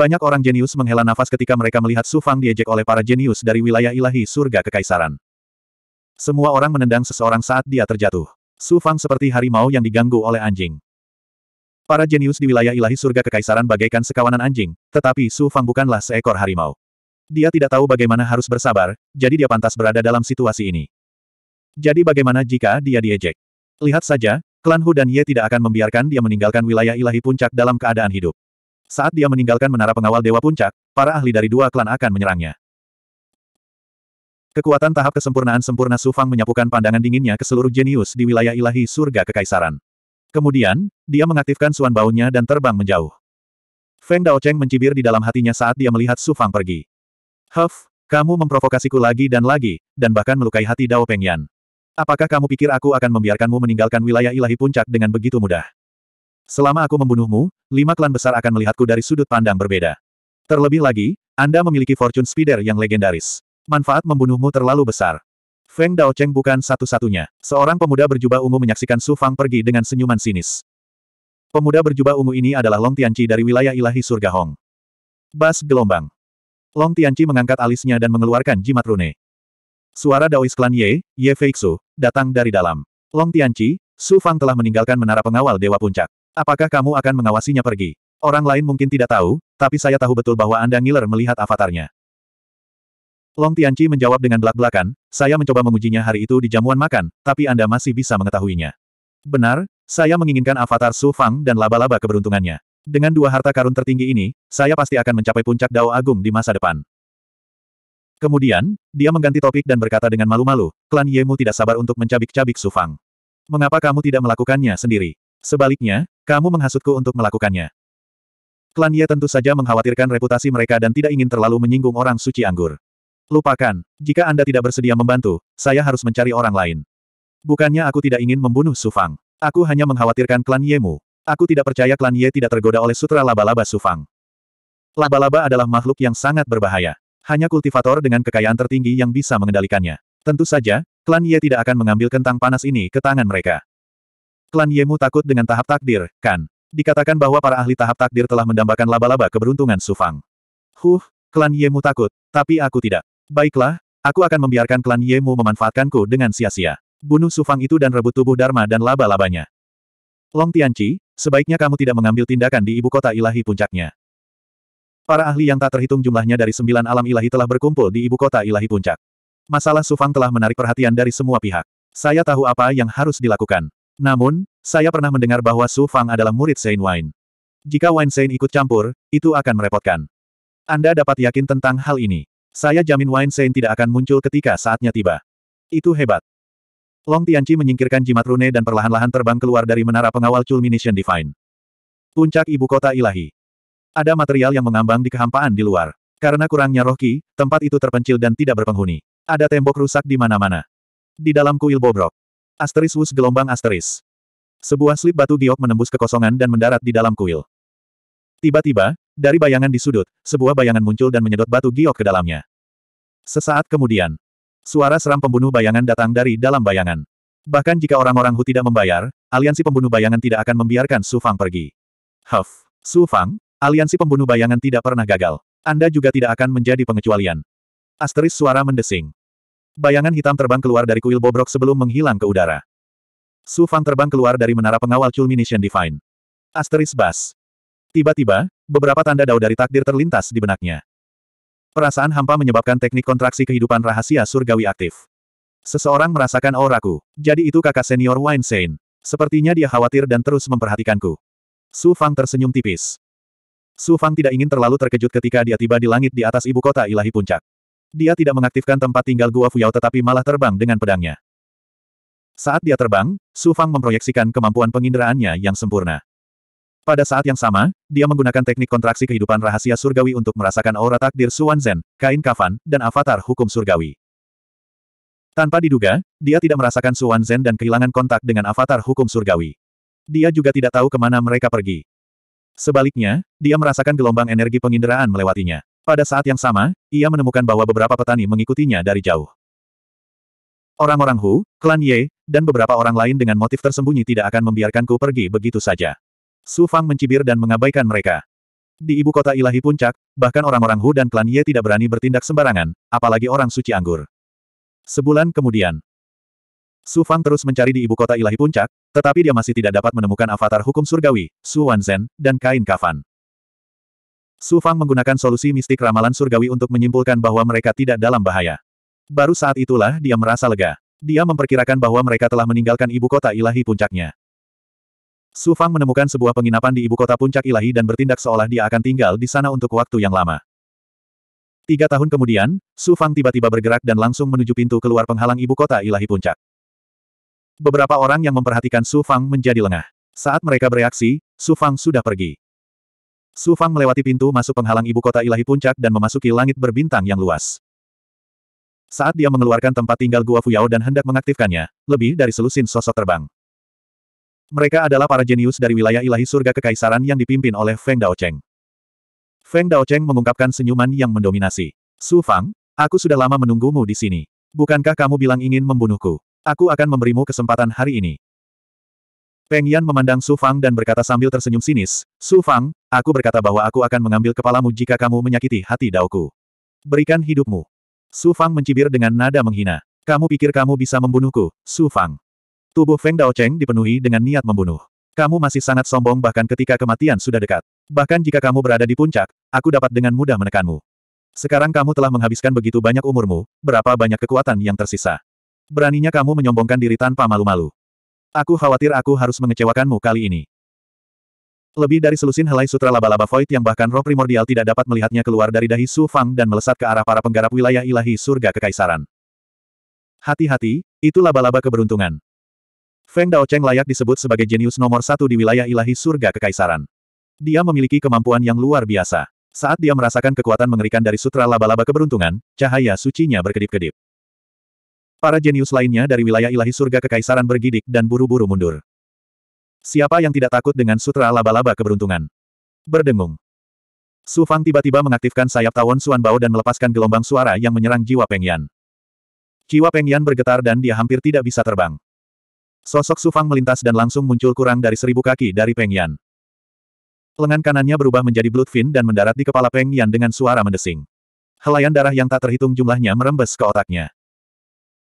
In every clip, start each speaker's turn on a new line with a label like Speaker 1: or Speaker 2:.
Speaker 1: Banyak orang jenius menghela nafas ketika mereka melihat Su Fang diejek oleh para jenius dari wilayah ilahi surga kekaisaran. Semua orang menendang seseorang saat dia terjatuh. Su Fang seperti harimau yang diganggu oleh anjing. Para jenius di wilayah ilahi surga kekaisaran bagaikan sekawanan anjing, tetapi Su Fang bukanlah seekor harimau. Dia tidak tahu bagaimana harus bersabar, jadi dia pantas berada dalam situasi ini. Jadi bagaimana jika dia diejek? Lihat saja, klan Hu dan Ye tidak akan membiarkan dia meninggalkan wilayah ilahi puncak dalam keadaan hidup. Saat dia meninggalkan menara pengawal Dewa Puncak, para ahli dari dua klan akan menyerangnya. Kekuatan tahap kesempurnaan sempurna Sufang menyapukan pandangan dinginnya ke seluruh jenius di wilayah ilahi surga kekaisaran. Kemudian, dia mengaktifkan suan baunya dan terbang menjauh. Feng Daocheng mencibir di dalam hatinya saat dia melihat Sufang pergi. Huff, kamu memprovokasiku lagi dan lagi, dan bahkan melukai hati Dao Pengyan. Apakah kamu pikir aku akan membiarkanmu meninggalkan wilayah ilahi puncak dengan begitu mudah? Selama aku membunuhmu, lima klan besar akan melihatku dari sudut pandang berbeda. Terlebih lagi, Anda memiliki fortune spider yang legendaris. Manfaat membunuhmu terlalu besar. Feng Daocheng bukan satu-satunya. Seorang pemuda berjubah ungu menyaksikan Su Fang pergi dengan senyuman sinis. Pemuda berjubah ungu ini adalah Long Tianci dari wilayah ilahi surga Hong. Bas gelombang. Long Tianci mengangkat alisnya dan mengeluarkan jimat rune. Suara Daois klan Ye, Ye Feixu, datang dari dalam. Long Tianci, Su Fang telah meninggalkan menara pengawal Dewa Puncak. Apakah kamu akan mengawasinya pergi? Orang lain mungkin tidak tahu, tapi saya tahu betul bahwa Anda ngiler melihat avatarnya. Long Tianqi menjawab dengan belak-belakan, saya mencoba mengujinya hari itu di jamuan makan, tapi Anda masih bisa mengetahuinya. Benar, saya menginginkan avatar Su Fang dan laba-laba keberuntungannya. Dengan dua harta karun tertinggi ini, saya pasti akan mencapai puncak Dao Agung di masa depan. Kemudian, dia mengganti topik dan berkata dengan malu-malu, klan Yemu tidak sabar untuk mencabik-cabik Su Fang. Mengapa kamu tidak melakukannya sendiri? Sebaliknya, kamu menghasutku untuk melakukannya. Klan Ye tentu saja mengkhawatirkan reputasi mereka dan tidak ingin terlalu menyinggung orang suci anggur. Lupakan, jika Anda tidak bersedia membantu, saya harus mencari orang lain. Bukannya aku tidak ingin membunuh Sufang. Aku hanya mengkhawatirkan klan Ye mu. Aku tidak percaya klan Ye tidak tergoda oleh sutra laba-laba Sufang. Laba-laba adalah makhluk yang sangat berbahaya. Hanya kultivator dengan kekayaan tertinggi yang bisa mengendalikannya. Tentu saja, klan Ye tidak akan mengambil kentang panas ini ke tangan mereka. Klan Yemu takut dengan tahap takdir, kan? Dikatakan bahwa para ahli tahap takdir telah mendambakan laba-laba keberuntungan Sufang. Huh, klan Yemu takut, tapi aku tidak. Baiklah, aku akan membiarkan klan Yemu memanfaatkanku dengan sia-sia. Bunuh Sufang itu dan rebut tubuh Dharma dan laba-labanya. Long Tianci, sebaiknya kamu tidak mengambil tindakan di ibu kota ilahi puncaknya. Para ahli yang tak terhitung jumlahnya dari sembilan alam ilahi telah berkumpul di ibu kota ilahi puncak. Masalah Sufang telah menarik perhatian dari semua pihak. Saya tahu apa yang harus dilakukan. Namun, saya pernah mendengar bahwa Su Fang adalah murid Saint Wine. Jika Wine Saint ikut campur, itu akan merepotkan. Anda dapat yakin tentang hal ini. Saya jamin Wine Saint tidak akan muncul ketika saatnya tiba. Itu hebat. Long Tianci menyingkirkan jimat rune dan perlahan-lahan terbang keluar dari menara pengawal Culmination Divine. Puncak Ibu Kota Ilahi. Ada material yang mengambang di kehampaan di luar. Karena kurangnya rohki, tempat itu terpencil dan tidak berpenghuni. Ada tembok rusak di mana-mana. Di dalam kuil bobrok, Asteris wus gelombang asteris. Sebuah slip batu giok menembus kekosongan dan mendarat di dalam kuil. Tiba-tiba, dari bayangan di sudut, sebuah bayangan muncul dan menyedot batu giok ke dalamnya. Sesaat kemudian, suara seram pembunuh bayangan datang dari dalam bayangan. Bahkan jika orang-orang Hu tidak membayar, aliansi pembunuh bayangan tidak akan membiarkan Su Fang pergi. Huff, Su Fang, aliansi pembunuh bayangan tidak pernah gagal. Anda juga tidak akan menjadi pengecualian. Asteris suara mendesing. Bayangan hitam terbang keluar dari kuil bobrok sebelum menghilang ke udara. Su Fang terbang keluar dari menara pengawal Culmination Divine. Asteris Bas. Tiba-tiba, beberapa tanda dao dari takdir terlintas di benaknya. Perasaan hampa menyebabkan teknik kontraksi kehidupan rahasia surgawi aktif. Seseorang merasakan auraku. Jadi itu kakak senior Weinstein. Sepertinya dia khawatir dan terus memperhatikanku. Su Fang tersenyum tipis. Su Fang tidak ingin terlalu terkejut ketika dia tiba di langit di atas ibu kota ilahi puncak. Dia tidak mengaktifkan tempat tinggal Gua Fuyao tetapi malah terbang dengan pedangnya. Saat dia terbang, Su Fang memproyeksikan kemampuan penginderaannya yang sempurna. Pada saat yang sama, dia menggunakan teknik kontraksi kehidupan rahasia surgawi untuk merasakan aura takdir Suan Zen, kain kafan, dan avatar hukum surgawi. Tanpa diduga, dia tidak merasakan Suan Zen dan kehilangan kontak dengan avatar hukum surgawi. Dia juga tidak tahu kemana mereka pergi. Sebaliknya, dia merasakan gelombang energi penginderaan melewatinya. Pada saat yang sama, ia menemukan bahwa beberapa petani mengikutinya dari jauh. Orang-orang Hu, klan Ye, dan beberapa orang lain dengan motif tersembunyi tidak akan membiarkanku pergi begitu saja. Su Fang mencibir dan mengabaikan mereka. Di ibu kota ilahi puncak, bahkan orang-orang Hu dan klan Ye tidak berani bertindak sembarangan, apalagi orang suci anggur. Sebulan kemudian, Su Fang terus mencari di ibu kota ilahi puncak, tetapi dia masih tidak dapat menemukan avatar hukum surgawi, Su Wanzhen, dan kain kafan. Su Fang menggunakan solusi mistik ramalan surgawi untuk menyimpulkan bahwa mereka tidak dalam bahaya. Baru saat itulah dia merasa lega. Dia memperkirakan bahwa mereka telah meninggalkan ibu kota ilahi puncaknya. Su Fang menemukan sebuah penginapan di ibu kota puncak ilahi dan bertindak seolah dia akan tinggal di sana untuk waktu yang lama. Tiga tahun kemudian, Su Fang tiba-tiba bergerak dan langsung menuju pintu keluar penghalang ibu kota ilahi puncak. Beberapa orang yang memperhatikan Su Fang menjadi lengah. Saat mereka bereaksi, Su Fang sudah pergi. Su Fang melewati pintu masuk penghalang ibu kota ilahi puncak dan memasuki langit berbintang yang luas. Saat dia mengeluarkan tempat tinggal Gua Fuyao dan hendak mengaktifkannya, lebih dari selusin sosok terbang. Mereka adalah para jenius dari wilayah ilahi surga kekaisaran yang dipimpin oleh Feng Daocheng. Feng Daocheng mengungkapkan senyuman yang mendominasi. Su Fang, aku sudah lama menunggumu di sini. Bukankah kamu bilang ingin membunuhku? Aku akan memberimu kesempatan hari ini. Peng Yan memandang Su Fang dan berkata sambil tersenyum sinis, Su Fang, aku berkata bahwa aku akan mengambil kepalamu jika kamu menyakiti hati Daoku. Berikan hidupmu. Su Fang mencibir dengan nada menghina. Kamu pikir kamu bisa membunuhku, Su Fang. Tubuh Feng Cheng dipenuhi dengan niat membunuh. Kamu masih sangat sombong bahkan ketika kematian sudah dekat. Bahkan jika kamu berada di puncak, aku dapat dengan mudah menekanmu. Sekarang kamu telah menghabiskan begitu banyak umurmu, berapa banyak kekuatan yang tersisa. Beraninya kamu menyombongkan diri tanpa malu-malu. Aku khawatir aku harus mengecewakanmu kali ini. Lebih dari selusin helai sutra laba-laba void yang bahkan roh primordial tidak dapat melihatnya keluar dari dahi Su Fang dan melesat ke arah para penggarap wilayah ilahi surga kekaisaran. Hati-hati, itu laba-laba keberuntungan. Feng Dao Cheng layak disebut sebagai jenius nomor satu di wilayah ilahi surga kekaisaran. Dia memiliki kemampuan yang luar biasa. Saat dia merasakan kekuatan mengerikan dari sutra laba-laba keberuntungan, cahaya sucinya berkedip-kedip. Para jenius lainnya dari wilayah ilahi surga kekaisaran bergidik dan buru-buru mundur. Siapa yang tidak takut dengan sutra laba-laba keberuntungan? Berdengung. Su Fang tiba-tiba mengaktifkan sayap tawon Suan Bao dan melepaskan gelombang suara yang menyerang jiwa Peng Yan. Jiwa Peng Yan bergetar dan dia hampir tidak bisa terbang. Sosok Su Fang melintas dan langsung muncul kurang dari seribu kaki dari Peng Yan. Lengan kanannya berubah menjadi blood fin dan mendarat di kepala Peng Yan dengan suara mendesing. Helaian darah yang tak terhitung jumlahnya merembes ke otaknya.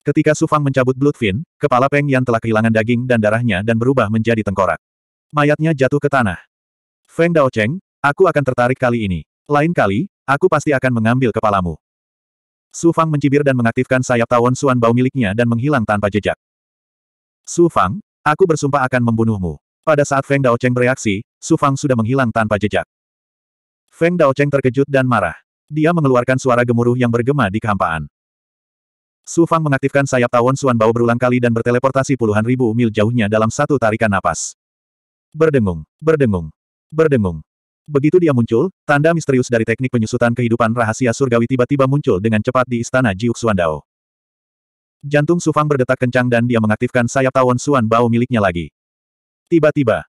Speaker 1: Ketika Sufang mencabut Bloodfin, kepala Peng Yan telah kehilangan daging dan darahnya dan berubah menjadi tengkorak. Mayatnya jatuh ke tanah. Feng Daocheng, aku akan tertarik kali ini. Lain kali, aku pasti akan mengambil kepalamu. Sufang mencibir dan mengaktifkan sayap tawon Suan Bau miliknya dan menghilang tanpa jejak. Sufang, aku bersumpah akan membunuhmu. Pada saat Feng Daocheng bereaksi, Sufang sudah menghilang tanpa jejak. Feng Daocheng terkejut dan marah. Dia mengeluarkan suara gemuruh yang bergema di kehampaan. Su Fang mengaktifkan sayap tawon Suan Bao berulang kali dan berteleportasi puluhan ribu mil jauhnya dalam satu tarikan napas. Berdengung, berdengung, berdengung. Begitu dia muncul, tanda misterius dari teknik penyusutan kehidupan rahasia surgawi tiba-tiba muncul dengan cepat di istana Jiuk Suan Dao. Jantung Su Fang berdetak kencang dan dia mengaktifkan sayap tawon Suan Bao miliknya lagi. Tiba-tiba.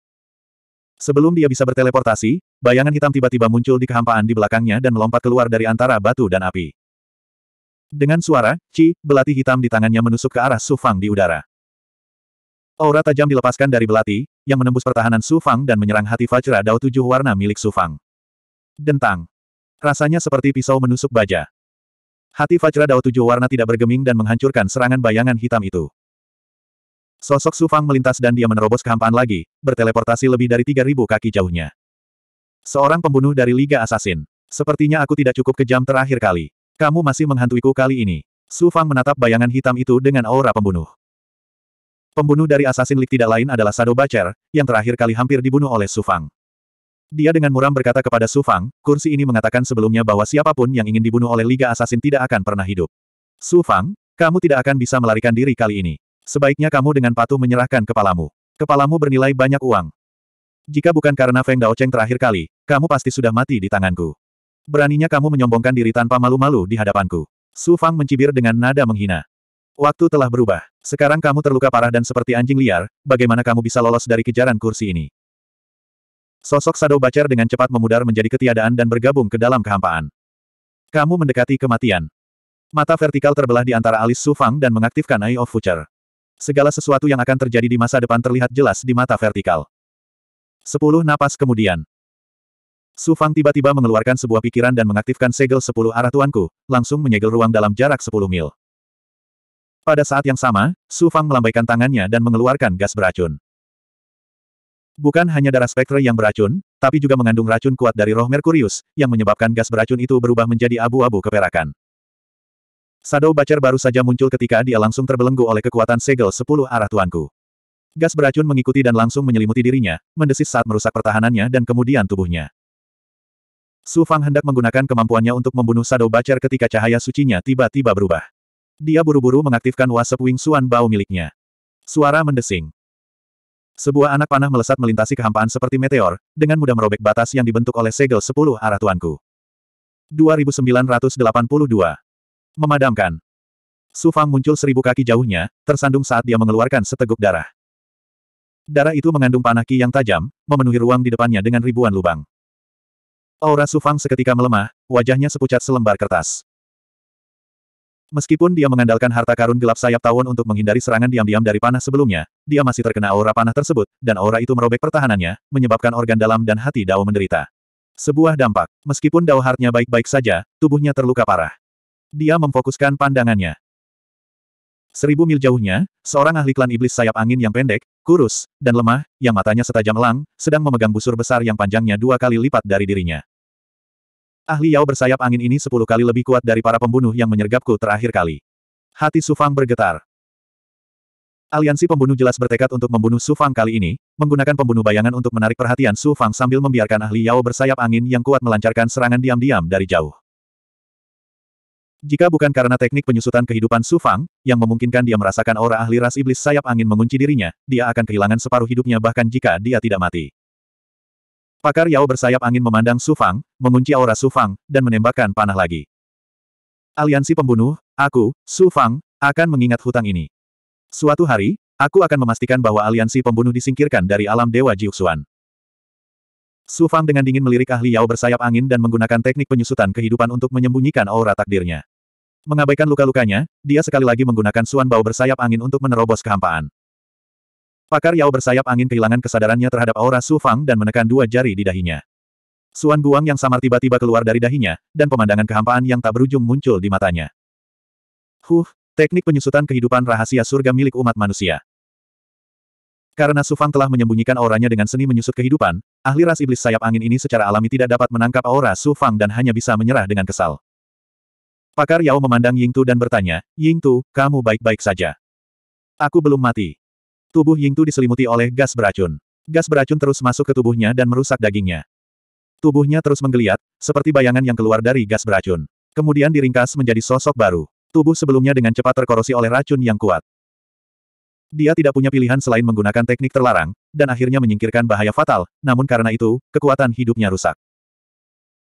Speaker 1: Sebelum dia bisa berteleportasi, bayangan hitam tiba-tiba muncul di kehampaan di belakangnya dan melompat keluar dari antara batu dan api. Dengan suara, Ci, belati hitam di tangannya menusuk ke arah Su Fang di udara. Aura tajam dilepaskan dari belati, yang menembus pertahanan Su Fang dan menyerang hati Fajra Dao tujuh warna milik Su Fang. Dentang. Rasanya seperti pisau menusuk baja. Hati Fajra Dao tujuh warna tidak bergeming dan menghancurkan serangan bayangan hitam itu. Sosok Su Fang melintas dan dia menerobos kehampaan lagi, berteleportasi lebih dari 3.000 kaki jauhnya. Seorang pembunuh dari Liga Assassin. Sepertinya aku tidak cukup kejam terakhir kali. Kamu masih menghantuiku kali ini. Su Fang menatap bayangan hitam itu dengan aura pembunuh. Pembunuh dari Assassin League tidak lain adalah Sado Bacher, yang terakhir kali hampir dibunuh oleh Su Fang. Dia dengan muram berkata kepada Su Fang, kursi ini mengatakan sebelumnya bahwa siapapun yang ingin dibunuh oleh Liga Assassin tidak akan pernah hidup. Su Fang, kamu tidak akan bisa melarikan diri kali ini. Sebaiknya kamu dengan patuh menyerahkan kepalamu. Kepalamu bernilai banyak uang. Jika bukan karena Feng Daocheng terakhir kali, kamu pasti sudah mati di tanganku. Beraninya kamu menyombongkan diri tanpa malu-malu di hadapanku. Su Fang mencibir dengan nada menghina. Waktu telah berubah. Sekarang kamu terluka parah dan seperti anjing liar, bagaimana kamu bisa lolos dari kejaran kursi ini? Sosok Sado Bacer dengan cepat memudar menjadi ketiadaan dan bergabung ke dalam kehampaan. Kamu mendekati kematian. Mata vertikal terbelah di antara alis Su Fang dan mengaktifkan Eye of Future. Segala sesuatu yang akan terjadi di masa depan terlihat jelas di mata vertikal. Sepuluh napas kemudian, Su Fang tiba-tiba mengeluarkan sebuah pikiran dan mengaktifkan segel sepuluh arah tuanku, langsung menyegel ruang dalam jarak sepuluh mil. Pada saat yang sama, Su Fang melambaikan tangannya dan mengeluarkan gas beracun. Bukan hanya darah spektre yang beracun, tapi juga mengandung racun kuat dari roh Merkurius, yang menyebabkan gas beracun itu berubah menjadi abu-abu keperakan. Shadow Bacer baru saja muncul ketika dia langsung terbelenggu oleh kekuatan segel sepuluh arah tuanku. Gas beracun mengikuti dan langsung menyelimuti dirinya, mendesis saat merusak pertahanannya dan kemudian tubuhnya. Su Fang hendak menggunakan kemampuannya untuk membunuh Shadow Bacer ketika cahaya sucinya tiba-tiba berubah. Dia buru-buru mengaktifkan wasep Wing Suan Bao miliknya. Suara mendesing. Sebuah anak panah melesat melintasi kehampaan seperti meteor, dengan mudah merobek batas yang dibentuk oleh segel sepuluh arah tuanku. 2982. Memadamkan. Su Fang muncul seribu kaki jauhnya, tersandung saat dia mengeluarkan seteguk darah. Darah itu mengandung panah ki yang tajam, memenuhi ruang di depannya dengan ribuan lubang. Aura Sufang seketika melemah, wajahnya sepucat selembar kertas. Meskipun dia mengandalkan harta karun gelap sayap tawon untuk menghindari serangan diam-diam dari panah sebelumnya, dia masih terkena aura panah tersebut, dan aura itu merobek pertahanannya, menyebabkan organ dalam dan hati Dao menderita. Sebuah dampak, meskipun Dao hartnya baik-baik saja, tubuhnya terluka parah. Dia memfokuskan pandangannya. Seribu mil jauhnya, seorang ahli klan iblis sayap angin yang pendek, kurus, dan lemah, yang matanya setajam elang, sedang memegang busur besar yang panjangnya dua kali lipat dari dirinya. Ahli Yao bersayap angin ini sepuluh kali lebih kuat dari para pembunuh yang menyergapku terakhir kali. Hati Sufang bergetar. Aliansi pembunuh jelas bertekad untuk membunuh Sufang kali ini, menggunakan pembunuh bayangan untuk menarik perhatian Sufang sambil membiarkan ahli Yao bersayap angin yang kuat melancarkan serangan diam-diam dari jauh. Jika bukan karena teknik penyusutan kehidupan Sufang, yang memungkinkan dia merasakan aura ahli ras iblis sayap angin mengunci dirinya, dia akan kehilangan separuh hidupnya bahkan jika dia tidak mati. Pakar Yao bersayap angin memandang Sufang, mengunci aura Sufang, dan menembakkan panah lagi. Aliansi pembunuh, aku, Sufang, akan mengingat hutang ini. Suatu hari, aku akan memastikan bahwa aliansi pembunuh disingkirkan dari alam Dewa Jiuxuan. Sufang dengan dingin melirik ahli Yao bersayap angin dan menggunakan teknik penyusutan kehidupan untuk menyembunyikan aura takdirnya. Mengabaikan luka-lukanya, dia sekali lagi menggunakan suan Bao bersayap angin untuk menerobos kehampaan. Pakar Yao bersayap angin kehilangan kesadarannya terhadap aura Su Fang dan menekan dua jari di dahinya. Suan Guang yang samar tiba-tiba keluar dari dahinya, dan pemandangan kehampaan yang tak berujung muncul di matanya. Huh, teknik penyusutan kehidupan rahasia surga milik umat manusia. Karena Su Fang telah menyembunyikan auranya dengan seni menyusut kehidupan, ahli ras iblis sayap angin ini secara alami tidak dapat menangkap aura Su Fang dan hanya bisa menyerah dengan kesal. Pakar Yao memandang Ying Tu dan bertanya, Ying Tu, kamu baik-baik saja. Aku belum mati. Tubuh Ying Tu diselimuti oleh gas beracun. Gas beracun terus masuk ke tubuhnya dan merusak dagingnya. Tubuhnya terus menggeliat, seperti bayangan yang keluar dari gas beracun. Kemudian diringkas menjadi sosok baru. Tubuh sebelumnya dengan cepat terkorosi oleh racun yang kuat. Dia tidak punya pilihan selain menggunakan teknik terlarang, dan akhirnya menyingkirkan bahaya fatal, namun karena itu, kekuatan hidupnya rusak.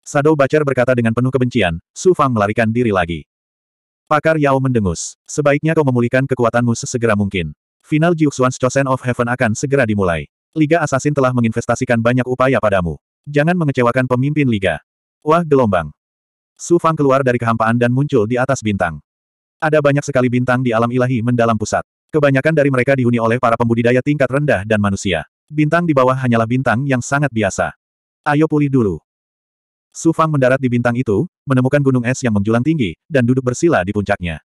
Speaker 1: Sado Bacer berkata dengan penuh kebencian, Su Fang melarikan diri lagi. Pakar Yao mendengus. Sebaiknya kau memulihkan kekuatanmu sesegera mungkin. Final Jiuxuan's Chosen of Heaven akan segera dimulai. Liga Assassin telah menginvestasikan banyak upaya padamu. Jangan mengecewakan pemimpin Liga. Wah gelombang. Su Fang keluar dari kehampaan dan muncul di atas bintang. Ada banyak sekali bintang di alam ilahi mendalam pusat. Kebanyakan dari mereka dihuni oleh para pembudidaya tingkat rendah dan manusia. Bintang di bawah hanyalah bintang yang sangat biasa. Ayo pulih dulu. Su Fang mendarat di bintang itu, menemukan gunung es yang menjulang tinggi, dan duduk bersila di puncaknya.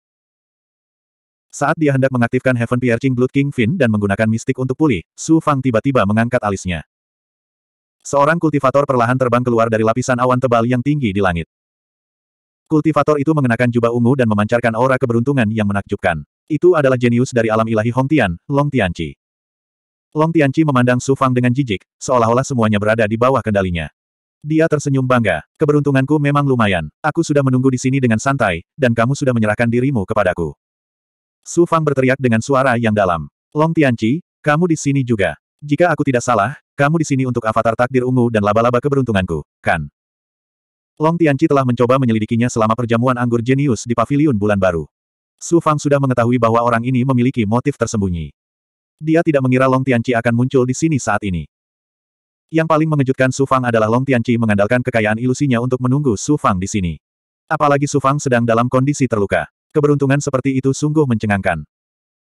Speaker 1: Saat dia hendak mengaktifkan Heaven Piercing Blood King Fin dan menggunakan mistik untuk pulih, Su Fang tiba-tiba mengangkat alisnya. Seorang kultivator perlahan terbang keluar dari lapisan awan tebal yang tinggi di langit. Kultivator itu mengenakan jubah ungu dan memancarkan aura keberuntungan yang menakjubkan. Itu adalah jenius dari alam ilahi Hong Tian, Long Tianci. Long Tianci memandang Su Fang dengan jijik, seolah-olah semuanya berada di bawah kendalinya. Dia tersenyum bangga, keberuntunganku memang lumayan, aku sudah menunggu di sini dengan santai, dan kamu sudah menyerahkan dirimu kepadaku. Su Fang berteriak dengan suara yang dalam. Long Tianci, kamu di sini juga. Jika aku tidak salah, kamu di sini untuk avatar takdir ungu dan laba-laba keberuntunganku, kan? Long Tianci telah mencoba menyelidikinya selama perjamuan anggur jenius di paviliun bulan baru. Su Fang sudah mengetahui bahwa orang ini memiliki motif tersembunyi. Dia tidak mengira Long Tianci akan muncul di sini saat ini. Yang paling mengejutkan Su Fang adalah Long Tianci mengandalkan kekayaan ilusinya untuk menunggu Su Fang di sini. Apalagi Su Fang sedang dalam kondisi terluka. Keberuntungan seperti itu sungguh mencengangkan.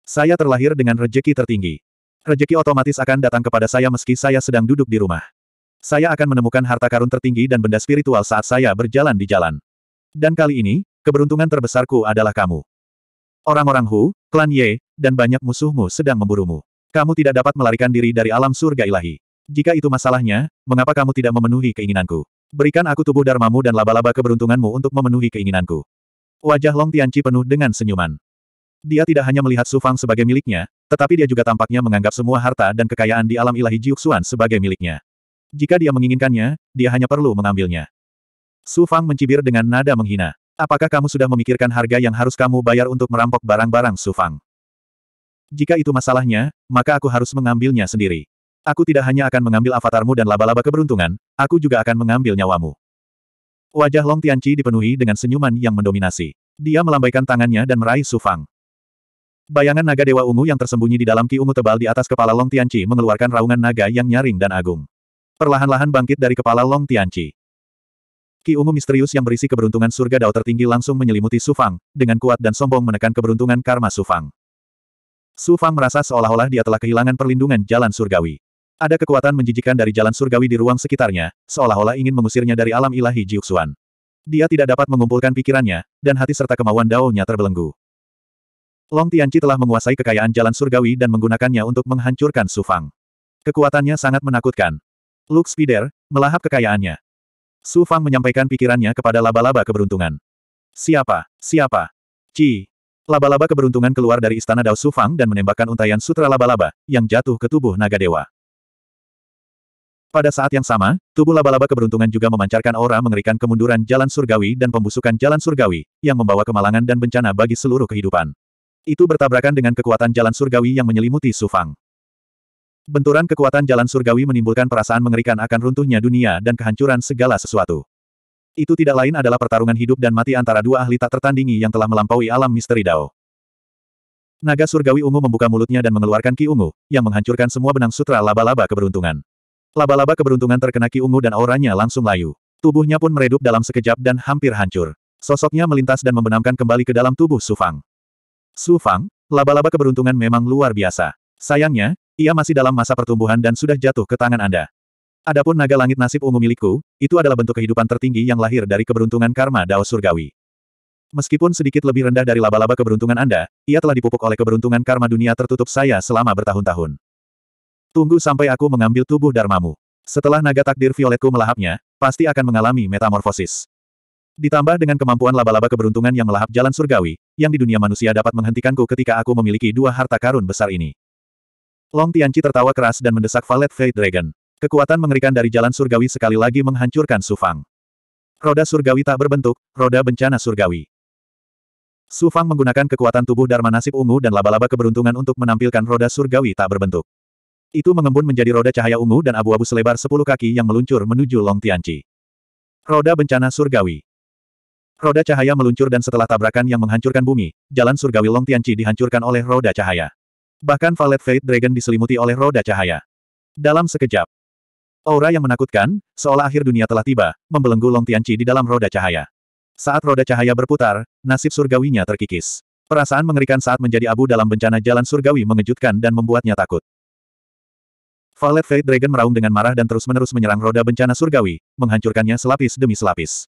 Speaker 1: Saya terlahir dengan rejeki tertinggi. Rejeki otomatis akan datang kepada saya meski saya sedang duduk di rumah. Saya akan menemukan harta karun tertinggi dan benda spiritual saat saya berjalan di jalan. Dan kali ini, keberuntungan terbesarku adalah kamu. Orang-orang Hu, klan Ye, dan banyak musuhmu sedang memburumu. Kamu tidak dapat melarikan diri dari alam surga ilahi. Jika itu masalahnya, mengapa kamu tidak memenuhi keinginanku? Berikan aku tubuh darmamu dan laba-laba keberuntunganmu untuk memenuhi keinginanku. Wajah Long Tianqi penuh dengan senyuman. Dia tidak hanya melihat Su Fang sebagai miliknya, tetapi dia juga tampaknya menganggap semua harta dan kekayaan di alam ilahi Jiuxuan sebagai miliknya. Jika dia menginginkannya, dia hanya perlu mengambilnya. Su Fang mencibir dengan nada menghina. Apakah kamu sudah memikirkan harga yang harus kamu bayar untuk merampok barang-barang Su Fang? Jika itu masalahnya, maka aku harus mengambilnya sendiri. Aku tidak hanya akan mengambil avatarmu dan laba-laba keberuntungan, aku juga akan mengambil nyawamu. Wajah Long Tianqi dipenuhi dengan senyuman yang mendominasi. Dia melambaikan tangannya dan meraih Sufang. Bayangan naga dewa ungu yang tersembunyi di dalam ki ungu tebal di atas kepala Long Tianqi mengeluarkan raungan naga yang nyaring dan agung. Perlahan-lahan bangkit dari kepala Long Tianqi. Ki ungu misterius yang berisi keberuntungan surga dao tertinggi langsung menyelimuti Sufang, dengan kuat dan sombong menekan keberuntungan karma Sufang. Sufang merasa seolah-olah dia telah kehilangan perlindungan jalan surgawi. Ada kekuatan menjijikan dari jalan surgawi di ruang sekitarnya, seolah-olah ingin mengusirnya dari alam ilahi Jiuxuan. Dia tidak dapat mengumpulkan pikirannya, dan hati serta kemauan Dao-nya terbelenggu. Long Tianqi telah menguasai kekayaan jalan surgawi dan menggunakannya untuk menghancurkan Su Fang. Kekuatannya sangat menakutkan. Luke Spider, melahap kekayaannya. Su Fang menyampaikan pikirannya kepada laba-laba keberuntungan. Siapa? Siapa? Ci. Laba-laba keberuntungan keluar dari istana Dao Su Fang dan menembakkan untayan sutra laba-laba, yang jatuh ke tubuh naga dewa. Pada saat yang sama, tubuh laba-laba keberuntungan juga memancarkan aura mengerikan kemunduran jalan surgawi dan pembusukan jalan surgawi, yang membawa kemalangan dan bencana bagi seluruh kehidupan. Itu bertabrakan dengan kekuatan jalan surgawi yang menyelimuti Sufang. Benturan kekuatan jalan surgawi menimbulkan perasaan mengerikan akan runtuhnya dunia dan kehancuran segala sesuatu. Itu tidak lain adalah pertarungan hidup dan mati antara dua ahli tak tertandingi yang telah melampaui alam misteri Dao. Naga surgawi ungu membuka mulutnya dan mengeluarkan ki ungu, yang menghancurkan semua benang sutra laba-laba keberuntungan. Laba-laba keberuntungan terkena ki ungu dan auranya langsung layu. Tubuhnya pun meredup dalam sekejap dan hampir hancur. Sosoknya melintas dan membenamkan kembali ke dalam tubuh Sufang. Sufang, laba-laba keberuntungan memang luar biasa. Sayangnya, ia masih dalam masa pertumbuhan dan sudah jatuh ke tangan Anda. Adapun naga langit nasib ungu milikku, itu adalah bentuk kehidupan tertinggi yang lahir dari keberuntungan karma Dao Surgawi. Meskipun sedikit lebih rendah dari laba-laba keberuntungan Anda, ia telah dipupuk oleh keberuntungan karma dunia tertutup saya selama bertahun-tahun. Tunggu sampai aku mengambil tubuh Dharmamu. Setelah naga takdir violetku melahapnya, pasti akan mengalami metamorfosis. Ditambah dengan kemampuan laba-laba keberuntungan yang melahap jalan surgawi, yang di dunia manusia dapat menghentikanku ketika aku memiliki dua harta karun besar ini. Long Tianci tertawa keras dan mendesak Valet Fate Dragon. Kekuatan mengerikan dari jalan surgawi sekali lagi menghancurkan Sufang. Roda surgawi tak berbentuk, roda bencana surgawi. Sufang menggunakan kekuatan tubuh Dharma Nasib Ungu dan laba-laba keberuntungan untuk menampilkan roda surgawi tak berbentuk. Itu mengembun menjadi roda cahaya ungu dan abu-abu selebar sepuluh kaki yang meluncur menuju Long Tianchi. Roda bencana surgawi. Roda cahaya meluncur dan setelah tabrakan yang menghancurkan bumi, jalan surgawi Long Tianchi dihancurkan oleh roda cahaya. Bahkan Valet Fate Dragon diselimuti oleh roda cahaya. Dalam sekejap, aura yang menakutkan, seolah akhir dunia telah tiba, membelenggu Long Tianchi di dalam roda cahaya. Saat roda cahaya berputar, nasib surgawinya terkikis. Perasaan mengerikan saat menjadi abu dalam bencana jalan surgawi mengejutkan dan membuatnya takut. Violet Fate Dragon meraung dengan marah dan terus-menerus menyerang roda bencana surgawi, menghancurkannya selapis demi selapis.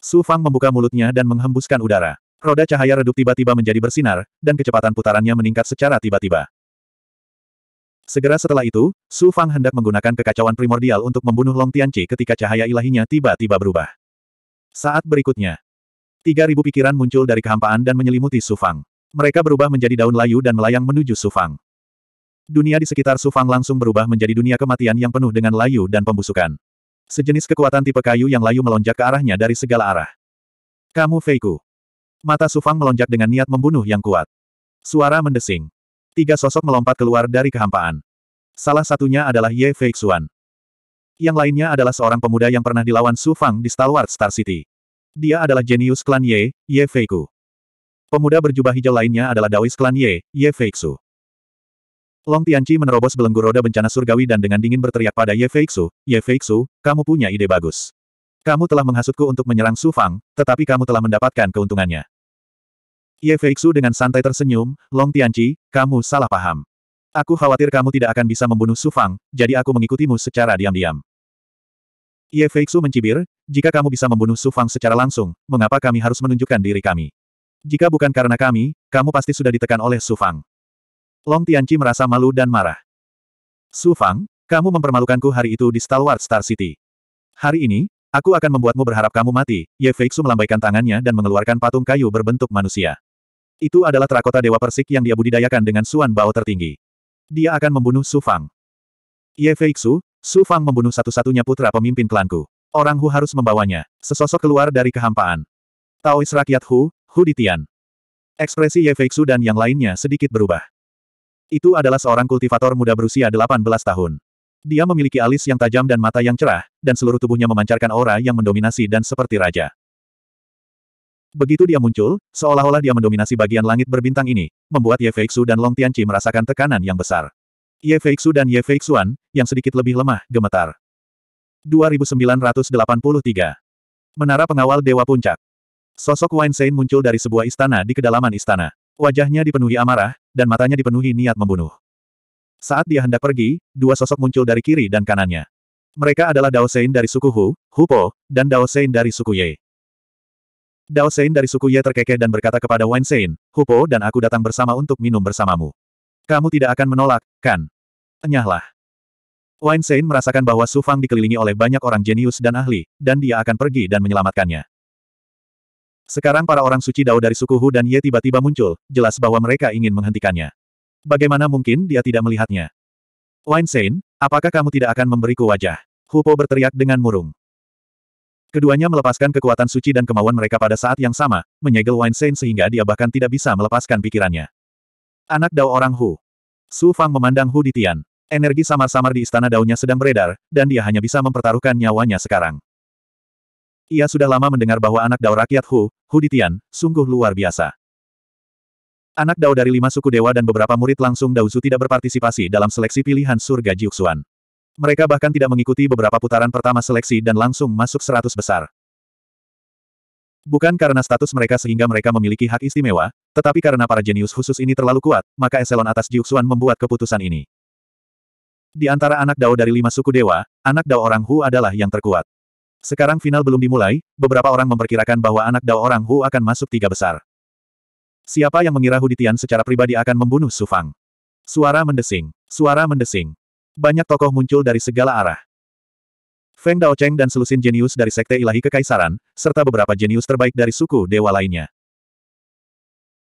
Speaker 1: Su Fang membuka mulutnya dan menghembuskan udara. Roda cahaya redup tiba-tiba menjadi bersinar, dan kecepatan putarannya meningkat secara tiba-tiba. Segera setelah itu, Su Fang hendak menggunakan kekacauan primordial untuk membunuh Long Tianqi ketika cahaya ilahinya tiba-tiba berubah. Saat berikutnya, 3000 pikiran muncul dari kehampaan dan menyelimuti Su Fang. Mereka berubah menjadi daun layu dan melayang menuju Su Fang dunia di sekitar Sufang langsung berubah menjadi dunia kematian yang penuh dengan layu dan pembusukan. Sejenis kekuatan tipe kayu yang layu melonjak ke arahnya dari segala arah. Kamu Feiku. Mata Sufang melonjak dengan niat membunuh yang kuat. Suara mendesing. Tiga sosok melompat keluar dari kehampaan. Salah satunya adalah Ye Feixuan. Yang lainnya adalah seorang pemuda yang pernah dilawan Sufang Fang di Stalwart Star City. Dia adalah jenius klan Ye, Ye Feiku. Pemuda berjubah hijau lainnya adalah Dawis klan Ye, Ye Feixu. Long Tianqi menerobos belenggu roda bencana surgawi dan dengan dingin berteriak pada Ye Feixu, Ye Feixu, kamu punya ide bagus. Kamu telah menghasutku untuk menyerang Su Fang, tetapi kamu telah mendapatkan keuntungannya. Ye Feixu dengan santai tersenyum, Long Tianqi, kamu salah paham. Aku khawatir kamu tidak akan bisa membunuh Su Fang, jadi aku mengikutimu secara diam-diam. Ye Feixu mencibir, jika kamu bisa membunuh Su Fang secara langsung, mengapa kami harus menunjukkan diri kami? Jika bukan karena kami, kamu pasti sudah ditekan oleh Su Fang. Long Tianqi merasa malu dan marah. Su Fang, kamu mempermalukanku hari itu di Stalwart Star City. Hari ini, aku akan membuatmu berharap kamu mati, Ye Feixu melambaikan tangannya dan mengeluarkan patung kayu berbentuk manusia. Itu adalah terakota Dewa Persik yang dia budidayakan dengan Suan Bao tertinggi. Dia akan membunuh Su Fang. Ye Feixu, Su Fang membunuh satu-satunya putra pemimpin klanku. Orang Hu harus membawanya. Sesosok keluar dari kehampaan. Taois rakyat Hu, Hu Ditian. Ekspresi Ye Feixu dan yang lainnya sedikit berubah. Itu adalah seorang kultivator muda berusia 18 tahun. Dia memiliki alis yang tajam dan mata yang cerah, dan seluruh tubuhnya memancarkan aura yang mendominasi dan seperti raja. Begitu dia muncul, seolah-olah dia mendominasi bagian langit berbintang ini, membuat Ye Feixu dan Long Tianqi merasakan tekanan yang besar. Ye Feixu dan Ye Feixuan, yang sedikit lebih lemah, gemetar. 2983. Menara Pengawal Dewa Puncak. Sosok Wine Sein muncul dari sebuah istana di kedalaman istana. Wajahnya dipenuhi amarah, dan matanya dipenuhi niat membunuh. Saat dia hendak pergi, dua sosok muncul dari kiri dan kanannya. Mereka adalah Dao Sein dari suku Hu, Hu Po, dan Dao Sein dari suku Ye. Dao Sein dari suku Ye terkekeh dan berkata kepada Wen Sein, Hu Po, dan aku datang bersama untuk minum bersamamu. Kamu tidak akan menolak, kan? Enyahlah. Wen Sein merasakan bahwa Su Fang dikelilingi oleh banyak orang jenius dan ahli, dan dia akan pergi dan menyelamatkannya. Sekarang para orang suci Dao dari suku Hu dan Ye tiba-tiba muncul, jelas bahwa mereka ingin menghentikannya. Bagaimana mungkin dia tidak melihatnya? Wine Sein, apakah kamu tidak akan memberiku wajah? Hu Po berteriak dengan murung. Keduanya melepaskan kekuatan suci dan kemauan mereka pada saat yang sama, menyegel Wine Sein sehingga dia bahkan tidak bisa melepaskan pikirannya. Anak Dao orang Hu. Su Fang memandang Hu Ditian. Energi samar-samar di istana Dao-nya sedang beredar, dan dia hanya bisa mempertaruhkan nyawanya sekarang. Ia sudah lama mendengar bahwa anak dao rakyat Hu, Hu Ditian, sungguh luar biasa. Anak dao dari lima suku dewa dan beberapa murid langsung Dao tidak berpartisipasi dalam seleksi pilihan surga Jiuxuan. Mereka bahkan tidak mengikuti beberapa putaran pertama seleksi dan langsung masuk seratus besar. Bukan karena status mereka sehingga mereka memiliki hak istimewa, tetapi karena para jenius khusus ini terlalu kuat, maka eselon atas Jiuxuan membuat keputusan ini. Di antara anak dao dari lima suku dewa, anak dao orang Hu adalah yang terkuat. Sekarang final belum dimulai, beberapa orang memperkirakan bahwa anak Dao orang Hu akan masuk tiga besar. Siapa yang mengira Hu Ditian secara pribadi akan membunuh Su Fang? Suara mendesing. Suara mendesing. Banyak tokoh muncul dari segala arah. Feng Daocheng dan selusin jenius dari Sekte Ilahi Kekaisaran, serta beberapa jenius terbaik dari suku dewa lainnya.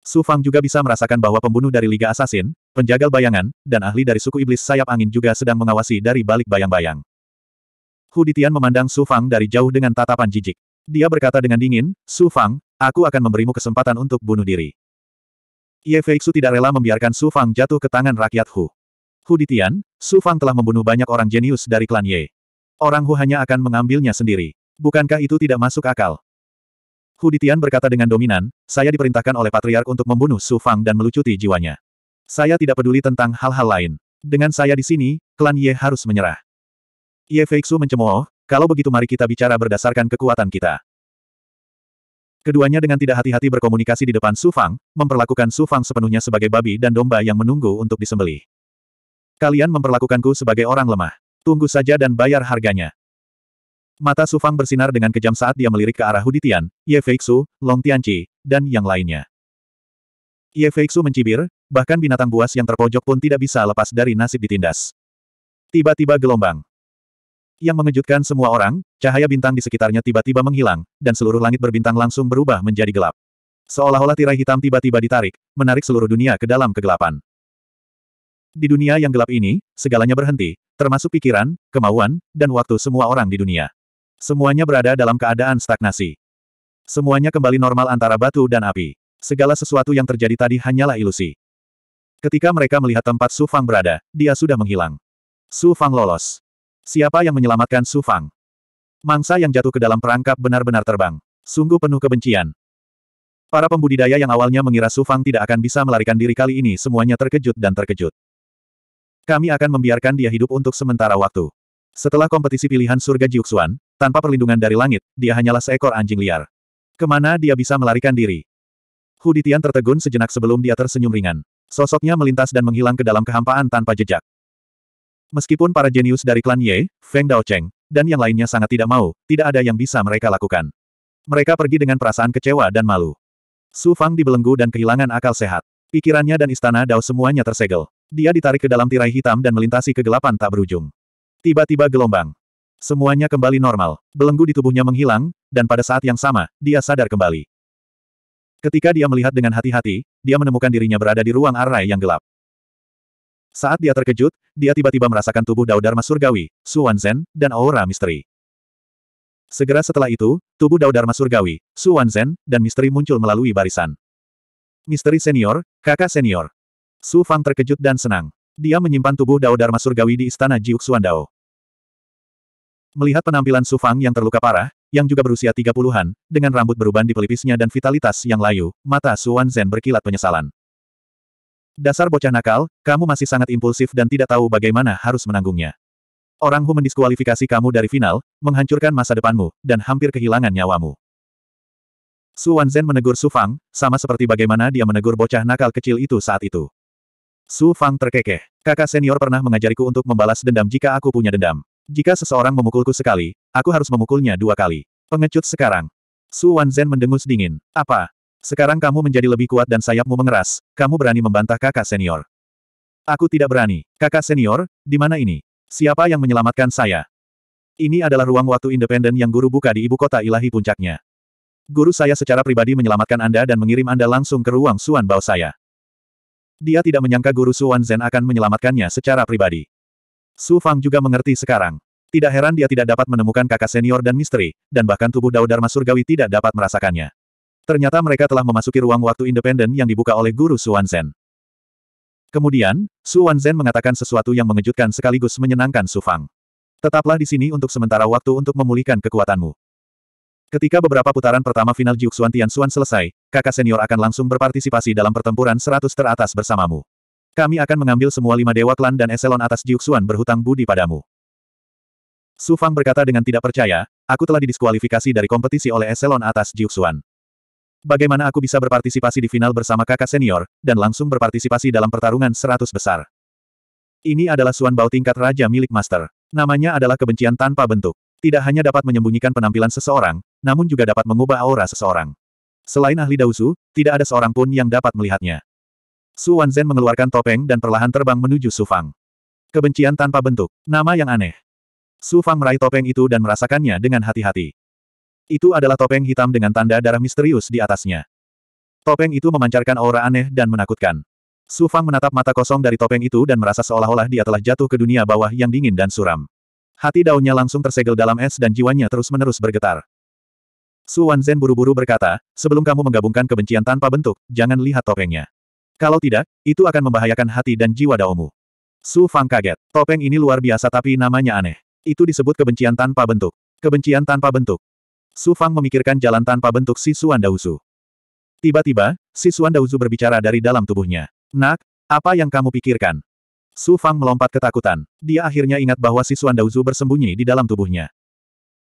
Speaker 1: Su Fang juga bisa merasakan bahwa pembunuh dari Liga Assassin, penjagal bayangan, dan ahli dari suku iblis sayap angin juga sedang mengawasi dari balik bayang-bayang. Hu Ditian memandang Su Fang dari jauh dengan tatapan jijik. Dia berkata dengan dingin, Su Fang, aku akan memberimu kesempatan untuk bunuh diri. Ye Feixu tidak rela membiarkan Su Fang jatuh ke tangan rakyat Hu. Hu Ditian, Su Fang telah membunuh banyak orang jenius dari klan Ye. Orang Hu hanya akan mengambilnya sendiri. Bukankah itu tidak masuk akal? Hu Ditian berkata dengan dominan, saya diperintahkan oleh Patriark untuk membunuh Su Fang dan melucuti jiwanya. Saya tidak peduli tentang hal-hal lain. Dengan saya di sini, klan Ye harus menyerah. Ye Feixu mencemooh, kalau begitu mari kita bicara berdasarkan kekuatan kita. Keduanya dengan tidak hati-hati berkomunikasi di depan Su Fang, memperlakukan Su Fang sepenuhnya sebagai babi dan domba yang menunggu untuk disembelih. Kalian memperlakukanku sebagai orang lemah. Tunggu saja dan bayar harganya. Mata Su Fang bersinar dengan kejam saat dia melirik ke arah Huditian, Ye Feixu, Long Tianqi, dan yang lainnya. Ye Feixu mencibir, bahkan binatang buas yang terpojok pun tidak bisa lepas dari nasib ditindas. Tiba-tiba gelombang. Yang mengejutkan semua orang, cahaya bintang di sekitarnya tiba-tiba menghilang, dan seluruh langit berbintang langsung berubah menjadi gelap. Seolah-olah tirai hitam tiba-tiba ditarik, menarik seluruh dunia ke dalam kegelapan. Di dunia yang gelap ini, segalanya berhenti, termasuk pikiran, kemauan, dan waktu semua orang di dunia. Semuanya berada dalam keadaan stagnasi. Semuanya kembali normal antara batu dan api. Segala sesuatu yang terjadi tadi hanyalah ilusi. Ketika mereka melihat tempat Su Fang berada, dia sudah menghilang. Su Fang lolos. Siapa yang menyelamatkan Su Fang? Mangsa yang jatuh ke dalam perangkap benar-benar terbang. Sungguh penuh kebencian. Para pembudidaya yang awalnya mengira Su Fang tidak akan bisa melarikan diri kali ini semuanya terkejut dan terkejut. Kami akan membiarkan dia hidup untuk sementara waktu. Setelah kompetisi pilihan surga Jiuxuan, tanpa perlindungan dari langit, dia hanyalah seekor anjing liar. Kemana dia bisa melarikan diri? Huditian tertegun sejenak sebelum dia tersenyum ringan. Sosoknya melintas dan menghilang ke dalam kehampaan tanpa jejak. Meskipun para jenius dari klan Ye, Feng Daocheng, dan yang lainnya sangat tidak mau, tidak ada yang bisa mereka lakukan. Mereka pergi dengan perasaan kecewa dan malu. Su Fang dibelenggu dan kehilangan akal sehat. Pikirannya dan istana Dao semuanya tersegel. Dia ditarik ke dalam tirai hitam dan melintasi kegelapan tak berujung. Tiba-tiba gelombang. Semuanya kembali normal. Belenggu di tubuhnya menghilang, dan pada saat yang sama, dia sadar kembali. Ketika dia melihat dengan hati-hati, dia menemukan dirinya berada di ruang arai yang gelap. Saat dia terkejut, dia tiba-tiba merasakan tubuh Dao Dharma Surgawi, Suan Zen, dan aura misteri. Segera setelah itu, tubuh Dao Dharma Surgawi, Suan Zen, dan misteri muncul melalui barisan. Misteri senior, kakak senior. Su Fang terkejut dan senang. Dia menyimpan tubuh Dao Dharma Surgawi di istana Jiuk Jiuxuan Dao. Melihat penampilan Su Fang yang terluka parah, yang juga berusia 30-an, dengan rambut beruban di pelipisnya dan vitalitas yang layu, mata Suan Zen berkilat penyesalan. Dasar bocah nakal, kamu masih sangat impulsif dan tidak tahu bagaimana harus menanggungnya. Orang Hu mendiskualifikasi kamu dari final, menghancurkan masa depanmu, dan hampir kehilangan nyawamu. Su Wanzhen menegur Su Fang, sama seperti bagaimana dia menegur bocah nakal kecil itu saat itu. Su Fang terkekeh. Kakak senior pernah mengajariku untuk membalas dendam jika aku punya dendam. Jika seseorang memukulku sekali, aku harus memukulnya dua kali. Pengecut sekarang. Su Wanzhen mendengus dingin. Apa? Sekarang kamu menjadi lebih kuat dan sayapmu mengeras, kamu berani membantah kakak senior. Aku tidak berani. Kakak senior, di mana ini? Siapa yang menyelamatkan saya? Ini adalah ruang waktu independen yang guru buka di ibu kota ilahi puncaknya. Guru saya secara pribadi menyelamatkan Anda dan mengirim Anda langsung ke ruang Suan Bao saya. Dia tidak menyangka guru Suan Zen akan menyelamatkannya secara pribadi. Su Fang juga mengerti sekarang. Tidak heran dia tidak dapat menemukan kakak senior dan misteri, dan bahkan tubuh Dharma Surgawi tidak dapat merasakannya. Ternyata mereka telah memasuki ruang waktu independen yang dibuka oleh guru Suanzen. Kemudian, Suanzen mengatakan sesuatu yang mengejutkan sekaligus menyenangkan Su Fang. Tetaplah di sini untuk sementara waktu untuk memulihkan kekuatanmu. Ketika beberapa putaran pertama final Tian Xuan selesai, kakak senior akan langsung berpartisipasi dalam pertempuran seratus teratas bersamamu. Kami akan mengambil semua lima dewa klan dan eselon atas Jiuxuan berhutang budi padamu. Su Fang berkata dengan tidak percaya, aku telah didiskualifikasi dari kompetisi oleh eselon atas Jiuxuan. Bagaimana aku bisa berpartisipasi di final bersama kakak senior, dan langsung berpartisipasi dalam pertarungan seratus besar? Ini adalah Suan Bao tingkat raja milik master. Namanya adalah kebencian tanpa bentuk. Tidak hanya dapat menyembunyikan penampilan seseorang, namun juga dapat mengubah aura seseorang. Selain ahli Dausu, tidak ada seorang pun yang dapat melihatnya. Suan Zen mengeluarkan topeng dan perlahan terbang menuju Su Fang. Kebencian tanpa bentuk, nama yang aneh. Su Fang meraih topeng itu dan merasakannya dengan hati-hati. Itu adalah topeng hitam dengan tanda darah misterius di atasnya. Topeng itu memancarkan aura aneh dan menakutkan. Su Fang menatap mata kosong dari topeng itu dan merasa seolah-olah dia telah jatuh ke dunia bawah yang dingin dan suram. Hati daunnya langsung tersegel dalam es dan jiwanya terus-menerus bergetar. Su Zen buru-buru berkata, sebelum kamu menggabungkan kebencian tanpa bentuk, jangan lihat topengnya. Kalau tidak, itu akan membahayakan hati dan jiwa daomu. Su Fang kaget. Topeng ini luar biasa tapi namanya aneh. Itu disebut kebencian tanpa bentuk. Kebencian tanpa bentuk. Su Fang memikirkan jalan tanpa bentuk si Suan Dauzu. Tiba-tiba, si Suan Dauzu berbicara dari dalam tubuhnya. Nak, apa yang kamu pikirkan? Su Fang melompat ketakutan. Dia akhirnya ingat bahwa si Suan Dauzu bersembunyi di dalam tubuhnya.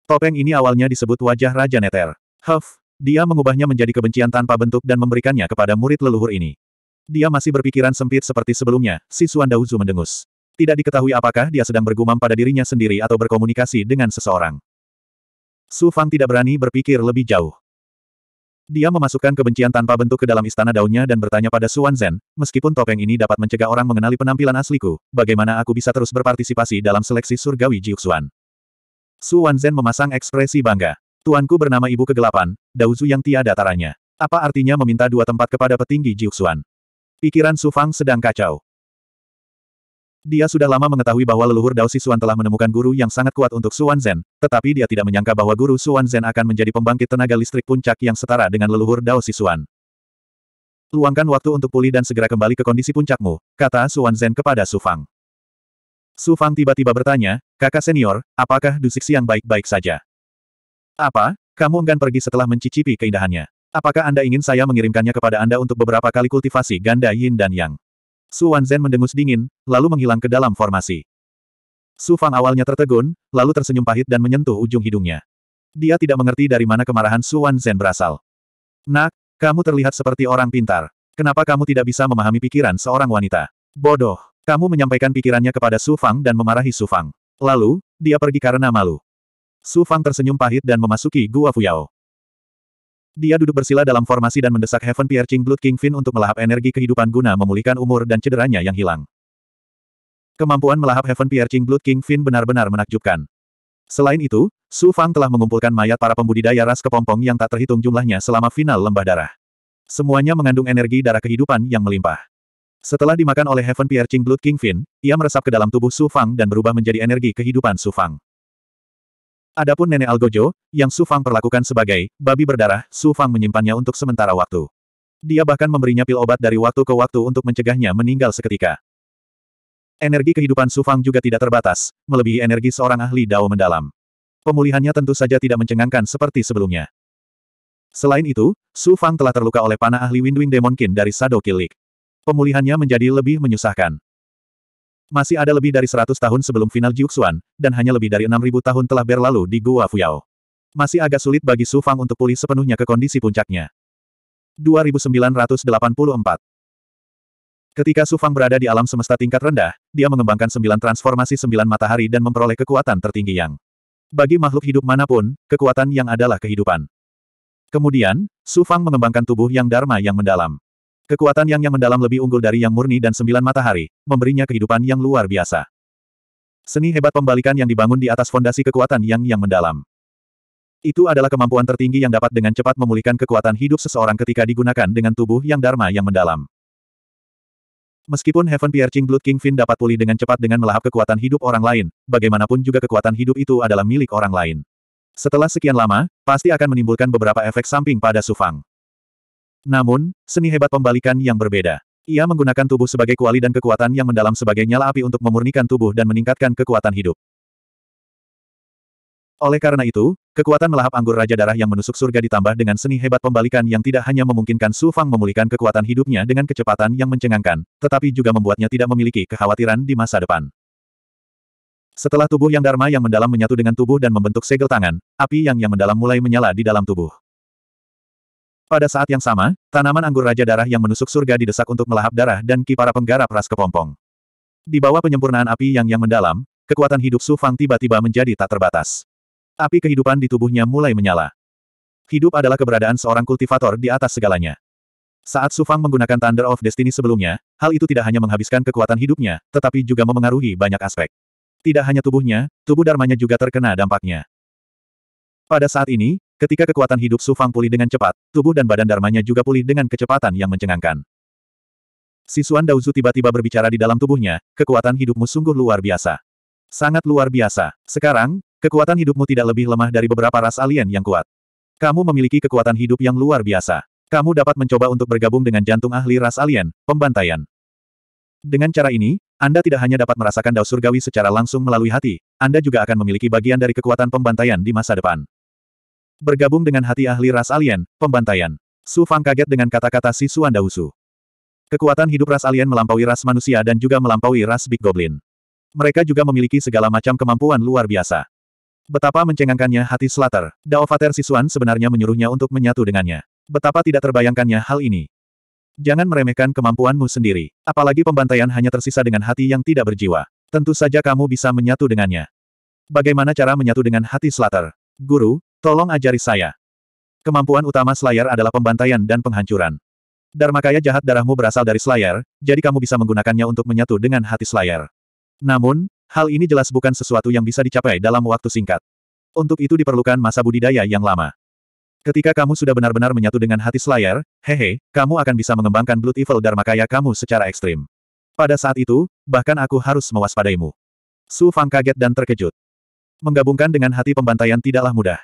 Speaker 1: Topeng ini awalnya disebut wajah Raja Neter. Huff, dia mengubahnya menjadi kebencian tanpa bentuk dan memberikannya kepada murid leluhur ini. Dia masih berpikiran sempit seperti sebelumnya, si Suan Dauzu mendengus. Tidak diketahui apakah dia sedang bergumam pada dirinya sendiri atau berkomunikasi dengan seseorang. Su Fang tidak berani berpikir lebih jauh. Dia memasukkan kebencian tanpa bentuk ke dalam istana daunnya dan bertanya pada Su Wanzhen, meskipun topeng ini dapat mencegah orang mengenali penampilan asliku, bagaimana aku bisa terus berpartisipasi dalam seleksi surgawi Jiuxuan? Su Wanzhen memasang ekspresi bangga. Tuanku bernama Ibu Kegelapan, Dauzu yang tiada taranya. Apa artinya meminta dua tempat kepada petinggi Jiuxuan? Pikiran Su Fang sedang kacau. Dia sudah lama mengetahui bahwa leluhur Dao Sisuan telah menemukan guru yang sangat kuat untuk Suan Zen, tetapi dia tidak menyangka bahwa guru Suan Zen akan menjadi pembangkit tenaga listrik puncak yang setara dengan leluhur Dao Sisuan. Luangkan waktu untuk pulih dan segera kembali ke kondisi puncakmu, kata Suan Zen kepada Su Fang. Su Fang tiba-tiba bertanya, kakak senior, apakah dusiksi yang baik-baik saja? Apa? Kamu enggan pergi setelah mencicipi keindahannya. Apakah Anda ingin saya mengirimkannya kepada Anda untuk beberapa kali kultivasi ganda yin dan yang? Su Wanzhen mendengus dingin, lalu menghilang ke dalam formasi. Su Fang awalnya tertegun, lalu tersenyum pahit dan menyentuh ujung hidungnya. Dia tidak mengerti dari mana kemarahan Su Wanzhen berasal. Nak, kamu terlihat seperti orang pintar. Kenapa kamu tidak bisa memahami pikiran seorang wanita? Bodoh. Kamu menyampaikan pikirannya kepada Su Fang dan memarahi Su Fang. Lalu, dia pergi karena malu. Su Fang tersenyum pahit dan memasuki Gua Fuyao. Dia duduk bersila dalam formasi dan mendesak Heaven Piercing Blood King Finn untuk melahap energi kehidupan guna memulihkan umur dan cederanya yang hilang. Kemampuan melahap Heaven Piercing Blood King Finn benar-benar menakjubkan. Selain itu, Su Fang telah mengumpulkan mayat para pembudidaya ras kepompong yang tak terhitung jumlahnya selama final lembah darah. Semuanya mengandung energi darah kehidupan yang melimpah. Setelah dimakan oleh Heaven Piercing Blood King Finn, ia meresap ke dalam tubuh Su Fang dan berubah menjadi energi kehidupan Su Fang. Adapun nenek Algojo, yang Su Fang perlakukan sebagai babi berdarah, Su Fang menyimpannya untuk sementara waktu. Dia bahkan memberinya pil obat dari waktu ke waktu untuk mencegahnya meninggal seketika. Energi kehidupan Su Fang juga tidak terbatas, melebihi energi seorang ahli dao mendalam. Pemulihannya tentu saja tidak mencengangkan seperti sebelumnya. Selain itu, Su Fang telah terluka oleh panah ahli Windwing Demon Kin dari Sado Kilik. Pemulihannya menjadi lebih menyusahkan. Masih ada lebih dari 100 tahun sebelum final Jiuxuan, dan hanya lebih dari 6.000 tahun telah berlalu di Gua Fuyao. Masih agak sulit bagi Su Fang untuk pulih sepenuhnya ke kondisi puncaknya. 2984 Ketika Su Fang berada di alam semesta tingkat rendah, dia mengembangkan sembilan transformasi sembilan matahari dan memperoleh kekuatan tertinggi yang. Bagi makhluk hidup manapun, kekuatan yang adalah kehidupan. Kemudian, Su Fang mengembangkan tubuh yang dharma yang mendalam. Kekuatan yang yang mendalam lebih unggul dari yang murni dan sembilan matahari, memberinya kehidupan yang luar biasa. Seni hebat pembalikan yang dibangun di atas fondasi kekuatan yang yang mendalam. Itu adalah kemampuan tertinggi yang dapat dengan cepat memulihkan kekuatan hidup seseorang ketika digunakan dengan tubuh yang dharma yang mendalam. Meskipun Heaven Piercing Blood King Fin dapat pulih dengan cepat dengan melahap kekuatan hidup orang lain, bagaimanapun juga kekuatan hidup itu adalah milik orang lain. Setelah sekian lama, pasti akan menimbulkan beberapa efek samping pada Sufang. Namun, seni hebat pembalikan yang berbeda. Ia menggunakan tubuh sebagai kuali dan kekuatan yang mendalam sebagai nyala api untuk memurnikan tubuh dan meningkatkan kekuatan hidup. Oleh karena itu, kekuatan melahap anggur Raja Darah yang menusuk surga ditambah dengan seni hebat pembalikan yang tidak hanya memungkinkan Su Fang memulihkan kekuatan hidupnya dengan kecepatan yang mencengangkan, tetapi juga membuatnya tidak memiliki kekhawatiran di masa depan. Setelah tubuh yang Dharma yang mendalam menyatu dengan tubuh dan membentuk segel tangan, api yang yang mendalam mulai menyala di dalam tubuh. Pada saat yang sama, tanaman anggur Raja Darah yang menusuk surga didesak untuk melahap darah dan ki para penggarap ras kepompong. Di bawah penyempurnaan api yang yang mendalam, kekuatan hidup Su Fang tiba-tiba menjadi tak terbatas. Api kehidupan di tubuhnya mulai menyala. Hidup adalah keberadaan seorang kultivator di atas segalanya. Saat Su Fang menggunakan Thunder of Destiny sebelumnya, hal itu tidak hanya menghabiskan kekuatan hidupnya, tetapi juga memengaruhi banyak aspek. Tidak hanya tubuhnya, tubuh Darmanya juga terkena dampaknya. Pada saat ini, Ketika kekuatan hidup Su Fang pulih dengan cepat, tubuh dan badan darmanya juga pulih dengan kecepatan yang mencengangkan. Sisuan Daozu tiba-tiba berbicara di dalam tubuhnya, kekuatan hidupmu sungguh luar biasa. Sangat luar biasa. Sekarang, kekuatan hidupmu tidak lebih lemah dari beberapa ras alien yang kuat. Kamu memiliki kekuatan hidup yang luar biasa. Kamu dapat mencoba untuk bergabung dengan jantung ahli ras alien, pembantaian. Dengan cara ini, Anda tidak hanya dapat merasakan dao surgawi secara langsung melalui hati, Anda juga akan memiliki bagian dari kekuatan pembantaian di masa depan. Bergabung dengan hati ahli ras alien, pembantaian. Su Fang kaget dengan kata-kata si Suan Dausu. Kekuatan hidup ras alien melampaui ras manusia dan juga melampaui ras Big Goblin. Mereka juga memiliki segala macam kemampuan luar biasa. Betapa mencengangkannya hati Slater, Daovater Sisuan sebenarnya menyuruhnya untuk menyatu dengannya. Betapa tidak terbayangkannya hal ini. Jangan meremehkan kemampuanmu sendiri. Apalagi pembantaian hanya tersisa dengan hati yang tidak berjiwa. Tentu saja kamu bisa menyatu dengannya. Bagaimana cara menyatu dengan hati Slater? Guru, Tolong ajari saya. Kemampuan utama Slayer adalah pembantaian dan penghancuran. Darmakaya jahat darahmu berasal dari Slayer, jadi kamu bisa menggunakannya untuk menyatu dengan hati Slayer. Namun, hal ini jelas bukan sesuatu yang bisa dicapai dalam waktu singkat. Untuk itu diperlukan masa budidaya yang lama. Ketika kamu sudah benar-benar menyatu dengan hati Slayer, hehe, kamu akan bisa mengembangkan Blood Evil Darmakaya kamu secara ekstrim. Pada saat itu, bahkan aku harus mewaspadaimu. Su Fang kaget dan terkejut. Menggabungkan dengan hati pembantaian tidaklah mudah.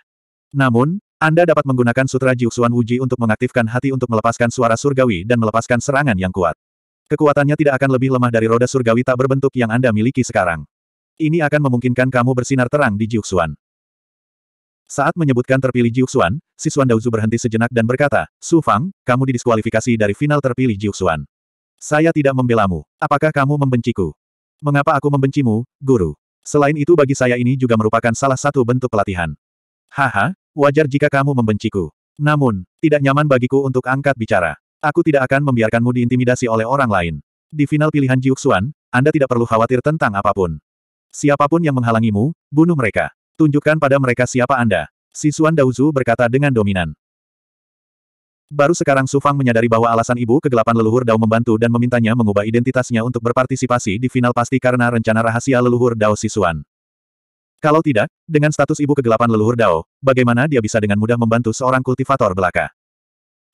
Speaker 1: Namun, Anda dapat menggunakan Sutra Jiuxuan Wuji untuk mengaktifkan hati untuk melepaskan suara surgawi dan melepaskan serangan yang kuat. Kekuatannya tidak akan lebih lemah dari roda surgawi tak berbentuk yang Anda miliki sekarang. Ini akan memungkinkan kamu bersinar terang di Jiuxuan. Saat menyebutkan terpilih Jiuxuan, Siswan Daozu berhenti sejenak dan berkata, Su Fang, kamu didiskualifikasi dari final terpilih Jiuxuan. Saya tidak membelamu. Apakah kamu membenciku? Mengapa aku membencimu, guru? Selain itu bagi saya ini juga merupakan salah satu bentuk pelatihan. Haha, Wajar jika kamu membenciku. Namun, tidak nyaman bagiku untuk angkat bicara. Aku tidak akan membiarkanmu diintimidasi oleh orang lain. Di final pilihan Jiuxuan, Anda tidak perlu khawatir tentang apapun. Siapapun yang menghalangimu, bunuh mereka. Tunjukkan pada mereka siapa Anda. Si Sisuan Dauzu berkata dengan dominan. Baru sekarang Sufang menyadari bahwa alasan ibu kegelapan leluhur Dao membantu dan memintanya mengubah identitasnya untuk berpartisipasi di final pasti karena rencana rahasia leluhur Dao Sisuan. Kalau tidak, dengan status ibu kegelapan leluhur Dao, bagaimana dia bisa dengan mudah membantu seorang kultivator belaka?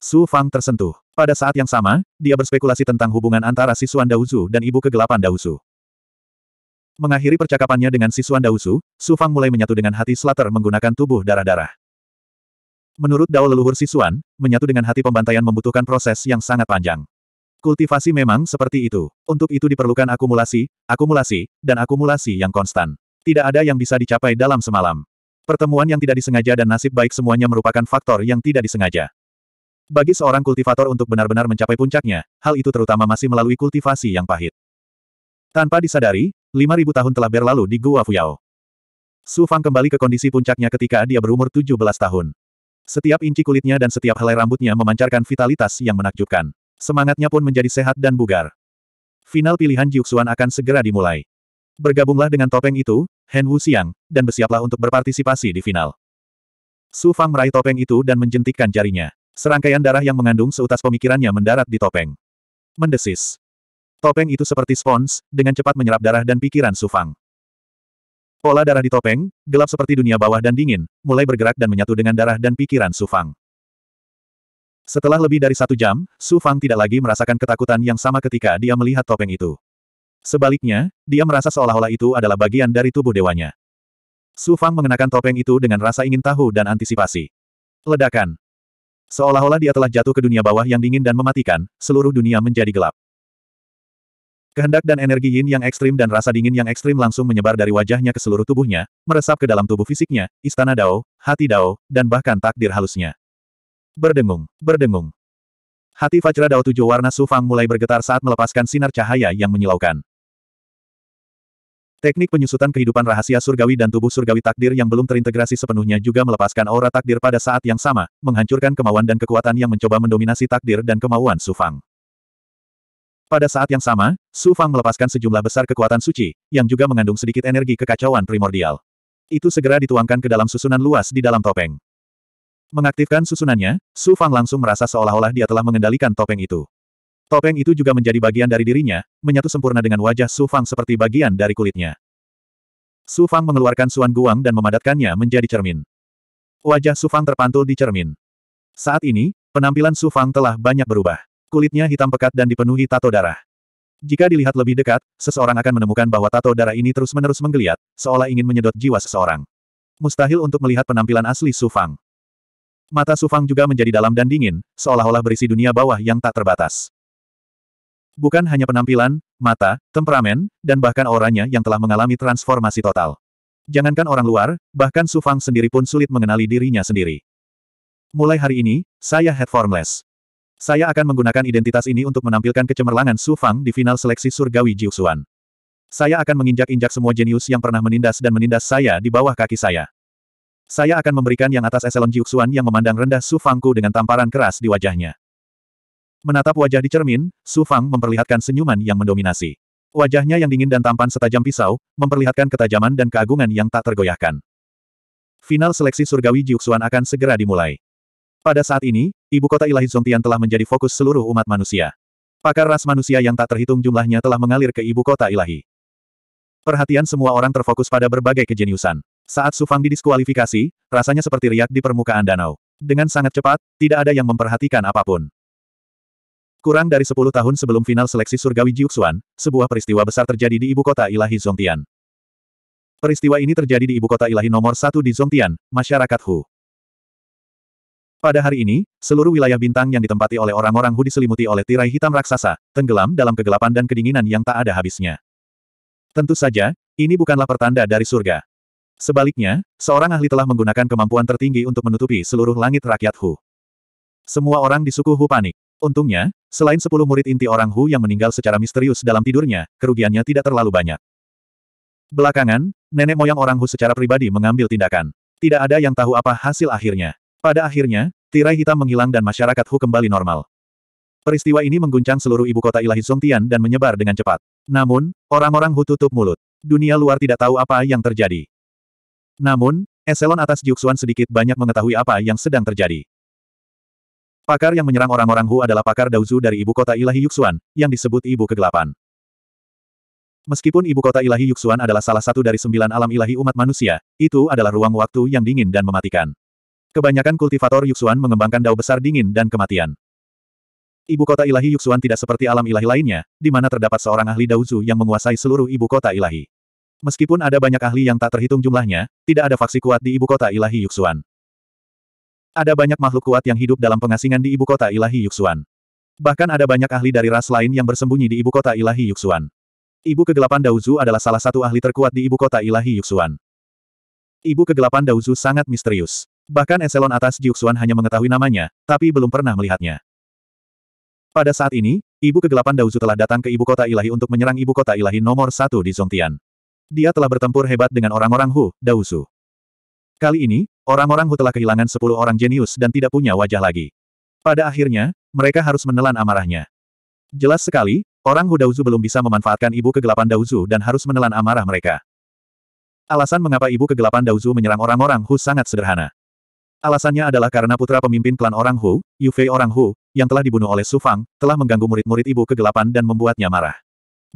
Speaker 1: Su Fang tersentuh. Pada saat yang sama, dia berspekulasi tentang hubungan antara Sisuan Daozu dan ibu kegelapan Daozu. Mengakhiri percakapannya dengan Sisuan Daozu, Su Fang mulai menyatu dengan hati Slater menggunakan tubuh darah-darah. Menurut Dao leluhur Sisuan, menyatu dengan hati pembantaian membutuhkan proses yang sangat panjang. Kultivasi memang seperti itu. Untuk itu diperlukan akumulasi, akumulasi, dan akumulasi yang konstan. Tidak ada yang bisa dicapai dalam semalam. Pertemuan yang tidak disengaja dan nasib baik semuanya merupakan faktor yang tidak disengaja. Bagi seorang kultivator untuk benar-benar mencapai puncaknya, hal itu terutama masih melalui kultivasi yang pahit. Tanpa disadari, 5.000 tahun telah berlalu di Gua Fuyao. Su Fang kembali ke kondisi puncaknya ketika dia berumur 17 tahun. Setiap inci kulitnya dan setiap helai rambutnya memancarkan vitalitas yang menakjubkan. Semangatnya pun menjadi sehat dan bugar. Final pilihan Jiuxuan akan segera dimulai. Bergabunglah dengan topeng itu, Hen Wu Siang, dan bersiaplah untuk berpartisipasi di final. Su Fang meraih topeng itu dan menjentikkan jarinya. Serangkaian darah yang mengandung seutas pemikirannya mendarat di topeng. Mendesis. Topeng itu seperti spons, dengan cepat menyerap darah dan pikiran Su Fang. Pola darah di topeng, gelap seperti dunia bawah dan dingin, mulai bergerak dan menyatu dengan darah dan pikiran Su Fang. Setelah lebih dari satu jam, Su Fang tidak lagi merasakan ketakutan yang sama ketika dia melihat topeng itu. Sebaliknya, dia merasa seolah-olah itu adalah bagian dari tubuh dewanya. Su Fang mengenakan topeng itu dengan rasa ingin tahu dan antisipasi. Ledakan. Seolah-olah dia telah jatuh ke dunia bawah yang dingin dan mematikan, seluruh dunia menjadi gelap. Kehendak dan energi yin yang ekstrim dan rasa dingin yang ekstrim langsung menyebar dari wajahnya ke seluruh tubuhnya, meresap ke dalam tubuh fisiknya, istana Dao, hati Dao, dan bahkan takdir halusnya. Berdengung, berdengung. Hati Fajra Dao tujuh warna Su Fang mulai bergetar saat melepaskan sinar cahaya yang menyilaukan. Teknik penyusutan kehidupan rahasia surgawi dan tubuh surgawi takdir yang belum terintegrasi sepenuhnya juga melepaskan aura takdir pada saat yang sama, menghancurkan kemauan dan kekuatan yang mencoba mendominasi takdir dan kemauan Su Fang. Pada saat yang sama, Su Fang melepaskan sejumlah besar kekuatan suci, yang juga mengandung sedikit energi kekacauan primordial. Itu segera dituangkan ke dalam susunan luas di dalam topeng. Mengaktifkan susunannya, Su Fang langsung merasa seolah-olah dia telah mengendalikan topeng itu. Topeng itu juga menjadi bagian dari dirinya, menyatu sempurna dengan wajah Su Fang seperti bagian dari kulitnya. Su Fang mengeluarkan Suan Guang dan memadatkannya menjadi cermin. Wajah Su Fang terpantul di cermin. Saat ini, penampilan Su Fang telah banyak berubah. Kulitnya hitam pekat dan dipenuhi tato darah. Jika dilihat lebih dekat, seseorang akan menemukan bahwa tato darah ini terus-menerus menggeliat, seolah ingin menyedot jiwa seseorang. Mustahil untuk melihat penampilan asli Su Fang. Mata Su Fang juga menjadi dalam dan dingin, seolah-olah berisi dunia bawah yang tak terbatas bukan hanya penampilan, mata, temperamen, dan bahkan auranya yang telah mengalami transformasi total. Jangankan orang luar, bahkan Su Fang sendiri pun sulit mengenali dirinya sendiri. Mulai hari ini, saya head formless. Saya akan menggunakan identitas ini untuk menampilkan kecemerlangan Su Fang di final seleksi surgawi Jiuxuan. Saya akan menginjak-injak semua jenius yang pernah menindas dan menindas saya di bawah kaki saya. Saya akan memberikan yang atas eselon Jiuxuan yang memandang rendah Su Fangku dengan tamparan keras di wajahnya. Menatap wajah di cermin, Su Fang memperlihatkan senyuman yang mendominasi. Wajahnya yang dingin dan tampan setajam pisau, memperlihatkan ketajaman dan keagungan yang tak tergoyahkan. Final seleksi surgawi Jiuxuan akan segera dimulai. Pada saat ini, ibu kota ilahi Zongtian telah menjadi fokus seluruh umat manusia. Pakar ras manusia yang tak terhitung jumlahnya telah mengalir ke ibu kota ilahi. Perhatian semua orang terfokus pada berbagai kejeniusan. Saat Su Fang didiskualifikasi, rasanya seperti riak di permukaan danau. Dengan sangat cepat, tidak ada yang memperhatikan apapun. Kurang dari 10 tahun sebelum final seleksi surgawi Jiuxuan, sebuah peristiwa besar terjadi di ibu kota ilahi Zongtian. Peristiwa ini terjadi di ibu kota ilahi nomor satu di Zongtian, masyarakat Hu. Pada hari ini, seluruh wilayah bintang yang ditempati oleh orang-orang Hu diselimuti oleh tirai hitam raksasa, tenggelam dalam kegelapan dan kedinginan yang tak ada habisnya. Tentu saja, ini bukanlah pertanda dari surga. Sebaliknya, seorang ahli telah menggunakan kemampuan tertinggi untuk menutupi seluruh langit rakyat Hu. Semua orang di suku Hu panik. Untungnya, Selain sepuluh murid inti orang Hu yang meninggal secara misterius dalam tidurnya, kerugiannya tidak terlalu banyak. Belakangan, nenek moyang orang Hu secara pribadi mengambil tindakan. Tidak ada yang tahu apa hasil akhirnya. Pada akhirnya, tirai hitam menghilang dan masyarakat Hu kembali normal. Peristiwa ini mengguncang seluruh ibu kota ilahi Songtian dan menyebar dengan cepat. Namun, orang-orang Hu tutup mulut. Dunia luar tidak tahu apa yang terjadi. Namun, eselon atas Jiuxuan sedikit banyak mengetahui apa yang sedang terjadi. Pakar yang menyerang orang-orang Hu adalah pakar Daozu dari ibu kota ilahi Yuxuan, yang disebut ibu kegelapan. Meskipun ibu kota ilahi Yuxuan adalah salah satu dari sembilan alam ilahi umat manusia, itu adalah ruang waktu yang dingin dan mematikan. Kebanyakan kultivator Yuxuan mengembangkan dao besar dingin dan kematian. Ibu kota ilahi Yuxuan tidak seperti alam ilahi lainnya, di mana terdapat seorang ahli Daozu yang menguasai seluruh ibu kota ilahi. Meskipun ada banyak ahli yang tak terhitung jumlahnya, tidak ada faksi kuat di ibu kota ilahi Yuxuan. Ada banyak makhluk kuat yang hidup dalam pengasingan di ibu kota ilahi Yuxuan. Bahkan ada banyak ahli dari ras lain yang bersembunyi di ibu kota ilahi Yuxuan. Ibu kegelapan Dauzu adalah salah satu ahli terkuat di ibu kota ilahi Yuxuan. Ibu kegelapan Dauzu sangat misterius. Bahkan eselon atas Jiuxuan hanya mengetahui namanya, tapi belum pernah melihatnya. Pada saat ini, ibu kegelapan Dauzu telah datang ke ibu kota ilahi untuk menyerang ibu kota ilahi nomor satu di Zongtian. Dia telah bertempur hebat dengan orang-orang Hu, Dauzu. Kali ini, orang-orang Hu telah kehilangan sepuluh orang jenius dan tidak punya wajah lagi. Pada akhirnya, mereka harus menelan amarahnya. Jelas sekali, orang Hu Dauzu belum bisa memanfaatkan ibu kegelapan Dauzu dan harus menelan amarah mereka. Alasan mengapa ibu kegelapan Dauzu menyerang orang-orang Hu sangat sederhana. Alasannya adalah karena putra pemimpin klan orang Hu, Yufei orang Hu, yang telah dibunuh oleh Su Fang, telah mengganggu murid-murid ibu kegelapan dan membuatnya marah.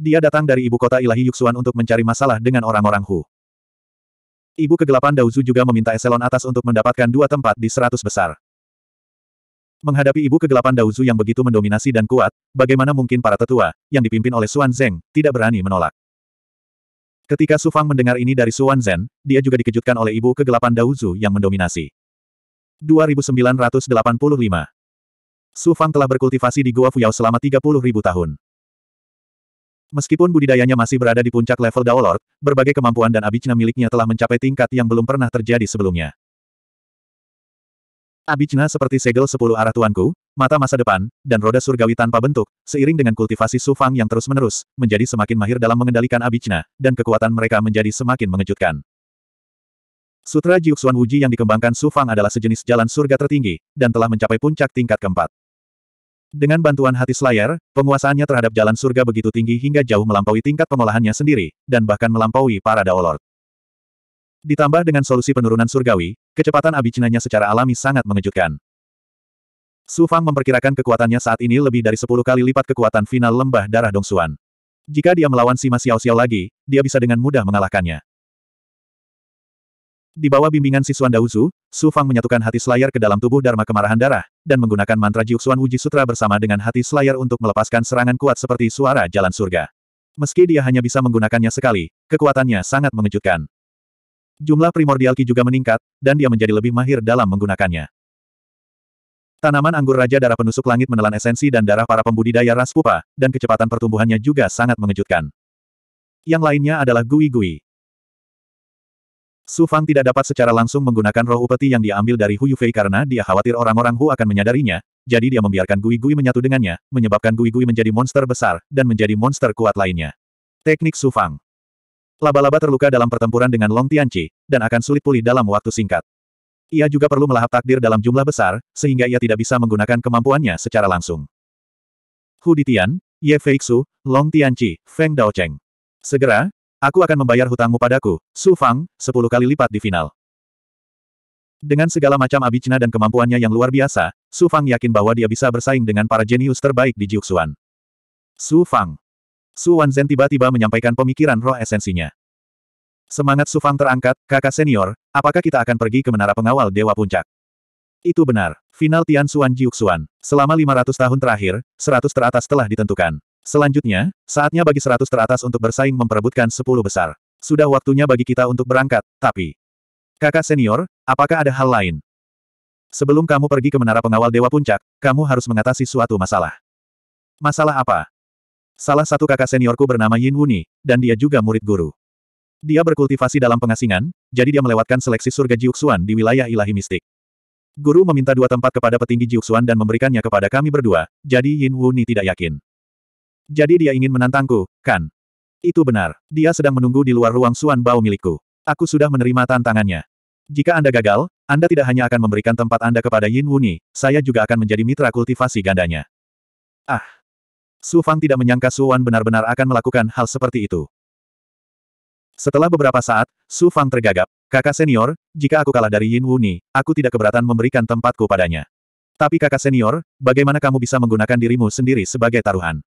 Speaker 1: Dia datang dari ibu kota ilahi Yuxuan untuk mencari masalah dengan orang-orang Hu. Ibu kegelapan Dauzu juga meminta eselon atas untuk mendapatkan dua tempat di seratus besar. Menghadapi ibu kegelapan Dauzu yang begitu mendominasi dan kuat, bagaimana mungkin para tetua, yang dipimpin oleh Xuan Zeng, tidak berani menolak. Ketika Su Fang mendengar ini dari Xuan Zeng, dia juga dikejutkan oleh ibu kegelapan Dauzu yang mendominasi. 2985 Su Fang telah berkultivasi di Gua Fuyao selama 30.000 tahun. Meskipun budidayanya masih berada di puncak level Dao Lord, berbagai kemampuan dan abicna miliknya telah mencapai tingkat yang belum pernah terjadi sebelumnya. Abicna seperti segel sepuluh arah tuanku, mata masa depan, dan roda surgawi tanpa bentuk, seiring dengan kultivasi Sufang yang terus-menerus, menjadi semakin mahir dalam mengendalikan abicna, dan kekuatan mereka menjadi semakin mengejutkan. Sutra Jiuxuan Wuji yang dikembangkan Sufang adalah sejenis jalan surga tertinggi, dan telah mencapai puncak tingkat keempat. Dengan bantuan hati Slayer, penguasaannya terhadap jalan surga begitu tinggi hingga jauh melampaui tingkat pengolahannya sendiri, dan bahkan melampaui para Daolord. Ditambah dengan solusi penurunan surgawi, kecepatan abicinanya secara alami sangat mengejutkan. Su Fang memperkirakan kekuatannya saat ini lebih dari 10 kali lipat kekuatan final lembah darah Dong Dongsuan. Jika dia melawan si Ma Xiao Xiao lagi, dia bisa dengan mudah mengalahkannya. Di bawah bimbingan siswan Dauzu, Su Fang menyatukan hati Slayer ke dalam tubuh Dharma kemarahan darah, dan menggunakan mantra Jiuxuan Wuji Sutra bersama dengan hati Slayer untuk melepaskan serangan kuat seperti suara jalan surga. Meski dia hanya bisa menggunakannya sekali, kekuatannya sangat mengejutkan. Jumlah primordial Ki juga meningkat, dan dia menjadi lebih mahir dalam menggunakannya. Tanaman anggur Raja Darah Penusuk Langit menelan esensi dan darah para pembudidaya ras pupa, dan kecepatan pertumbuhannya juga sangat mengejutkan. Yang lainnya adalah gui-gui. Su Fang tidak dapat secara langsung menggunakan roh upeti yang diambil dari Hu Yufei karena dia khawatir orang-orang Hu akan menyadarinya, jadi dia membiarkan Gui Gui menyatu dengannya, menyebabkan Gui Gui menjadi monster besar, dan menjadi monster kuat lainnya. Teknik Su Fang Laba-laba terluka dalam pertempuran dengan Long Tianqi, dan akan sulit pulih dalam waktu singkat. Ia juga perlu melahap takdir dalam jumlah besar, sehingga ia tidak bisa menggunakan kemampuannya secara langsung. Hu Ditian, Ye Feixu, Long Tianqi, Feng Daocheng. Segera, Aku akan membayar hutangmu padaku, Su Fang, sepuluh kali lipat di final. Dengan segala macam abijna dan kemampuannya yang luar biasa, Su Fang yakin bahwa dia bisa bersaing dengan para jenius terbaik di Jiuxuan. Su Fang. Su Wanzhen tiba-tiba menyampaikan pemikiran roh esensinya. Semangat Su Fang terangkat, kakak senior, apakah kita akan pergi ke menara pengawal Dewa Puncak? Itu benar. Final Tian Xuan Jiuxuan. Selama 500 tahun terakhir, 100 teratas telah ditentukan. Selanjutnya, saatnya bagi seratus teratas untuk bersaing memperebutkan sepuluh besar. Sudah waktunya bagi kita untuk berangkat, tapi... Kakak senior, apakah ada hal lain? Sebelum kamu pergi ke Menara Pengawal Dewa Puncak, kamu harus mengatasi suatu masalah. Masalah apa? Salah satu kakak seniorku bernama Yin Wuni, dan dia juga murid guru. Dia berkultivasi dalam pengasingan, jadi dia melewatkan seleksi surga Jiuxuan di wilayah ilahi mistik. Guru meminta dua tempat kepada petinggi Jiuxuan dan memberikannya kepada kami berdua, jadi Yin Wuni tidak yakin. Jadi dia ingin menantangku, kan? Itu benar. Dia sedang menunggu di luar ruang Suan Bao milikku. Aku sudah menerima tantangannya. Jika Anda gagal, Anda tidak hanya akan memberikan tempat Anda kepada Yin Wuni, saya juga akan menjadi mitra kultivasi gandanya. Ah. Su Fang tidak menyangka Su benar-benar akan melakukan hal seperti itu. Setelah beberapa saat, Su Fang tergagap, kakak senior, jika aku kalah dari Yin Wuni, aku tidak keberatan memberikan tempatku padanya. Tapi kakak senior, bagaimana kamu bisa menggunakan dirimu sendiri sebagai taruhan?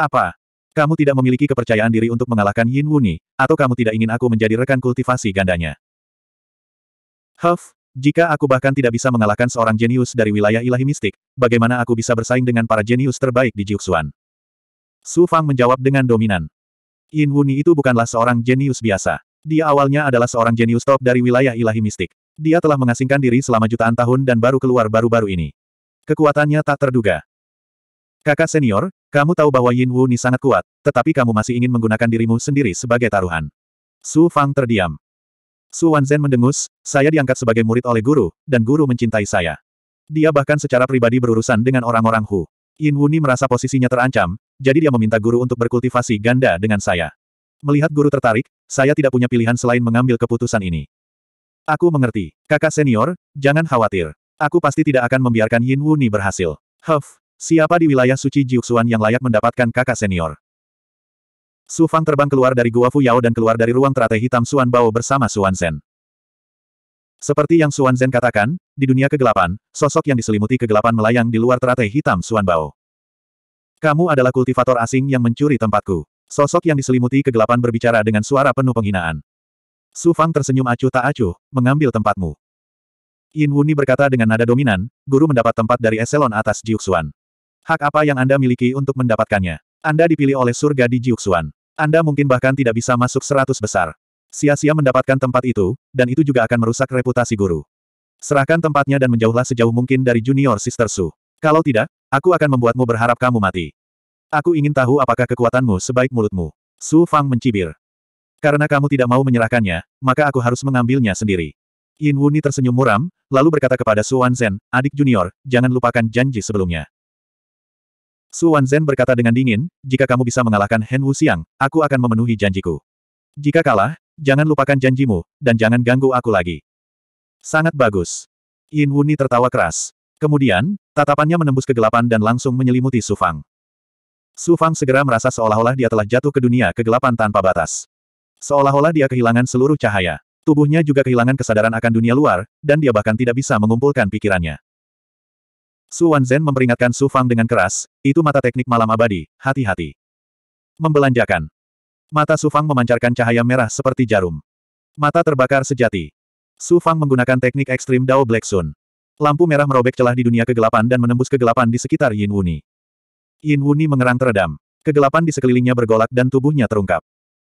Speaker 1: Apa? Kamu tidak memiliki kepercayaan diri untuk mengalahkan Yin Wuni, atau kamu tidak ingin aku menjadi rekan kultivasi gandanya? Huff, jika aku bahkan tidak bisa mengalahkan seorang jenius dari wilayah ilahi mistik, bagaimana aku bisa bersaing dengan para jenius terbaik di Jiuxuan? Su Fang menjawab dengan dominan. Yin Wuni itu bukanlah seorang jenius biasa. Dia awalnya adalah seorang jenius top dari wilayah ilahi mistik. Dia telah mengasingkan diri selama jutaan tahun dan baru keluar baru-baru ini. Kekuatannya tak terduga. Kakak senior, kamu tahu bahwa Yin Wu ini sangat kuat, tetapi kamu masih ingin menggunakan dirimu sendiri sebagai taruhan. Su Fang terdiam. Su Wanzhen mendengus, saya diangkat sebagai murid oleh guru, dan guru mencintai saya. Dia bahkan secara pribadi berurusan dengan orang-orang Hu. Yin Wu ini merasa posisinya terancam, jadi dia meminta guru untuk berkultivasi ganda dengan saya. Melihat guru tertarik, saya tidak punya pilihan selain mengambil keputusan ini. Aku mengerti. Kakak senior, jangan khawatir. Aku pasti tidak akan membiarkan Yin Wu ini berhasil. Huff, Siapa di wilayah suci Jiuxuan yang layak mendapatkan kakak senior? Su Fang terbang keluar dari Gua Fu Yao dan keluar dari ruang teratai hitam Suan Bao bersama Suan Zen. Seperti yang Suan Zen katakan, di dunia kegelapan, sosok yang diselimuti kegelapan melayang di luar teratai hitam Suan Bao. Kamu adalah kultivator asing yang mencuri tempatku. Sosok yang diselimuti kegelapan berbicara dengan suara penuh penghinaan. Su Fang tersenyum acuh tak acuh, mengambil tempatmu. Yin Wuni berkata dengan nada dominan, guru mendapat tempat dari eselon atas Jiuxuan. Hak apa yang Anda miliki untuk mendapatkannya? Anda dipilih oleh surga di Jiuxuan. Anda mungkin bahkan tidak bisa masuk seratus besar. Sia-sia mendapatkan tempat itu, dan itu juga akan merusak reputasi guru. Serahkan tempatnya dan menjauhlah sejauh mungkin dari junior sister Su. Kalau tidak, aku akan membuatmu berharap kamu mati. Aku ingin tahu apakah kekuatanmu sebaik mulutmu. Su Fang mencibir. Karena kamu tidak mau menyerahkannya, maka aku harus mengambilnya sendiri. Yin Wuni tersenyum muram, lalu berkata kepada Su Wan Zhen, adik junior, jangan lupakan janji sebelumnya. Su Wanzhen berkata dengan dingin, jika kamu bisa mengalahkan Hen Wuxiang, aku akan memenuhi janjiku. Jika kalah, jangan lupakan janjimu, dan jangan ganggu aku lagi. Sangat bagus. Yin Wuni tertawa keras. Kemudian, tatapannya menembus kegelapan dan langsung menyelimuti Su Fang. Su Fang segera merasa seolah-olah dia telah jatuh ke dunia kegelapan tanpa batas. Seolah-olah dia kehilangan seluruh cahaya. Tubuhnya juga kehilangan kesadaran akan dunia luar, dan dia bahkan tidak bisa mengumpulkan pikirannya. Su Wanzhen memperingatkan Su Fang dengan keras, itu mata teknik malam abadi, hati-hati. Membelanjakan. Mata Su Fang memancarkan cahaya merah seperti jarum. Mata terbakar sejati. Su Fang menggunakan teknik ekstrim Dao Black Sun. Lampu merah merobek celah di dunia kegelapan dan menembus kegelapan di sekitar Yin Wuni. Yin Wuni mengerang teredam. Kegelapan di sekelilingnya bergolak dan tubuhnya terungkap.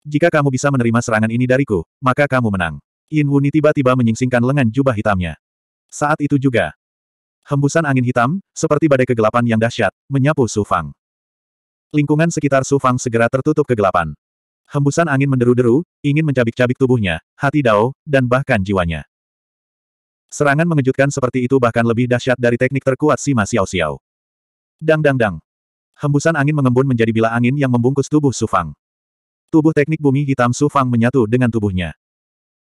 Speaker 1: Jika kamu bisa menerima serangan ini dariku, maka kamu menang. Yin Wuni tiba-tiba menyingsingkan lengan jubah hitamnya. Saat itu juga, Hembusan angin hitam, seperti badai kegelapan yang dahsyat, menyapu Su Fang. Lingkungan sekitar Su Fang segera tertutup kegelapan. Hembusan angin menderu-deru, ingin mencabik-cabik tubuhnya, hati Dao, dan bahkan jiwanya. Serangan mengejutkan seperti itu bahkan lebih dahsyat dari teknik terkuat Sima Xiao Xiao. Dang dang dang. Hembusan angin mengembun menjadi bila angin yang membungkus tubuh Su Fang. Tubuh teknik bumi hitam Su Fang menyatu dengan tubuhnya.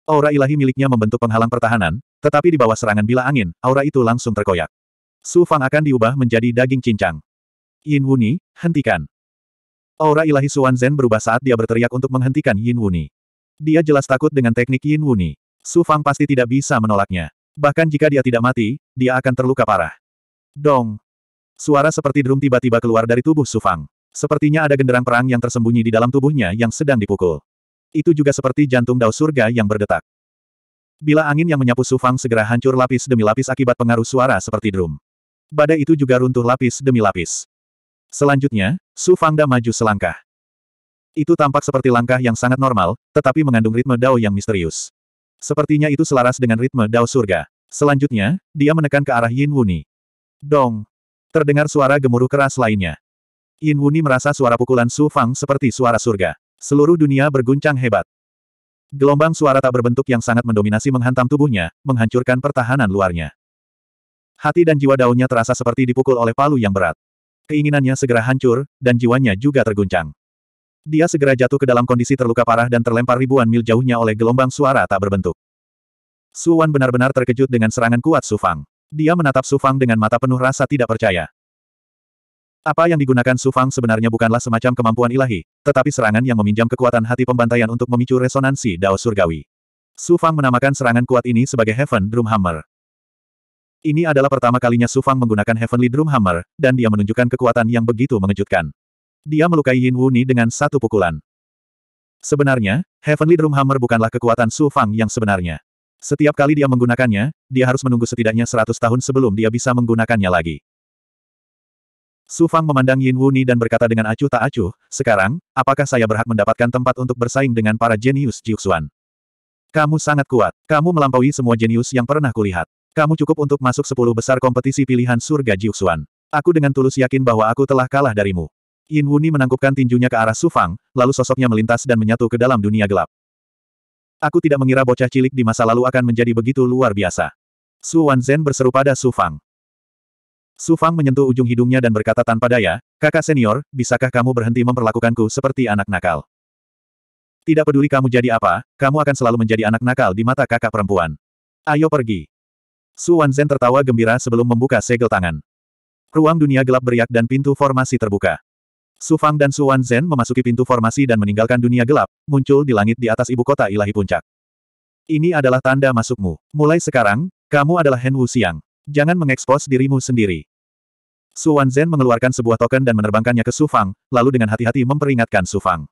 Speaker 1: Aura ilahi miliknya membentuk penghalang pertahanan, tetapi di bawah serangan bila angin, aura itu langsung terkoyak. Su Fang akan diubah menjadi daging cincang. Yin Wuni, hentikan. Aura ilahi Suan Zen berubah saat dia berteriak untuk menghentikan Yin Wuni. Dia jelas takut dengan teknik Yin Wuni. Su Fang pasti tidak bisa menolaknya. Bahkan jika dia tidak mati, dia akan terluka parah. Dong. Suara seperti drum tiba-tiba keluar dari tubuh Su Fang. Sepertinya ada genderang perang yang tersembunyi di dalam tubuhnya yang sedang dipukul. Itu juga seperti jantung dao surga yang berdetak. Bila angin yang menyapu Sufang segera hancur lapis demi lapis akibat pengaruh suara seperti drum. Badai itu juga runtuh lapis demi lapis. Selanjutnya, Su Fangda maju selangkah. Itu tampak seperti langkah yang sangat normal, tetapi mengandung ritme Dao yang misterius. Sepertinya itu selaras dengan ritme Dao surga. Selanjutnya, dia menekan ke arah Yin Wuni. Dong! Terdengar suara gemuruh keras lainnya. Yin Wuni merasa suara pukulan Su Fang seperti suara surga. Seluruh dunia berguncang hebat. Gelombang suara tak berbentuk yang sangat mendominasi menghantam tubuhnya, menghancurkan pertahanan luarnya. Hati dan jiwa daunnya terasa seperti dipukul oleh palu yang berat. Keinginannya segera hancur, dan jiwanya juga terguncang. Dia segera jatuh ke dalam kondisi terluka parah dan terlempar ribuan mil jauhnya oleh gelombang suara tak berbentuk. Suwan benar-benar terkejut dengan serangan kuat Sufang. Dia menatap Sufang dengan mata penuh rasa tidak percaya. Apa yang digunakan Su Fang sebenarnya bukanlah semacam kemampuan ilahi, tetapi serangan yang meminjam kekuatan hati pembantaian untuk memicu resonansi Dao Surgawi. Su Fang menamakan serangan kuat ini sebagai Heaven Drum Hammer. Ini adalah pertama kalinya Su Fang menggunakan Heavenly Drum Hammer, dan dia menunjukkan kekuatan yang begitu mengejutkan. Dia melukai Yin Wu Ni dengan satu pukulan. Sebenarnya, Heavenly Drum Hammer bukanlah kekuatan Su Fang yang sebenarnya. Setiap kali dia menggunakannya, dia harus menunggu setidaknya 100 tahun sebelum dia bisa menggunakannya lagi. Su Fang memandang Yin Wuni dan berkata dengan acuh tak acuh, sekarang, apakah saya berhak mendapatkan tempat untuk bersaing dengan para jenius Jiuxuan? Kamu sangat kuat. Kamu melampaui semua jenius yang pernah kulihat. Kamu cukup untuk masuk sepuluh besar kompetisi pilihan surga Jiuxuan. Aku dengan tulus yakin bahwa aku telah kalah darimu. Yin Wuni menangkupkan tinjunya ke arah Su Fang, lalu sosoknya melintas dan menyatu ke dalam dunia gelap. Aku tidak mengira bocah cilik di masa lalu akan menjadi begitu luar biasa. Su Wanzhen berseru pada Su Fang. Su Fang menyentuh ujung hidungnya dan berkata tanpa daya, kakak senior, bisakah kamu berhenti memperlakukanku seperti anak nakal? Tidak peduli kamu jadi apa, kamu akan selalu menjadi anak nakal di mata kakak perempuan. Ayo pergi. Su Wanzhen tertawa gembira sebelum membuka segel tangan. Ruang dunia gelap beriak dan pintu formasi terbuka. Su Fang dan Su Wanzhen memasuki pintu formasi dan meninggalkan dunia gelap, muncul di langit di atas ibu kota ilahi puncak. Ini adalah tanda masukmu. Mulai sekarang, kamu adalah Hen Wu Xiang. Jangan mengekspos dirimu sendiri. Su Zhen mengeluarkan sebuah token dan menerbangkannya ke Su Fang, lalu dengan hati-hati memperingatkan Su Fang.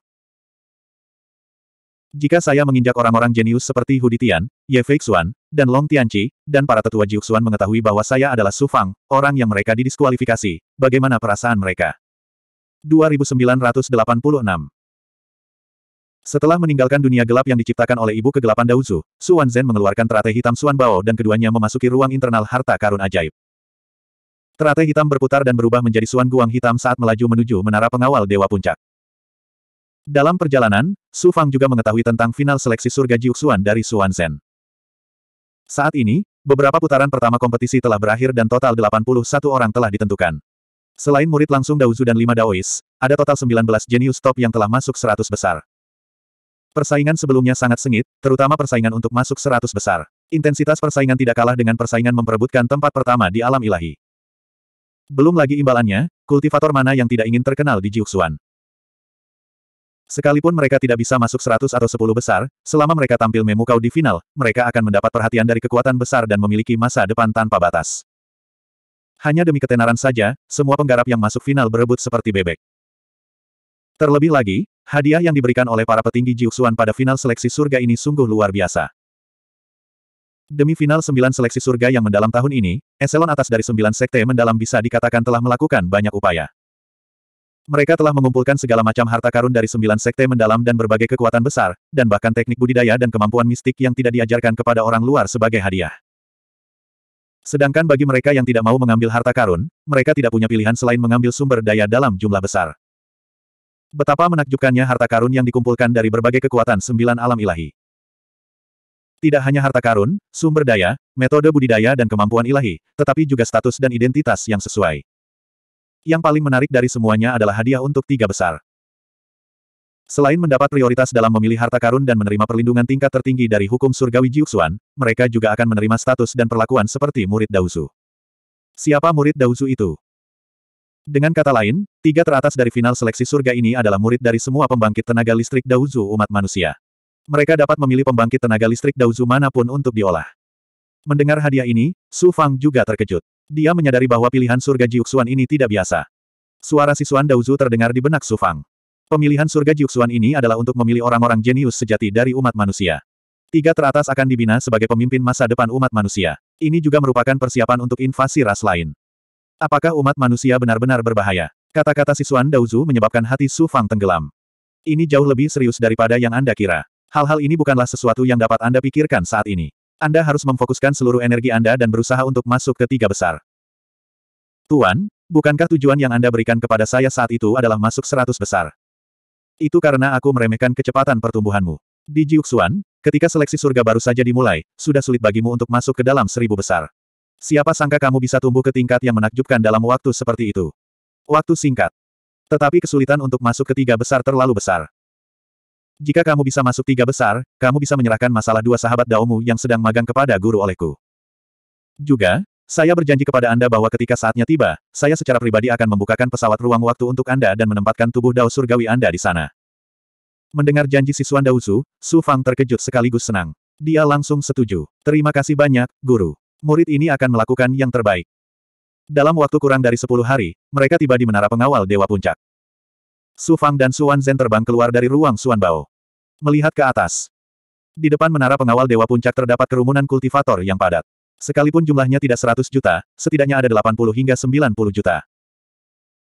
Speaker 1: Jika saya menginjak orang-orang jenius seperti Hu Ditian, Ye Feixuan, dan Long Tianqi, dan para tetua Xuan mengetahui bahwa saya adalah Su Fang, orang yang mereka didiskualifikasi, bagaimana perasaan mereka? 2986 setelah meninggalkan dunia gelap yang diciptakan oleh ibu kegelapan Daozu, Suan Zen mengeluarkan teratai hitam Suan Bao dan keduanya memasuki ruang internal harta karun ajaib. Teratai hitam berputar dan berubah menjadi Suan Guang hitam saat melaju menuju menara pengawal Dewa Puncak. Dalam perjalanan, Su Fang juga mengetahui tentang final seleksi surga Jiuxuan dari Suan Zen. Saat ini, beberapa putaran pertama kompetisi telah berakhir dan total 81 orang telah ditentukan. Selain murid langsung Daozu dan 5 Daois, ada total 19 jenius top yang telah masuk 100 besar. Persaingan sebelumnya sangat sengit, terutama persaingan untuk masuk seratus besar. Intensitas persaingan tidak kalah dengan persaingan memperebutkan tempat pertama di alam ilahi. Belum lagi imbalannya, kultivator mana yang tidak ingin terkenal di Jiuxuan. Sekalipun mereka tidak bisa masuk seratus atau sepuluh besar, selama mereka tampil memukau di final, mereka akan mendapat perhatian dari kekuatan besar dan memiliki masa depan tanpa batas. Hanya demi ketenaran saja, semua penggarap yang masuk final berebut seperti bebek. Terlebih lagi, hadiah yang diberikan oleh para petinggi Jiuxuan pada final seleksi surga ini sungguh luar biasa. Demi final sembilan seleksi surga yang mendalam tahun ini, eselon atas dari sembilan sekte mendalam bisa dikatakan telah melakukan banyak upaya. Mereka telah mengumpulkan segala macam harta karun dari sembilan sekte mendalam dan berbagai kekuatan besar, dan bahkan teknik budidaya dan kemampuan mistik yang tidak diajarkan kepada orang luar sebagai hadiah. Sedangkan bagi mereka yang tidak mau mengambil harta karun, mereka tidak punya pilihan selain mengambil sumber daya dalam jumlah besar. Betapa menakjubkannya harta karun yang dikumpulkan dari berbagai kekuatan sembilan alam ilahi. Tidak hanya harta karun, sumber daya, metode budidaya dan kemampuan ilahi, tetapi juga status dan identitas yang sesuai. Yang paling menarik dari semuanya adalah hadiah untuk tiga besar. Selain mendapat prioritas dalam memilih harta karun dan menerima perlindungan tingkat tertinggi dari hukum surgawi Jiuxuan, mereka juga akan menerima status dan perlakuan seperti murid Dausu. Siapa murid Dausu itu? Dengan kata lain, tiga teratas dari final seleksi surga ini adalah murid dari semua pembangkit tenaga listrik Dauzu umat manusia. Mereka dapat memilih pembangkit tenaga listrik Dauzu manapun untuk diolah. Mendengar hadiah ini, Su Fang juga terkejut. Dia menyadari bahwa pilihan surga Jiuxuan ini tidak biasa. Suara sisuan Dauzu terdengar di benak Su Fang. Pemilihan surga Jiuxuan ini adalah untuk memilih orang-orang jenius sejati dari umat manusia. Tiga teratas akan dibina sebagai pemimpin masa depan umat manusia. Ini juga merupakan persiapan untuk invasi ras lain. Apakah umat manusia benar-benar berbahaya? Kata-kata Sisuan Daozu menyebabkan hati Su Fang tenggelam. Ini jauh lebih serius daripada yang Anda kira. Hal-hal ini bukanlah sesuatu yang dapat Anda pikirkan saat ini. Anda harus memfokuskan seluruh energi Anda dan berusaha untuk masuk ke tiga besar. Tuan, bukankah tujuan yang Anda berikan kepada saya saat itu adalah masuk seratus besar? Itu karena aku meremehkan kecepatan pertumbuhanmu. Di Jiuxuan, ketika seleksi surga baru saja dimulai, sudah sulit bagimu untuk masuk ke dalam seribu besar. Siapa sangka kamu bisa tumbuh ke tingkat yang menakjubkan dalam waktu seperti itu. Waktu singkat. Tetapi kesulitan untuk masuk ke tiga besar terlalu besar. Jika kamu bisa masuk tiga besar, kamu bisa menyerahkan masalah dua sahabat daumu yang sedang magang kepada guru olehku. Juga, saya berjanji kepada Anda bahwa ketika saatnya tiba, saya secara pribadi akan membukakan pesawat ruang waktu untuk Anda dan menempatkan tubuh dao surgawi Anda di sana. Mendengar janji siswan dausu, Su Fang terkejut sekaligus senang. Dia langsung setuju. Terima kasih banyak, Guru. Murid ini akan melakukan yang terbaik. Dalam waktu kurang dari sepuluh hari, mereka tiba di menara pengawal Dewa Puncak. Su Fang dan Suan Zhen terbang keluar dari ruang Suan Bao. Melihat ke atas. Di depan menara pengawal Dewa Puncak terdapat kerumunan kultivator yang padat. Sekalipun jumlahnya tidak 100 juta, setidaknya ada 80 hingga 90 juta.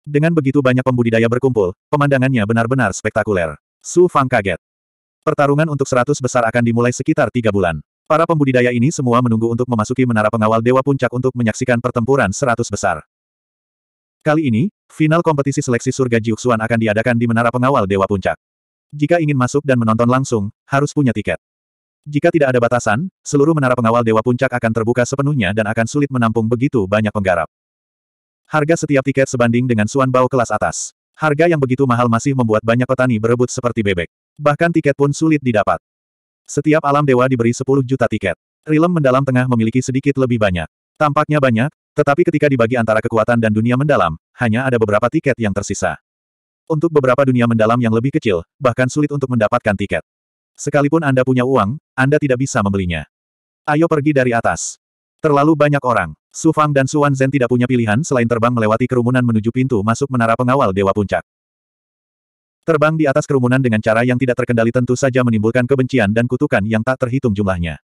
Speaker 1: Dengan begitu banyak pembudidaya berkumpul, pemandangannya benar-benar spektakuler. Su Fang kaget. Pertarungan untuk 100 besar akan dimulai sekitar tiga bulan. Para pembudidaya ini semua menunggu untuk memasuki menara pengawal Dewa Puncak untuk menyaksikan pertempuran seratus besar. Kali ini, final kompetisi seleksi surga Jiuxuan akan diadakan di menara pengawal Dewa Puncak. Jika ingin masuk dan menonton langsung, harus punya tiket. Jika tidak ada batasan, seluruh menara pengawal Dewa Puncak akan terbuka sepenuhnya dan akan sulit menampung begitu banyak penggarap. Harga setiap tiket sebanding dengan suan bau kelas atas. Harga yang begitu mahal masih membuat banyak petani berebut seperti bebek. Bahkan tiket pun sulit didapat. Setiap alam dewa diberi 10 juta tiket. Rilem mendalam tengah memiliki sedikit lebih banyak. Tampaknya banyak, tetapi ketika dibagi antara kekuatan dan dunia mendalam, hanya ada beberapa tiket yang tersisa. Untuk beberapa dunia mendalam yang lebih kecil, bahkan sulit untuk mendapatkan tiket. Sekalipun Anda punya uang, Anda tidak bisa membelinya. Ayo pergi dari atas. Terlalu banyak orang. Su Fang dan Su Wan Zen tidak punya pilihan selain terbang melewati kerumunan menuju pintu masuk menara pengawal Dewa Puncak. Terbang di atas kerumunan dengan cara yang tidak terkendali tentu saja menimbulkan kebencian dan kutukan yang tak terhitung jumlahnya.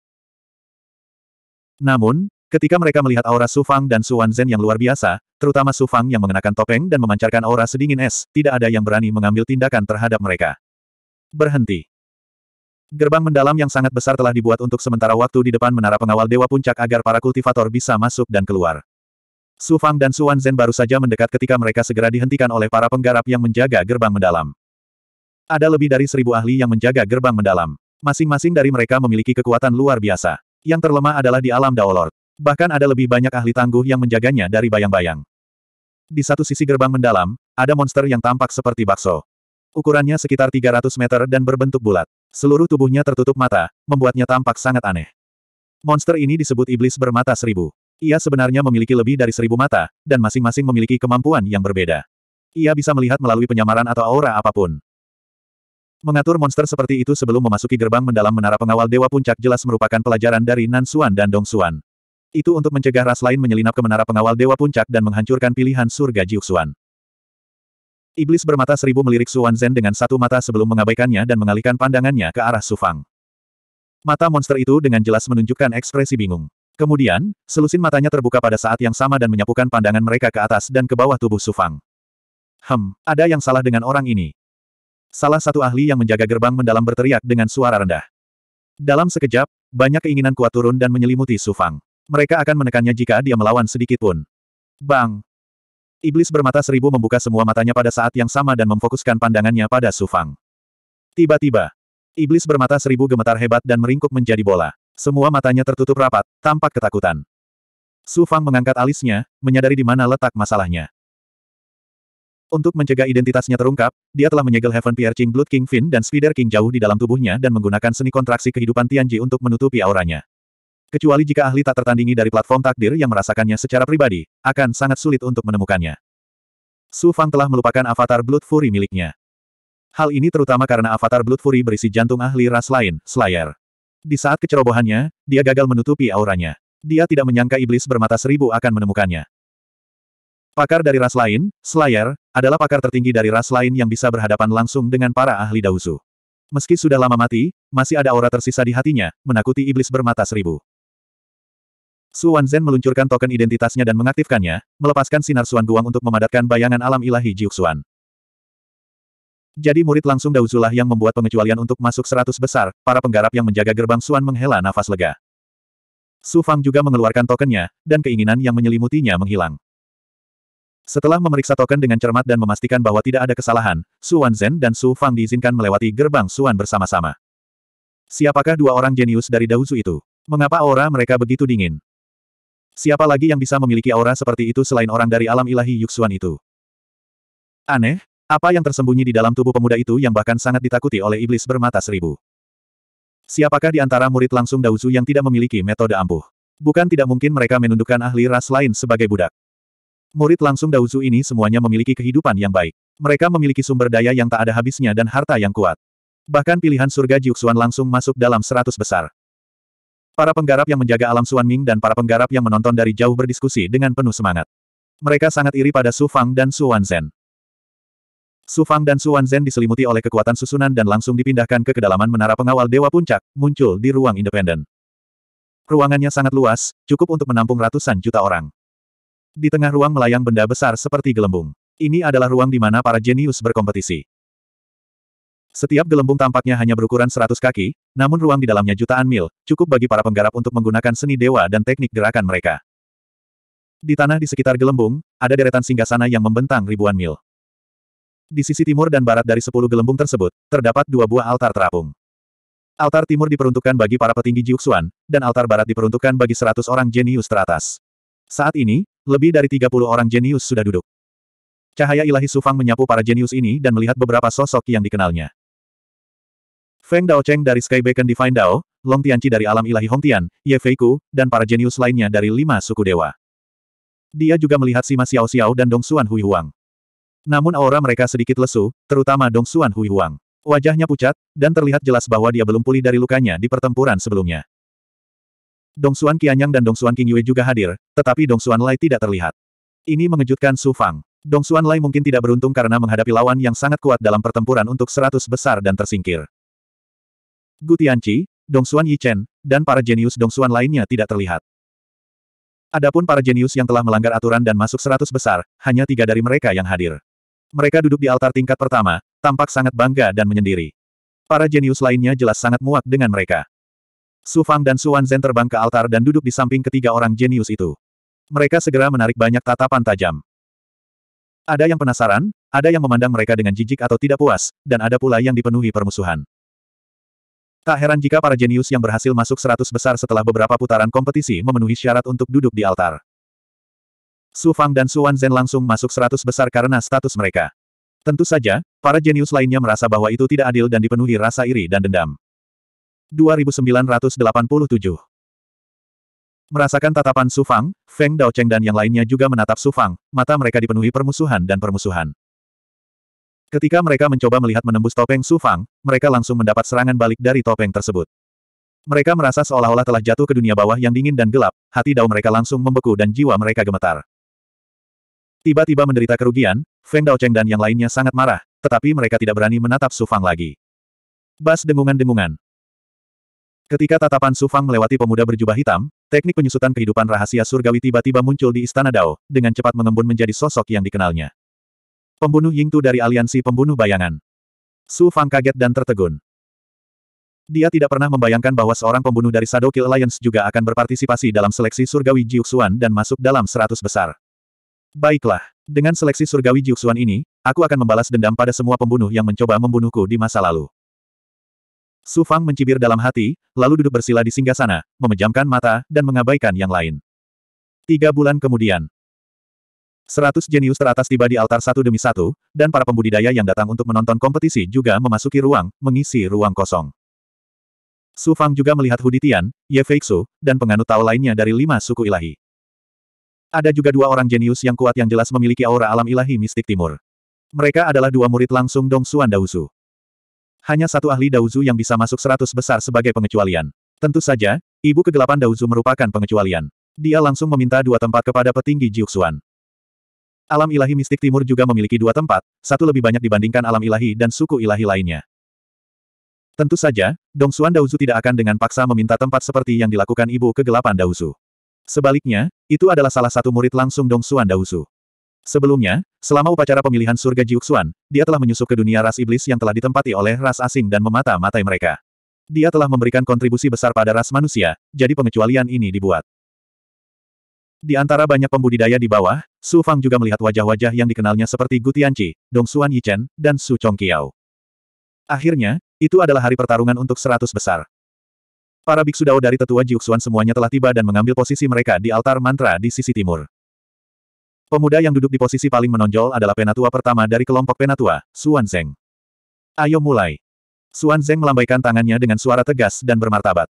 Speaker 1: Namun, ketika mereka melihat aura Su Fang dan Su Wan Zhen yang luar biasa, terutama Su Fang yang mengenakan topeng dan memancarkan aura sedingin es, tidak ada yang berani mengambil tindakan terhadap mereka. Berhenti. Gerbang mendalam yang sangat besar telah dibuat untuk sementara waktu di depan menara pengawal Dewa Puncak agar para kultivator bisa masuk dan keluar. Su Fang dan Su Wan Zhen baru saja mendekat ketika mereka segera dihentikan oleh para penggarap yang menjaga gerbang mendalam. Ada lebih dari seribu ahli yang menjaga gerbang mendalam. Masing-masing dari mereka memiliki kekuatan luar biasa. Yang terlemah adalah di alam Daolord. Bahkan ada lebih banyak ahli tangguh yang menjaganya dari bayang-bayang. Di satu sisi gerbang mendalam, ada monster yang tampak seperti bakso. Ukurannya sekitar 300 meter dan berbentuk bulat. Seluruh tubuhnya tertutup mata, membuatnya tampak sangat aneh. Monster ini disebut iblis bermata seribu. Ia sebenarnya memiliki lebih dari seribu mata, dan masing-masing memiliki kemampuan yang berbeda. Ia bisa melihat melalui penyamaran atau aura apapun. Mengatur monster seperti itu sebelum memasuki gerbang mendalam menara pengawal Dewa Puncak jelas merupakan pelajaran dari Nan Xuan dan Dong Xuan. Itu untuk mencegah ras lain menyelinap ke menara pengawal Dewa Puncak dan menghancurkan pilihan surga Jiuxuan. Iblis bermata seribu melirik Xuan Zhen dengan satu mata sebelum mengabaikannya dan mengalihkan pandangannya ke arah Sufang. Mata monster itu dengan jelas menunjukkan ekspresi bingung. Kemudian, selusin matanya terbuka pada saat yang sama dan menyapukan pandangan mereka ke atas dan ke bawah tubuh Sufang. Hem, ada yang salah dengan orang ini. Salah satu ahli yang menjaga gerbang mendalam berteriak dengan suara rendah. Dalam sekejap, banyak keinginan kuat turun dan menyelimuti Sufang. Mereka akan menekannya jika dia melawan sedikit pun. Bang! Iblis bermata seribu membuka semua matanya pada saat yang sama dan memfokuskan pandangannya pada Sufang. Tiba-tiba, iblis bermata seribu gemetar hebat dan meringkuk menjadi bola. Semua matanya tertutup rapat, tampak ketakutan. Sufang mengangkat alisnya, menyadari di mana letak masalahnya. Untuk mencegah identitasnya terungkap, dia telah menyegel Heaven Pierre Qing Blood King Fin dan Spider King jauh di dalam tubuhnya dan menggunakan seni kontraksi kehidupan Tianji untuk menutupi auranya. Kecuali jika ahli tak tertandingi dari platform takdir yang merasakannya secara pribadi, akan sangat sulit untuk menemukannya. Su Fang telah melupakan avatar Blood Fury miliknya. Hal ini terutama karena avatar Blood Fury berisi jantung ahli ras lain, Slayer. Di saat kecerobohannya, dia gagal menutupi auranya. Dia tidak menyangka iblis bermata seribu akan menemukannya. Pakar dari ras lain, Slayer, adalah pakar tertinggi dari ras lain yang bisa berhadapan langsung dengan para ahli Dausu. Meski sudah lama mati, masih ada aura tersisa di hatinya, menakuti iblis bermata seribu. Su Zen meluncurkan token identitasnya dan mengaktifkannya, melepaskan sinar Suan Guang untuk memadatkan bayangan alam ilahi Jiuxuan. Jadi murid langsung Dauzulah yang membuat pengecualian untuk masuk seratus besar, para penggarap yang menjaga gerbang Suan menghela nafas lega. Su Fang juga mengeluarkan tokennya, dan keinginan yang menyelimutinya menghilang. Setelah memeriksa token dengan cermat dan memastikan bahwa tidak ada kesalahan, Su Wanzhen dan Su Fang diizinkan melewati gerbang Suan bersama-sama. Siapakah dua orang jenius dari Daozu itu? Mengapa aura mereka begitu dingin? Siapa lagi yang bisa memiliki aura seperti itu selain orang dari alam ilahi Yuxuan itu? Aneh, apa yang tersembunyi di dalam tubuh pemuda itu yang bahkan sangat ditakuti oleh iblis bermata seribu? Siapakah di antara murid langsung Daozu yang tidak memiliki metode ampuh? Bukan tidak mungkin mereka menundukkan ahli ras lain sebagai budak. Murid langsung Dauzu ini semuanya memiliki kehidupan yang baik. Mereka memiliki sumber daya yang tak ada habisnya dan harta yang kuat. Bahkan pilihan surga Jiuxuan langsung masuk dalam seratus besar. Para penggarap yang menjaga alam Suan Ming dan para penggarap yang menonton dari jauh berdiskusi dengan penuh semangat. Mereka sangat iri pada Su Fang dan Su Wanzhen. Su Fang dan Su Wanzhen diselimuti oleh kekuatan susunan dan langsung dipindahkan ke kedalaman menara pengawal Dewa Puncak, muncul di ruang independen. Ruangannya sangat luas, cukup untuk menampung ratusan juta orang. Di tengah ruang melayang benda besar seperti gelembung. Ini adalah ruang di mana para jenius berkompetisi. Setiap gelembung tampaknya hanya berukuran 100 kaki, namun ruang di dalamnya jutaan mil, cukup bagi para penggarap untuk menggunakan seni dewa dan teknik gerakan mereka. Di tanah di sekitar gelembung, ada deretan singgasana yang membentang ribuan mil. Di sisi timur dan barat dari sepuluh gelembung tersebut, terdapat dua buah altar terapung. Altar timur diperuntukkan bagi para petinggi Jiuxuan, dan altar barat diperuntukkan bagi seratus orang jenius teratas. Saat ini, lebih dari 30 orang jenius sudah duduk. Cahaya ilahi Sufang menyapu para jenius ini dan melihat beberapa sosok yang dikenalnya. Feng Dao Cheng dari Sky Beacon Divine Dao, Long Tianci dari alam ilahi Hong Tian, Ye Fei Ku, dan para jenius lainnya dari lima suku dewa. Dia juga melihat Sima Xiao Xiao dan Dong Xuan Hui Huang. Namun aura mereka sedikit lesu, terutama Dong Xuan Hui Huang. Wajahnya pucat, dan terlihat jelas bahwa dia belum pulih dari lukanya di pertempuran sebelumnya. Dong Xuan Qianyang dan Dong King Yue juga hadir, tetapi Dong Xuan Lai tidak terlihat. Ini mengejutkan Su Fang. Dong Xuan Lai mungkin tidak beruntung karena menghadapi lawan yang sangat kuat dalam pertempuran untuk seratus besar dan tersingkir. Gu Tianqi, Yi Yichen, dan para jenius Dong Xuan lainnya tidak terlihat. Adapun para jenius yang telah melanggar aturan dan masuk seratus besar, hanya tiga dari mereka yang hadir. Mereka duduk di altar tingkat pertama, tampak sangat bangga dan menyendiri. Para jenius lainnya jelas sangat muak dengan mereka. Su Fang dan Su Zhen terbang ke altar dan duduk di samping ketiga orang jenius itu. Mereka segera menarik banyak tatapan tajam. Ada yang penasaran, ada yang memandang mereka dengan jijik atau tidak puas, dan ada pula yang dipenuhi permusuhan. Tak heran jika para jenius yang berhasil masuk seratus besar setelah beberapa putaran kompetisi memenuhi syarat untuk duduk di altar. Su Fang dan Su Zhen langsung masuk seratus besar karena status mereka. Tentu saja, para jenius lainnya merasa bahwa itu tidak adil dan dipenuhi rasa iri dan dendam. 2987. Merasakan tatapan Su Fang, Feng Daocheng dan yang lainnya juga menatap Su Fang, mata mereka dipenuhi permusuhan dan permusuhan. Ketika mereka mencoba melihat menembus topeng Su Fang, mereka langsung mendapat serangan balik dari topeng tersebut. Mereka merasa seolah-olah telah jatuh ke dunia bawah yang dingin dan gelap, hati dao mereka langsung membeku dan jiwa mereka gemetar. Tiba-tiba menderita kerugian, Feng Daocheng dan yang lainnya sangat marah, tetapi mereka tidak berani menatap Su Fang lagi. Bas dengungan-dengungan. Ketika tatapan Sufang melewati pemuda berjubah hitam, teknik penyusutan kehidupan rahasia surgawi tiba-tiba muncul di istana Dao, dengan cepat mengembun menjadi sosok yang dikenalnya. Pembunuh Yingtu dari aliansi pembunuh bayangan. Su Fang kaget dan tertegun. Dia tidak pernah membayangkan bahwa seorang pembunuh dari Shadow Kill Alliance juga akan berpartisipasi dalam seleksi surgawi Jiuxuan dan masuk dalam seratus besar. Baiklah, dengan seleksi surgawi Jiuxuan ini, aku akan membalas dendam pada semua pembunuh yang mencoba membunuhku di masa lalu. Su Fang mencibir dalam hati, lalu duduk bersila di singgah sana, memejamkan mata, dan mengabaikan yang lain. Tiga bulan kemudian. Seratus jenius teratas tiba di altar satu demi satu, dan para pembudidaya yang datang untuk menonton kompetisi juga memasuki ruang, mengisi ruang kosong. Su Fang juga melihat Huditian, Ye Feixu, dan penganut Tao lainnya dari lima suku ilahi. Ada juga dua orang jenius yang kuat yang jelas memiliki aura alam ilahi mistik timur. Mereka adalah dua murid langsung Dong Suan Dausu hanya satu ahli Daozu yang bisa masuk seratus besar sebagai pengecualian. Tentu saja, ibu kegelapan Daozu merupakan pengecualian. Dia langsung meminta dua tempat kepada petinggi Jiuxuan. Alam ilahi mistik timur juga memiliki dua tempat, satu lebih banyak dibandingkan alam ilahi dan suku ilahi lainnya. Tentu saja, Dongsuan Daozu tidak akan dengan paksa meminta tempat seperti yang dilakukan ibu kegelapan Daozu. Sebaliknya, itu adalah salah satu murid langsung Dongsuan Daozu. Sebelumnya, selama upacara pemilihan surga Jiuxuan, dia telah menyusup ke dunia ras iblis yang telah ditempati oleh ras asing dan memata-matai mereka. Dia telah memberikan kontribusi besar pada ras manusia, jadi pengecualian ini dibuat. Di antara banyak pembudidaya di bawah, Su Fang juga melihat wajah-wajah yang dikenalnya seperti Gu Tianqi, Dong Xuan Yichen, dan Su Chongqiao. Akhirnya, itu adalah hari pertarungan untuk seratus besar. Para biksu dao dari tetua Jiuxuan semuanya telah tiba dan mengambil posisi mereka di altar mantra di sisi timur. Pemuda yang duduk di posisi paling menonjol adalah penatua pertama dari kelompok penatua, Xuan Zeng. Ayo mulai. Xuan Zeng melambaikan tangannya dengan suara tegas dan bermartabat.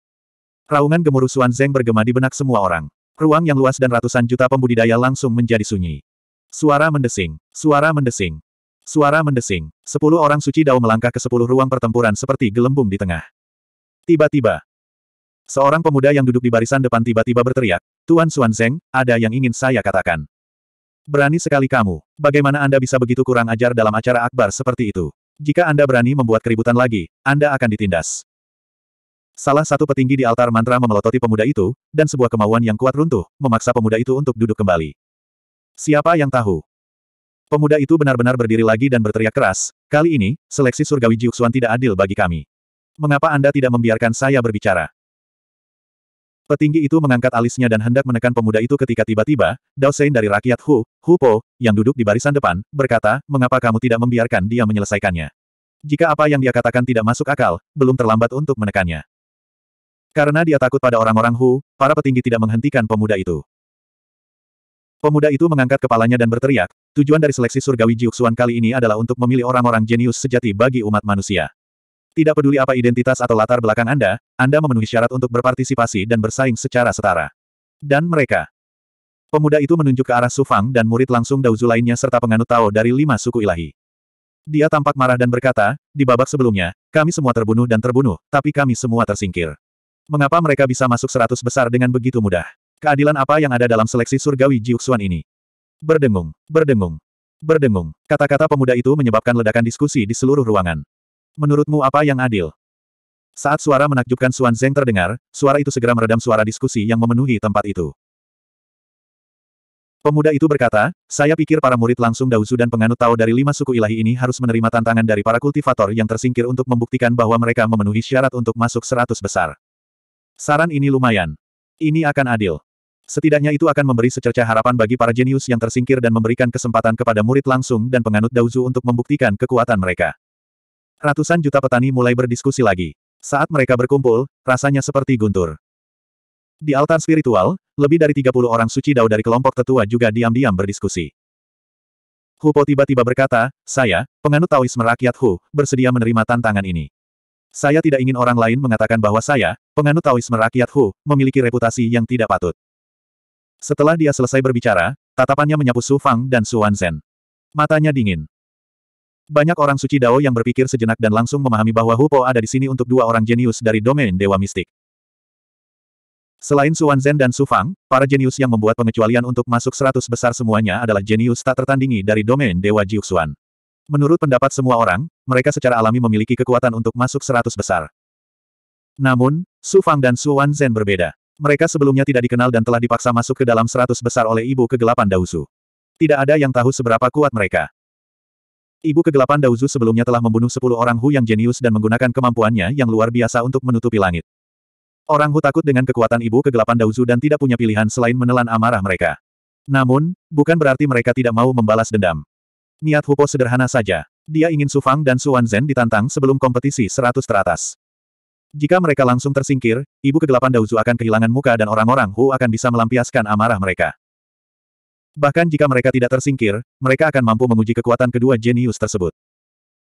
Speaker 1: Raungan gemuruh Xuan Zeng bergema di benak semua orang. Ruang yang luas dan ratusan juta pembudidaya langsung menjadi sunyi. Suara mendesing, suara mendesing, suara mendesing. Sepuluh orang suci dao melangkah ke sepuluh ruang pertempuran seperti gelembung di tengah. Tiba-tiba, seorang pemuda yang duduk di barisan depan tiba-tiba berteriak, Tuan Xuan Zeng, ada yang ingin saya katakan. Berani sekali kamu. Bagaimana Anda bisa begitu kurang ajar dalam acara akbar seperti itu? Jika Anda berani membuat keributan lagi, Anda akan ditindas. Salah satu petinggi di altar mantra memelototi pemuda itu, dan sebuah kemauan yang kuat runtuh, memaksa pemuda itu untuk duduk kembali. Siapa yang tahu? Pemuda itu benar-benar berdiri lagi dan berteriak keras, kali ini, seleksi surgawi Jiuxuan tidak adil bagi kami. Mengapa Anda tidak membiarkan saya berbicara? Petinggi itu mengangkat alisnya dan hendak menekan pemuda itu ketika tiba-tiba, Dao Sein dari rakyat Hu, Hu Po, yang duduk di barisan depan, berkata, mengapa kamu tidak membiarkan dia menyelesaikannya? Jika apa yang dia katakan tidak masuk akal, belum terlambat untuk menekannya. Karena dia takut pada orang-orang Hu, para petinggi tidak menghentikan pemuda itu. Pemuda itu mengangkat kepalanya dan berteriak, tujuan dari seleksi surgawi Jiuxuan kali ini adalah untuk memilih orang-orang jenius sejati bagi umat manusia. Tidak peduli apa identitas atau latar belakang Anda, Anda memenuhi syarat untuk berpartisipasi dan bersaing secara setara. Dan mereka. Pemuda itu menunjuk ke arah Sufang dan murid langsung Dauzu lainnya serta penganut Tao dari lima suku ilahi. Dia tampak marah dan berkata, di babak sebelumnya, kami semua terbunuh dan terbunuh, tapi kami semua tersingkir. Mengapa mereka bisa masuk seratus besar dengan begitu mudah? Keadilan apa yang ada dalam seleksi surgawi Jiuxuan ini? Berdengung, berdengung, berdengung. Kata-kata pemuda itu menyebabkan ledakan diskusi di seluruh ruangan. Menurutmu apa yang adil? Saat suara menakjubkan Suan Zeng terdengar, suara itu segera meredam suara diskusi yang memenuhi tempat itu. Pemuda itu berkata, saya pikir para murid langsung Dauzu dan penganut Tao dari lima suku ilahi ini harus menerima tantangan dari para kultivator yang tersingkir untuk membuktikan bahwa mereka memenuhi syarat untuk masuk seratus besar. Saran ini lumayan. Ini akan adil. Setidaknya itu akan memberi secerca harapan bagi para jenius yang tersingkir dan memberikan kesempatan kepada murid langsung dan penganut Dauzu untuk membuktikan kekuatan mereka. Ratusan juta petani mulai berdiskusi lagi. Saat mereka berkumpul, rasanya seperti guntur. Di altar spiritual, lebih dari 30 orang suci dao dari kelompok tetua juga diam-diam berdiskusi. Hupo tiba-tiba berkata, saya, penganut Taoisme rakyat Hu, bersedia menerima tantangan ini. Saya tidak ingin orang lain mengatakan bahwa saya, penganut Taoisme rakyat Hu, memiliki reputasi yang tidak patut. Setelah dia selesai berbicara, tatapannya menyapu Su Fang dan Su Wan Zen. Matanya dingin. Banyak orang suci Dao yang berpikir sejenak dan langsung memahami bahwa Hu Po ada di sini untuk dua orang jenius dari domain Dewa Mistik. Selain Su Zhen dan Su Fang, para jenius yang membuat pengecualian untuk masuk seratus besar semuanya adalah jenius tak tertandingi dari domain Dewa Jiuxuan. Menurut pendapat semua orang, mereka secara alami memiliki kekuatan untuk masuk seratus besar. Namun, Su Fang dan Su Zhen berbeda. Mereka sebelumnya tidak dikenal dan telah dipaksa masuk ke dalam seratus besar oleh ibu kegelapan Dausu. Tidak ada yang tahu seberapa kuat mereka. Ibu kegelapan Dauzu sebelumnya telah membunuh sepuluh orang Hu yang jenius dan menggunakan kemampuannya yang luar biasa untuk menutupi langit. Orang Hu takut dengan kekuatan ibu kegelapan Dauzu dan tidak punya pilihan selain menelan amarah mereka. Namun, bukan berarti mereka tidak mau membalas dendam. Niat Hupo sederhana saja. Dia ingin Su Fang dan Su Zen ditantang sebelum kompetisi seratus teratas. Jika mereka langsung tersingkir, ibu kegelapan Dauzu akan kehilangan muka dan orang-orang Hu akan bisa melampiaskan amarah mereka. Bahkan jika mereka tidak tersingkir, mereka akan mampu menguji kekuatan kedua jenius tersebut.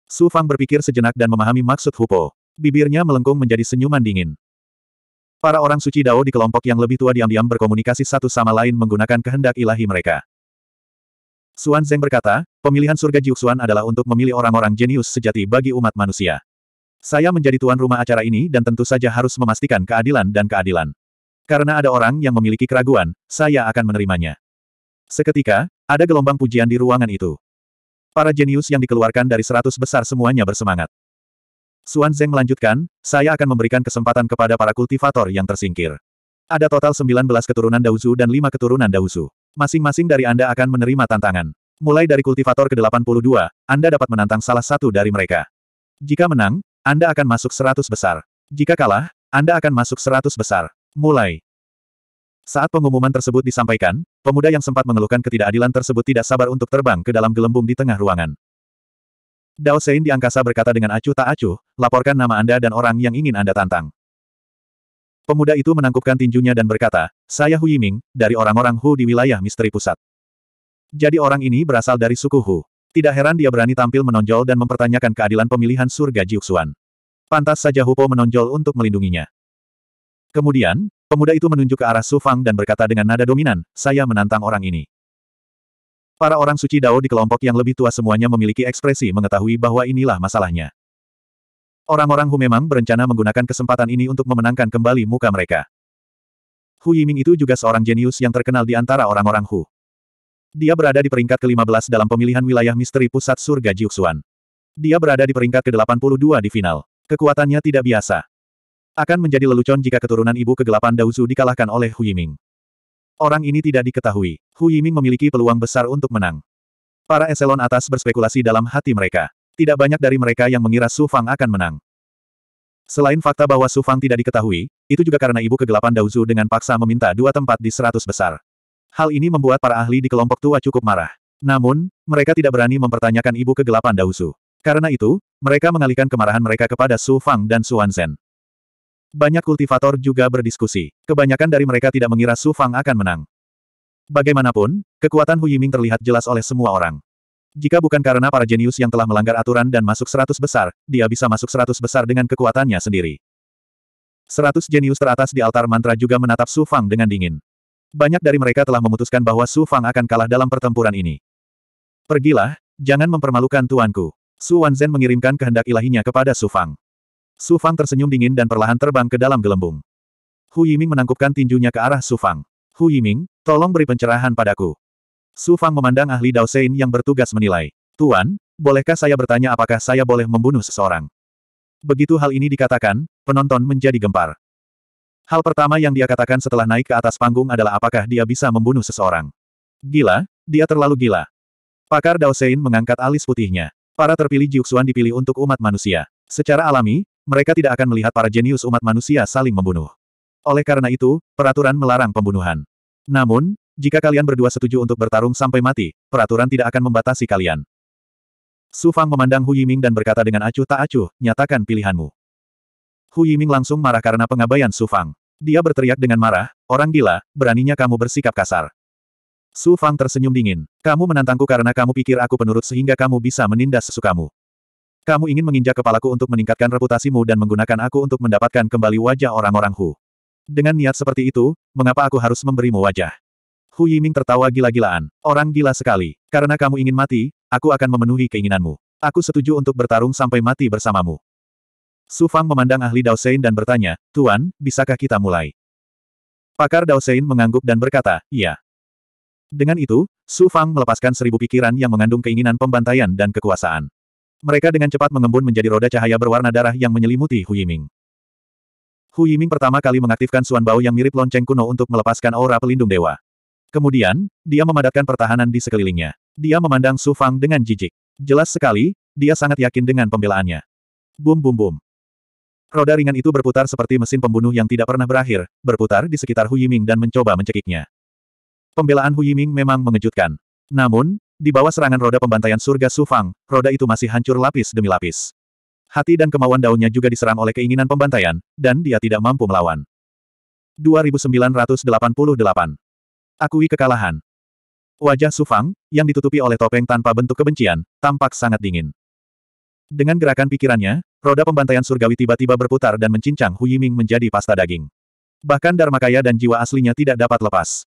Speaker 1: Su Fang berpikir sejenak dan memahami maksud Hupo. Bibirnya melengkung menjadi senyuman dingin. Para orang suci Dao di kelompok yang lebih tua diam-diam berkomunikasi satu sama lain menggunakan kehendak ilahi mereka. Xuan Zeng berkata, pemilihan surga Jiuxuan adalah untuk memilih orang-orang jenius sejati bagi umat manusia. Saya menjadi tuan rumah acara ini dan tentu saja harus memastikan keadilan dan keadilan. Karena ada orang yang memiliki keraguan, saya akan menerimanya. Seketika, ada gelombang pujian di ruangan itu. Para jenius yang dikeluarkan dari seratus besar semuanya bersemangat. Suan Zeng melanjutkan, saya akan memberikan kesempatan kepada para kultivator yang tersingkir. Ada total 19 keturunan Dauzu dan 5 keturunan Dauzu. Masing-masing dari Anda akan menerima tantangan. Mulai dari kultivator ke-82, Anda dapat menantang salah satu dari mereka. Jika menang, Anda akan masuk seratus besar. Jika kalah, Anda akan masuk seratus besar. Mulai. Saat pengumuman tersebut disampaikan, Pemuda yang sempat mengeluhkan ketidakadilan tersebut tidak sabar untuk terbang ke dalam gelembung di tengah ruangan. Dao Sein di angkasa berkata dengan acuh tak acuh, laporkan nama Anda dan orang yang ingin Anda tantang. Pemuda itu menangkupkan tinjunya dan berkata, saya Hu Yiming, dari orang-orang Hu di wilayah misteri pusat. Jadi orang ini berasal dari suku Hu. Tidak heran dia berani tampil menonjol dan mempertanyakan keadilan pemilihan surga Jiuxuan. Pantas saja Hu Po menonjol untuk melindunginya. Kemudian, Pemuda itu menunjuk ke arah Su Fang dan berkata dengan nada dominan, saya menantang orang ini. Para orang suci Dao di kelompok yang lebih tua semuanya memiliki ekspresi mengetahui bahwa inilah masalahnya. Orang-orang Hu memang berencana menggunakan kesempatan ini untuk memenangkan kembali muka mereka. Hu Yiming itu juga seorang jenius yang terkenal di antara orang-orang Hu. Dia berada di peringkat ke-15 dalam pemilihan wilayah misteri pusat surga Jiuxuan. Dia berada di peringkat ke-82 di final. Kekuatannya tidak biasa. Akan menjadi lelucon jika keturunan ibu kegelapan Daozu dikalahkan oleh Hu Yiming. Orang ini tidak diketahui. Hu Yiming memiliki peluang besar untuk menang. Para eselon atas berspekulasi dalam hati mereka. Tidak banyak dari mereka yang mengira Su Fang akan menang. Selain fakta bahwa Su Fang tidak diketahui, itu juga karena ibu kegelapan Daozu dengan paksa meminta dua tempat di seratus besar. Hal ini membuat para ahli di kelompok tua cukup marah. Namun, mereka tidak berani mempertanyakan ibu kegelapan Daozu. Karena itu, mereka mengalihkan kemarahan mereka kepada Su Fang dan Suan Zhen. Banyak kultivator juga berdiskusi. Kebanyakan dari mereka tidak mengira Su Fang akan menang. Bagaimanapun, kekuatan Hu Yiming terlihat jelas oleh semua orang. Jika bukan karena para jenius yang telah melanggar aturan dan masuk seratus besar, dia bisa masuk seratus besar dengan kekuatannya sendiri. Seratus jenius teratas di altar mantra juga menatap Su Fang dengan dingin. Banyak dari mereka telah memutuskan bahwa Su Fang akan kalah dalam pertempuran ini. Pergilah, jangan mempermalukan tuanku. Su Wanzhen mengirimkan kehendak ilahinya kepada Su Fang. Su Fang tersenyum dingin dan perlahan terbang ke dalam gelembung. Hu Yiming menangkupkan tinjunya ke arah Su Fang. Hu Yiming, tolong beri pencerahan padaku. Su Fang memandang ahli Dao Sein yang bertugas menilai. Tuan, bolehkah saya bertanya apakah saya boleh membunuh seseorang? Begitu hal ini dikatakan, penonton menjadi gempar. Hal pertama yang dia katakan setelah naik ke atas panggung adalah apakah dia bisa membunuh seseorang. Gila, dia terlalu gila. Pakar Dao Sein mengangkat alis putihnya. Para terpilih Jiuxuan dipilih untuk umat manusia. Secara alami, mereka tidak akan melihat para jenius umat manusia saling membunuh. Oleh karena itu, peraturan melarang pembunuhan. Namun, jika kalian berdua setuju untuk bertarung sampai mati, peraturan tidak akan membatasi kalian. Su Fang memandang Hu Yiming dan berkata dengan acuh tak acuh, nyatakan pilihanmu. Hu Yiming langsung marah karena pengabaian Su Fang. Dia berteriak dengan marah, orang gila, beraninya kamu bersikap kasar. Su Fang tersenyum dingin. Kamu menantangku karena kamu pikir aku penurut sehingga kamu bisa menindas sesukamu. Kamu ingin menginjak kepalaku untuk meningkatkan reputasimu dan menggunakan aku untuk mendapatkan kembali wajah orang-orang Hu. Dengan niat seperti itu, mengapa aku harus memberimu wajah? Hu Yiming tertawa gila-gilaan. Orang gila sekali. Karena kamu ingin mati, aku akan memenuhi keinginanmu. Aku setuju untuk bertarung sampai mati bersamamu. Su Fang memandang ahli Dao Sein dan bertanya, Tuan, bisakah kita mulai? Pakar Dao Sein mengangguk dan berkata, iya. Dengan itu, Su Fang melepaskan seribu pikiran yang mengandung keinginan pembantaian dan kekuasaan. Mereka dengan cepat mengembun menjadi roda cahaya berwarna darah yang menyelimuti Hu Yiming. Hu Yiming pertama kali mengaktifkan Suan Bao yang mirip lonceng kuno untuk melepaskan aura pelindung dewa. Kemudian, dia memadatkan pertahanan di sekelilingnya. Dia memandang Su Fang dengan jijik. Jelas sekali, dia sangat yakin dengan pembelaannya. Bum bum bum. Roda ringan itu berputar seperti mesin pembunuh yang tidak pernah berakhir, berputar di sekitar Hu Yiming dan mencoba mencekiknya. Pembelaan Hu Yiming memang mengejutkan. Namun, di bawah serangan roda pembantaian surga Sufang, roda itu masih hancur lapis demi lapis. Hati dan kemauan daunnya juga diserang oleh keinginan pembantaian, dan dia tidak mampu melawan. 2988. Akui kekalahan. Wajah Sufang, yang ditutupi oleh topeng tanpa bentuk kebencian, tampak sangat dingin. Dengan gerakan pikirannya, roda pembantaian surgawi tiba-tiba berputar dan mencincang Hu Yiming menjadi pasta daging. Bahkan Dharma Kaya dan jiwa aslinya tidak dapat lepas.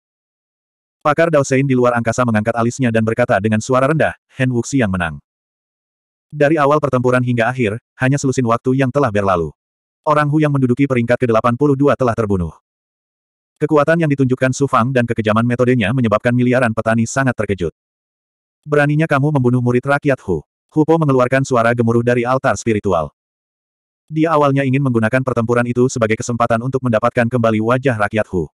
Speaker 1: Pakar Daosein di luar angkasa mengangkat alisnya dan berkata dengan suara rendah, Hen Wuxi yang menang. Dari awal pertempuran hingga akhir, hanya selusin waktu yang telah berlalu. Orang Hu yang menduduki peringkat ke-82 telah terbunuh. Kekuatan yang ditunjukkan Su Fang dan kekejaman metodenya menyebabkan miliaran petani sangat terkejut. Beraninya kamu membunuh murid rakyat Hu. Hu Po mengeluarkan suara gemuruh dari altar spiritual. Dia awalnya ingin menggunakan pertempuran itu sebagai kesempatan untuk mendapatkan kembali wajah rakyat Hu.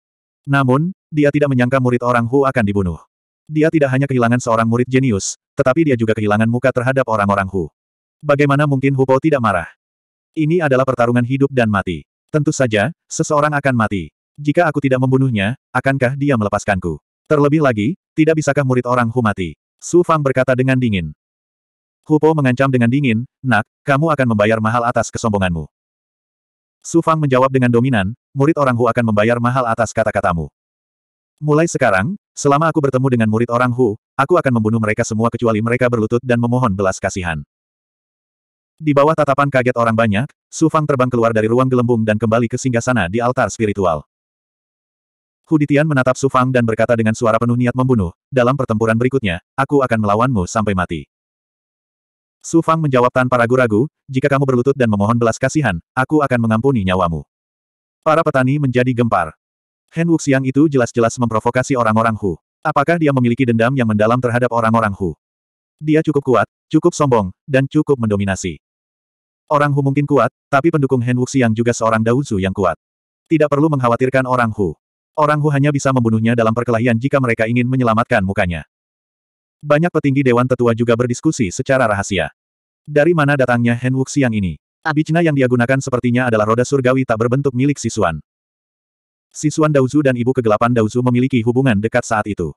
Speaker 1: Namun, dia tidak menyangka murid orang Hu akan dibunuh. Dia tidak hanya kehilangan seorang murid jenius, tetapi dia juga kehilangan muka terhadap orang-orang Hu. Bagaimana mungkin Hu Po tidak marah? Ini adalah pertarungan hidup dan mati. Tentu saja, seseorang akan mati. Jika aku tidak membunuhnya, akankah dia melepaskanku? Terlebih lagi, tidak bisakah murid orang Hu mati? Su Fang berkata dengan dingin. Hu Po mengancam dengan dingin, Nak, kamu akan membayar mahal atas kesombonganmu. Su Fang menjawab dengan dominan, murid orang Hu akan membayar mahal atas kata-katamu. Mulai sekarang, selama aku bertemu dengan murid orang Hu, aku akan membunuh mereka semua kecuali mereka berlutut dan memohon belas kasihan. Di bawah tatapan kaget orang banyak, Su Fang terbang keluar dari ruang gelembung dan kembali ke singgasana di altar spiritual. Ditian menatap Su Fang dan berkata dengan suara penuh niat membunuh, dalam pertempuran berikutnya, aku akan melawanmu sampai mati. Su Fang menjawab tanpa ragu-ragu, jika kamu berlutut dan memohon belas kasihan, aku akan mengampuni nyawamu. Para petani menjadi gempar. Han Wuxiang itu jelas-jelas memprovokasi orang-orang Hu. Apakah dia memiliki dendam yang mendalam terhadap orang-orang Hu? Dia cukup kuat, cukup sombong, dan cukup mendominasi. Orang Hu mungkin kuat, tapi pendukung Han Wuxiang juga seorang Daozu yang kuat. Tidak perlu mengkhawatirkan orang Hu. Orang Hu hanya bisa membunuhnya dalam perkelahian jika mereka ingin menyelamatkan mukanya. Banyak petinggi Dewan Tetua juga berdiskusi secara rahasia. Dari mana datangnya Hen Wuxiang ini? Abicna yang dia gunakan sepertinya adalah roda surgawi tak berbentuk milik Sisuan. Sisuan Dauzu dan Ibu Kegelapan Dauzu memiliki hubungan dekat saat itu.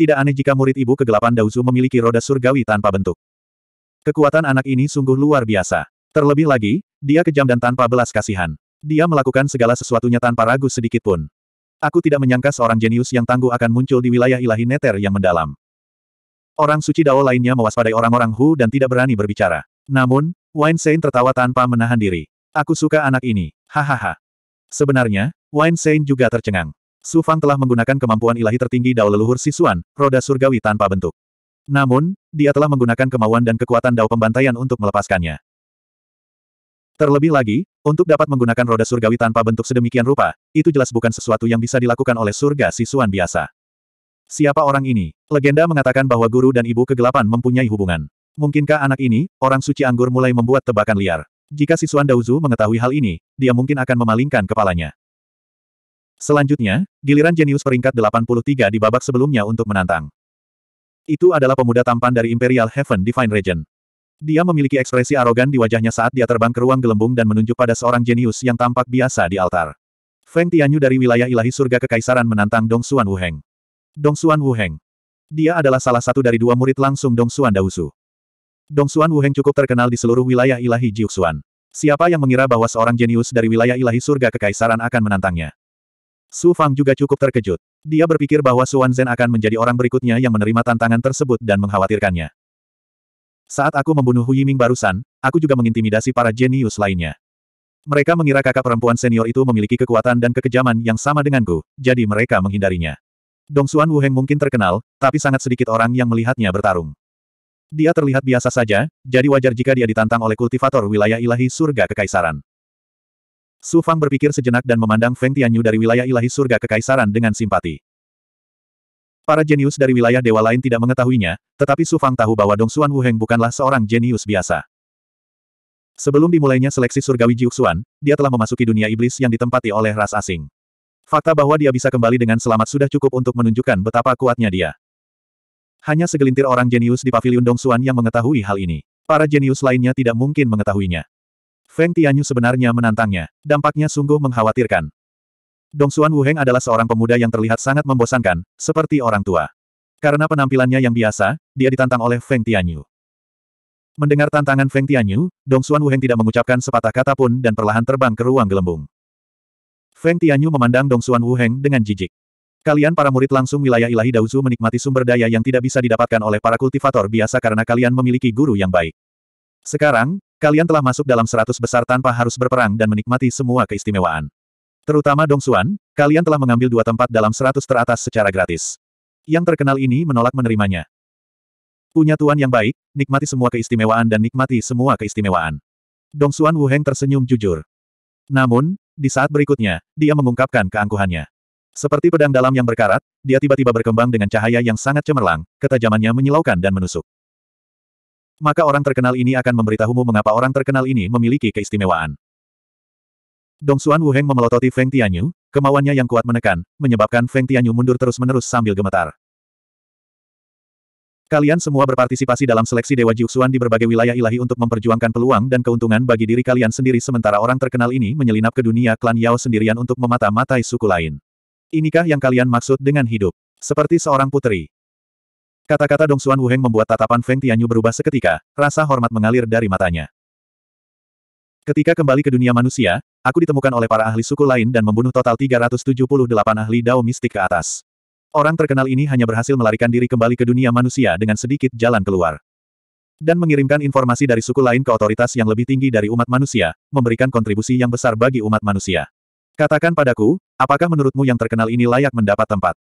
Speaker 1: Tidak aneh jika murid Ibu Kegelapan Dauzu memiliki roda surgawi tanpa bentuk. Kekuatan anak ini sungguh luar biasa. Terlebih lagi, dia kejam dan tanpa belas kasihan. Dia melakukan segala sesuatunya tanpa ragu sedikitpun. Aku tidak menyangka seorang jenius yang tangguh akan muncul di wilayah ilahi neter yang mendalam. Orang suci Dao lainnya mewaspadai orang-orang Hu dan tidak berani berbicara. Namun, Wine Sein tertawa tanpa menahan diri. Aku suka anak ini, hahaha. Sebenarnya, Wine Sein juga tercengang. Su Fang telah menggunakan kemampuan ilahi tertinggi Dao leluhur Sisuan, roda surgawi tanpa bentuk. Namun, dia telah menggunakan kemauan dan kekuatan Dao pembantaian untuk melepaskannya. Terlebih lagi, untuk dapat menggunakan roda surgawi tanpa bentuk sedemikian rupa, itu jelas bukan sesuatu yang bisa dilakukan oleh surga sisuan biasa. Siapa orang ini? Legenda mengatakan bahwa guru dan ibu kegelapan mempunyai hubungan. Mungkinkah anak ini, orang suci anggur mulai membuat tebakan liar. Jika Sisuan Dauzu mengetahui hal ini, dia mungkin akan memalingkan kepalanya. Selanjutnya, giliran jenius peringkat 83 di babak sebelumnya untuk menantang. Itu adalah pemuda tampan dari Imperial Heaven Divine Regent. Dia memiliki ekspresi arogan di wajahnya saat dia terbang ke ruang gelembung dan menunjuk pada seorang jenius yang tampak biasa di altar. Feng Tianyu dari wilayah ilahi surga kekaisaran menantang Dong Xuan Wuheng. Dong Wu Heng, Dia adalah salah satu dari dua murid langsung Dong Dong Daosu. Wu Heng cukup terkenal di seluruh wilayah ilahi Jiuxuan. Siapa yang mengira bahwa seorang jenius dari wilayah ilahi surga kekaisaran akan menantangnya? Su Fang juga cukup terkejut. Dia berpikir bahwa Suan Zhen akan menjadi orang berikutnya yang menerima tantangan tersebut dan mengkhawatirkannya. Saat aku membunuh Hu Yiming barusan, aku juga mengintimidasi para jenius lainnya. Mereka mengira kakak perempuan senior itu memiliki kekuatan dan kekejaman yang sama denganku, jadi mereka menghindarinya. Dong Wu Heng mungkin terkenal, tapi sangat sedikit orang yang melihatnya bertarung. Dia terlihat biasa saja, jadi wajar jika dia ditantang oleh kultivator wilayah ilahi surga kekaisaran. Su Fang berpikir sejenak dan memandang Feng Tianyu dari wilayah ilahi surga kekaisaran dengan simpati. Para jenius dari wilayah dewa lain tidak mengetahuinya, tetapi Su Fang tahu bahwa Dong Wu Heng bukanlah seorang jenius biasa. Sebelum dimulainya seleksi surgawi Jiuxuan, dia telah memasuki dunia iblis yang ditempati oleh ras asing. Fakta bahwa dia bisa kembali dengan selamat sudah cukup untuk menunjukkan betapa kuatnya dia. Hanya segelintir orang jenius di pavilion Xuan yang mengetahui hal ini. Para jenius lainnya tidak mungkin mengetahuinya. Feng Tianyu sebenarnya menantangnya. Dampaknya sungguh mengkhawatirkan. Dong Xuan Wu Heng adalah seorang pemuda yang terlihat sangat membosankan, seperti orang tua. Karena penampilannya yang biasa, dia ditantang oleh Feng Tianyu. Mendengar tantangan Feng Tianyu, Dong Xuan Wu Heng tidak mengucapkan sepatah kata pun dan perlahan terbang ke ruang gelembung. Feng Tianyu memandang Dong Xuan Wu Heng dengan jijik. Kalian para murid langsung wilayah ilahi Daozu menikmati sumber daya yang tidak bisa didapatkan oleh para kultivator biasa karena kalian memiliki guru yang baik. Sekarang, kalian telah masuk dalam seratus besar tanpa harus berperang dan menikmati semua keistimewaan. Terutama Dong Xuan, kalian telah mengambil dua tempat dalam seratus teratas secara gratis. Yang terkenal ini menolak menerimanya. Punya tuan yang baik, nikmati semua keistimewaan dan nikmati semua keistimewaan. Dong Xuan Wu Heng tersenyum jujur. Namun, di saat berikutnya, dia mengungkapkan keangkuhannya. Seperti pedang dalam yang berkarat, dia tiba-tiba berkembang dengan cahaya yang sangat cemerlang, ketajamannya menyilaukan dan menusuk. Maka orang terkenal ini akan memberitahumu mengapa orang terkenal ini memiliki keistimewaan. Dong Wu Heng memelototi Feng Tianyu, kemauannya yang kuat menekan, menyebabkan Feng Tianyu mundur terus-menerus sambil gemetar. Kalian semua berpartisipasi dalam seleksi Dewa Jiuxuan di berbagai wilayah ilahi untuk memperjuangkan peluang dan keuntungan bagi diri kalian sendiri sementara orang terkenal ini menyelinap ke dunia klan Yao sendirian untuk memata-matai suku lain. Inikah yang kalian maksud dengan hidup? Seperti seorang putri. Kata-kata Dong Dongsuan Wuheng membuat tatapan Feng Tianyu berubah seketika, rasa hormat mengalir dari matanya. Ketika kembali ke dunia manusia, aku ditemukan oleh para ahli suku lain dan membunuh total 378 ahli Dao mistik ke atas. Orang terkenal ini hanya berhasil melarikan diri kembali ke dunia manusia dengan sedikit jalan keluar. Dan mengirimkan informasi dari suku lain ke otoritas yang lebih tinggi dari umat manusia, memberikan kontribusi yang besar bagi umat manusia. Katakan padaku, apakah menurutmu yang terkenal ini layak mendapat tempat?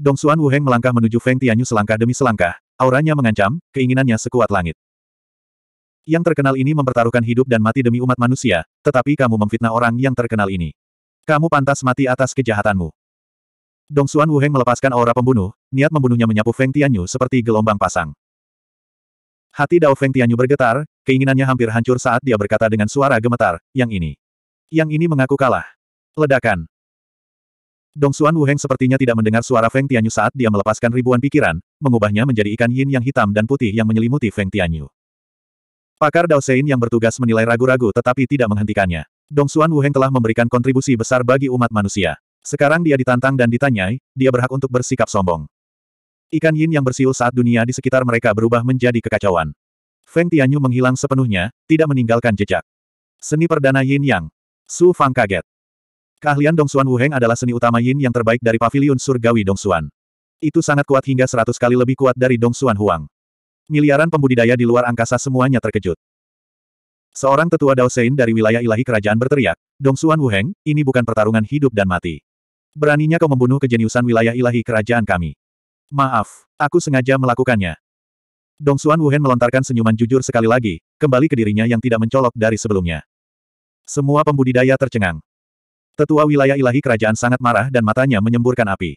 Speaker 1: Dong Dongsuan Wuheng melangkah menuju Feng Tianyu selangkah demi selangkah, auranya mengancam, keinginannya sekuat langit. Yang terkenal ini mempertaruhkan hidup dan mati demi umat manusia, tetapi kamu memfitnah orang yang terkenal ini. Kamu pantas mati atas kejahatanmu. Dong Xuan Wuheng melepaskan aura pembunuh, niat membunuhnya menyapu Feng Tianyu seperti gelombang pasang. Hati Dao Feng Tianyu bergetar, keinginannya hampir hancur saat dia berkata dengan suara gemetar, yang ini. Yang ini mengaku kalah. Ledakan. Dong Xuan Wuheng sepertinya tidak mendengar suara Feng Tianyu saat dia melepaskan ribuan pikiran, mengubahnya menjadi ikan yin yang hitam dan putih yang menyelimuti Feng Tianyu. Pakar Dao Sein yang bertugas menilai ragu-ragu tetapi tidak menghentikannya. Dong Xuan Wuheng telah memberikan kontribusi besar bagi umat manusia. Sekarang dia ditantang dan ditanyai, dia berhak untuk bersikap sombong. Ikan yin yang bersiul saat dunia di sekitar mereka berubah menjadi kekacauan. Feng Tianyu menghilang sepenuhnya, tidak meninggalkan jejak. Seni perdana yin yang. Su Fang kaget. Keahlian Wu Heng adalah seni utama yin yang terbaik dari pavilion surgawi Dong Dongsuan. Itu sangat kuat hingga seratus kali lebih kuat dari Dong Dongsuan Huang. Miliaran pembudidaya di luar angkasa semuanya terkejut. Seorang tetua Dao Sein dari wilayah ilahi kerajaan berteriak, Dong Wu Heng, ini bukan pertarungan hidup dan mati. Beraninya kau membunuh kejeniusan wilayah ilahi kerajaan kami. Maaf, aku sengaja melakukannya. Dong Xuan Wuhen melontarkan senyuman jujur sekali lagi, kembali ke dirinya yang tidak mencolok dari sebelumnya. Semua pembudidaya tercengang. Tetua wilayah ilahi kerajaan sangat marah dan matanya menyemburkan api.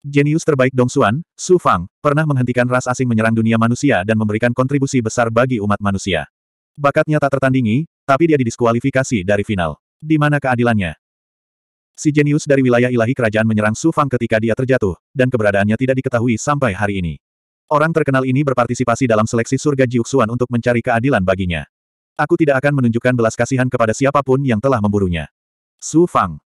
Speaker 1: Jenius terbaik Dong Xuan, Su Fang, pernah menghentikan ras asing menyerang dunia manusia dan memberikan kontribusi besar bagi umat manusia. Bakatnya tak tertandingi, tapi dia didiskualifikasi dari final. Di mana keadilannya? Si jenius dari wilayah ilahi kerajaan menyerang Su Fang ketika dia terjatuh, dan keberadaannya tidak diketahui sampai hari ini. Orang terkenal ini berpartisipasi dalam seleksi surga Jiuxuan untuk mencari keadilan baginya. Aku tidak akan menunjukkan belas kasihan kepada siapapun yang telah memburunya. Su Fang.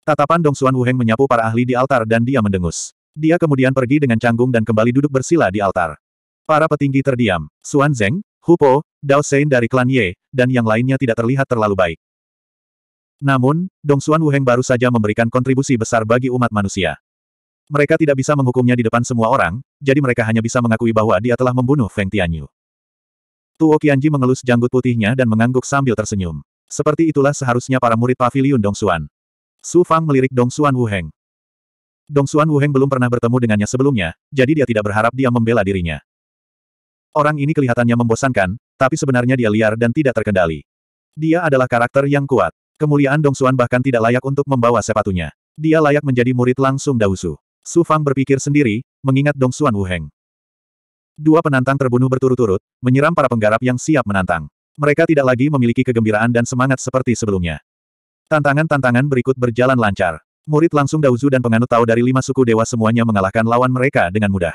Speaker 1: Tatapan Dong Xuan Wuheng menyapu para ahli di altar dan dia mendengus. Dia kemudian pergi dengan canggung dan kembali duduk bersila di altar. Para petinggi terdiam. Xuan Zeng, Hu Po, Dao Sein dari klan Ye, dan yang lainnya tidak terlihat terlalu baik. Namun, Dong Wu Heng baru saja memberikan kontribusi besar bagi umat manusia. Mereka tidak bisa menghukumnya di depan semua orang, jadi mereka hanya bisa mengakui bahwa dia telah membunuh Feng Tianyu. Tuo Qianji mengelus janggut putihnya dan mengangguk sambil tersenyum. Seperti itulah seharusnya para murid pavilion Dong Xuan. Su Fang melirik Dong Wu Heng. Dong Wuheng. Wu Heng belum pernah bertemu dengannya sebelumnya, jadi dia tidak berharap dia membela dirinya. Orang ini kelihatannya membosankan, tapi sebenarnya dia liar dan tidak terkendali. Dia adalah karakter yang kuat. Kemuliaan Dong Dongsuan bahkan tidak layak untuk membawa sepatunya. Dia layak menjadi murid langsung Dausu. Su Fang berpikir sendiri, mengingat Dong Wu Heng. Dua penantang terbunuh berturut-turut, menyiram para penggarap yang siap menantang. Mereka tidak lagi memiliki kegembiraan dan semangat seperti sebelumnya. Tantangan-tantangan berikut berjalan lancar. Murid langsung Dauzu dan penganut Tao dari lima suku dewa semuanya mengalahkan lawan mereka dengan mudah.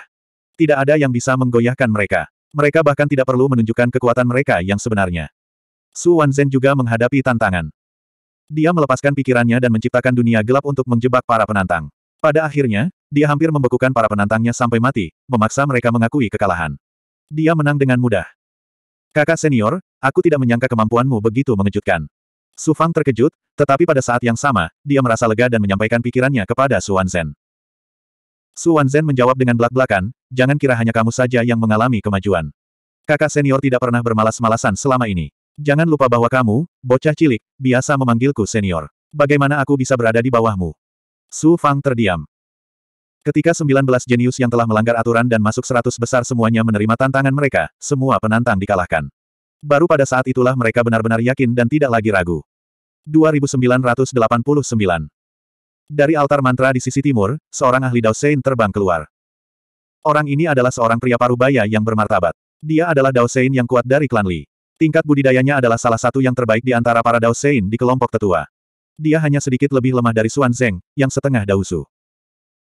Speaker 1: Tidak ada yang bisa menggoyahkan mereka. Mereka bahkan tidak perlu menunjukkan kekuatan mereka yang sebenarnya. Su Wanzhen juga menghadapi tantangan. Dia melepaskan pikirannya dan menciptakan dunia gelap untuk menjebak para penantang. Pada akhirnya, dia hampir membekukan para penantangnya sampai mati, memaksa mereka mengakui kekalahan. Dia menang dengan mudah. Kakak senior, aku tidak menyangka kemampuanmu begitu mengejutkan. Su Fang terkejut, tetapi pada saat yang sama, dia merasa lega dan menyampaikan pikirannya kepada Su Zhen. Su Zhen menjawab dengan belak-belakan, jangan kira hanya kamu saja yang mengalami kemajuan. Kakak senior tidak pernah bermalas-malasan selama ini. Jangan lupa bahwa kamu, bocah cilik, biasa memanggilku senior. Bagaimana aku bisa berada di bawahmu? Su Fang terdiam. Ketika 19 jenius yang telah melanggar aturan dan masuk seratus besar semuanya menerima tantangan mereka, semua penantang dikalahkan. Baru pada saat itulah mereka benar-benar yakin dan tidak lagi ragu. 2989 Dari altar mantra di sisi timur, seorang ahli Dao Sein terbang keluar. Orang ini adalah seorang pria parubaya yang bermartabat. Dia adalah Dao Sein yang kuat dari klan Li. Tingkat budidayanya adalah salah satu yang terbaik di antara para Dao Sein di kelompok tetua. Dia hanya sedikit lebih lemah dari Suan Zeng, yang setengah Dausu.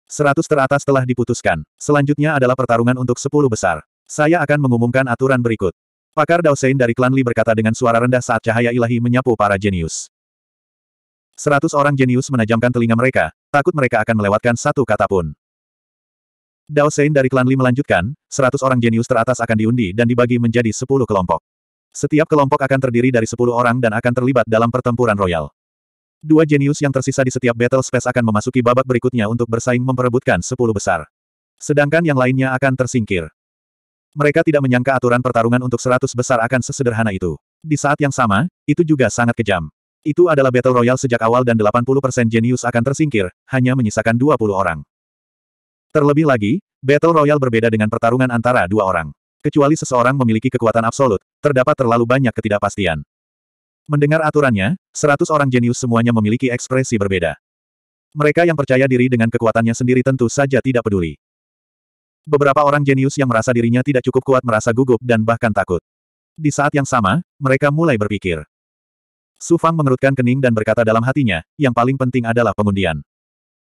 Speaker 1: Seratus teratas telah diputuskan. Selanjutnya adalah pertarungan untuk sepuluh besar. Saya akan mengumumkan aturan berikut. Pakar Dao Sein dari klan Li berkata dengan suara rendah saat cahaya ilahi menyapu para jenius. Seratus orang jenius menajamkan telinga mereka, takut mereka akan melewatkan satu kata pun. Dao Sein dari klan Li melanjutkan, seratus orang jenius teratas akan diundi dan dibagi menjadi sepuluh kelompok. Setiap kelompok akan terdiri dari 10 orang dan akan terlibat dalam pertempuran royal. Dua jenius yang tersisa di setiap battle space akan memasuki babak berikutnya untuk bersaing memperebutkan 10 besar. Sedangkan yang lainnya akan tersingkir. Mereka tidak menyangka aturan pertarungan untuk 100 besar akan sesederhana itu. Di saat yang sama, itu juga sangat kejam. Itu adalah battle royal sejak awal dan 80% jenius akan tersingkir, hanya menyisakan 20 orang. Terlebih lagi, battle royal berbeda dengan pertarungan antara dua orang. Kecuali seseorang memiliki kekuatan absolut, terdapat terlalu banyak ketidakpastian. Mendengar aturannya, seratus orang jenius semuanya memiliki ekspresi berbeda. Mereka yang percaya diri dengan kekuatannya sendiri tentu saja tidak peduli. Beberapa orang jenius yang merasa dirinya tidak cukup kuat merasa gugup dan bahkan takut. Di saat yang sama, mereka mulai berpikir. Su Fang mengerutkan kening dan berkata dalam hatinya, yang paling penting adalah pengundian.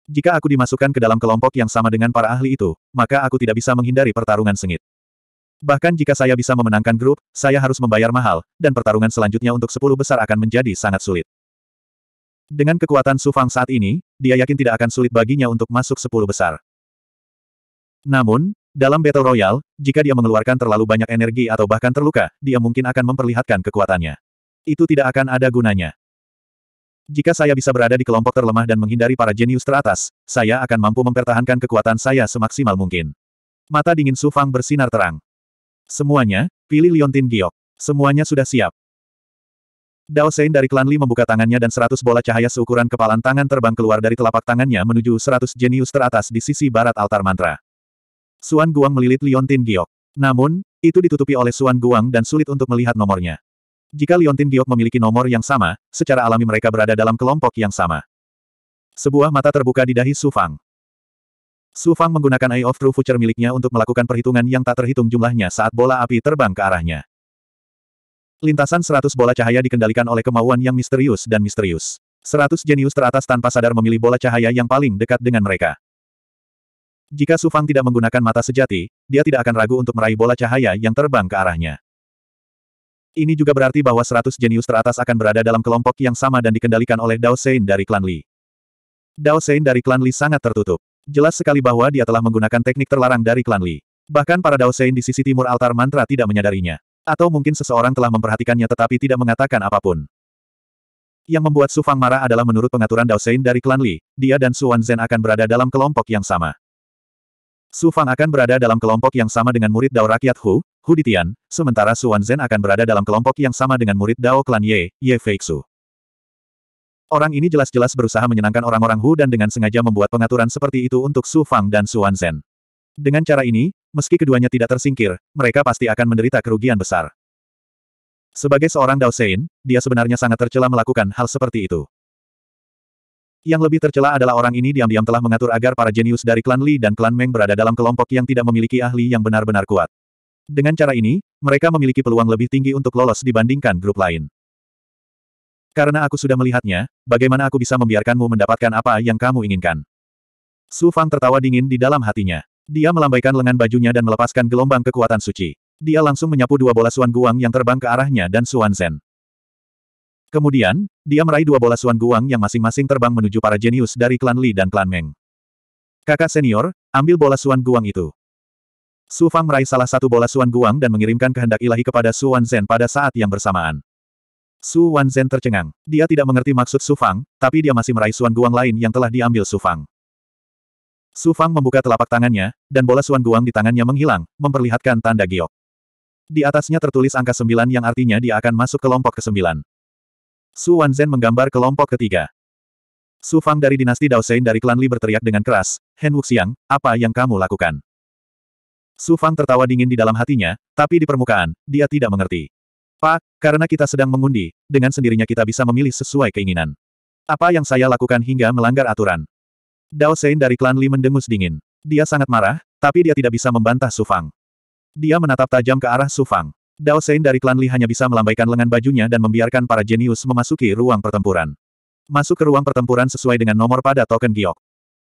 Speaker 1: Jika aku dimasukkan ke dalam kelompok yang sama dengan para ahli itu, maka aku tidak bisa menghindari pertarungan sengit. Bahkan jika saya bisa memenangkan grup, saya harus membayar mahal, dan pertarungan selanjutnya untuk sepuluh besar akan menjadi sangat sulit. Dengan kekuatan Su Fang saat ini, dia yakin tidak akan sulit baginya untuk masuk sepuluh besar. Namun, dalam Battle Royale, jika dia mengeluarkan terlalu banyak energi atau bahkan terluka, dia mungkin akan memperlihatkan kekuatannya. Itu tidak akan ada gunanya. Jika saya bisa berada di kelompok terlemah dan menghindari para jenius teratas, saya akan mampu mempertahankan kekuatan saya semaksimal mungkin. Mata dingin Su Fang bersinar terang. Semuanya, pilih Liontin Giok. Semuanya sudah siap. Dao Sein dari klan Li membuka tangannya dan seratus bola cahaya seukuran kepalan tangan terbang keluar dari telapak tangannya menuju seratus jenius teratas di sisi barat altar mantra. Suan Guang melilit Liontin Giok. Namun, itu ditutupi oleh Suan Guang dan sulit untuk melihat nomornya. Jika Liontin Giok memiliki nomor yang sama, secara alami mereka berada dalam kelompok yang sama. Sebuah mata terbuka di dahi Su Fang. Su Fang menggunakan Eye of True Future miliknya untuk melakukan perhitungan yang tak terhitung jumlahnya saat bola api terbang ke arahnya. Lintasan 100 bola cahaya dikendalikan oleh kemauan yang misterius dan misterius. 100 jenius teratas tanpa sadar memilih bola cahaya yang paling dekat dengan mereka. Jika Su Fang tidak menggunakan mata sejati, dia tidak akan ragu untuk meraih bola cahaya yang terbang ke arahnya. Ini juga berarti bahwa 100 jenius teratas akan berada dalam kelompok yang sama dan dikendalikan oleh Dao Sein dari klan Li. Dao Sein dari klan Li sangat tertutup. Jelas sekali bahwa dia telah menggunakan teknik terlarang dari klan Li. Bahkan para Daosein di sisi timur altar mantra tidak menyadarinya. Atau mungkin seseorang telah memperhatikannya tetapi tidak mengatakan apapun. Yang membuat Su Fang marah adalah menurut pengaturan Daosein dari klan Li, dia dan Su Zen akan berada dalam kelompok yang sama. Su Fang akan berada dalam kelompok yang sama dengan murid Dao Rakyat Hu, Hu Ditian, sementara Su Zen akan berada dalam kelompok yang sama dengan murid Dao Klan Ye, Ye Feixu. Orang ini jelas-jelas berusaha menyenangkan orang-orang Hu dan dengan sengaja membuat pengaturan seperti itu untuk Su Fang dan Su Zhen. Dengan cara ini, meski keduanya tidak tersingkir, mereka pasti akan menderita kerugian besar. Sebagai seorang Dao Sein, dia sebenarnya sangat tercela melakukan hal seperti itu. Yang lebih tercela adalah orang ini diam-diam telah mengatur agar para jenius dari klan Li dan klan Meng berada dalam kelompok yang tidak memiliki ahli yang benar-benar kuat. Dengan cara ini, mereka memiliki peluang lebih tinggi untuk lolos dibandingkan grup lain. Karena aku sudah melihatnya, bagaimana aku bisa membiarkanmu mendapatkan apa yang kamu inginkan? Su Fang tertawa dingin di dalam hatinya. Dia melambaikan lengan bajunya dan melepaskan gelombang kekuatan suci. Dia langsung menyapu dua bola Suan Guang yang terbang ke arahnya dan Suan Zen. Kemudian, dia meraih dua bola Suan Guang yang masing-masing terbang menuju para jenius dari klan Li dan klan Meng. Kakak senior, ambil bola Suan Guang itu. Su Fang meraih salah satu bola Suan Guang dan mengirimkan kehendak ilahi kepada Suan Zen pada saat yang bersamaan. Su Wanzhen tercengang. Dia tidak mengerti maksud Su Fang, tapi dia masih meraih Suan Guang lain yang telah diambil Su Fang. Su Fang membuka telapak tangannya, dan bola Suan Guang di tangannya menghilang, memperlihatkan tanda giok. Di atasnya tertulis angka sembilan yang artinya dia akan masuk kelompok ke-9. Su Wanzhen menggambar kelompok ketiga. Su Fang dari dinasti Daosein dari klan Li berteriak dengan keras, Hen Wuxiang, apa yang kamu lakukan? Su Fang tertawa dingin di dalam hatinya, tapi di permukaan, dia tidak mengerti. Pak, karena kita sedang mengundi, dengan sendirinya kita bisa memilih sesuai keinginan. Apa yang saya lakukan hingga melanggar aturan? Dao Sein dari klan Li mendengus dingin. Dia sangat marah, tapi dia tidak bisa membantah Sufang. Dia menatap tajam ke arah Sufang. Dao Sein dari klan Li hanya bisa melambaikan lengan bajunya dan membiarkan para jenius memasuki ruang pertempuran. Masuk ke ruang pertempuran sesuai dengan nomor pada token giok.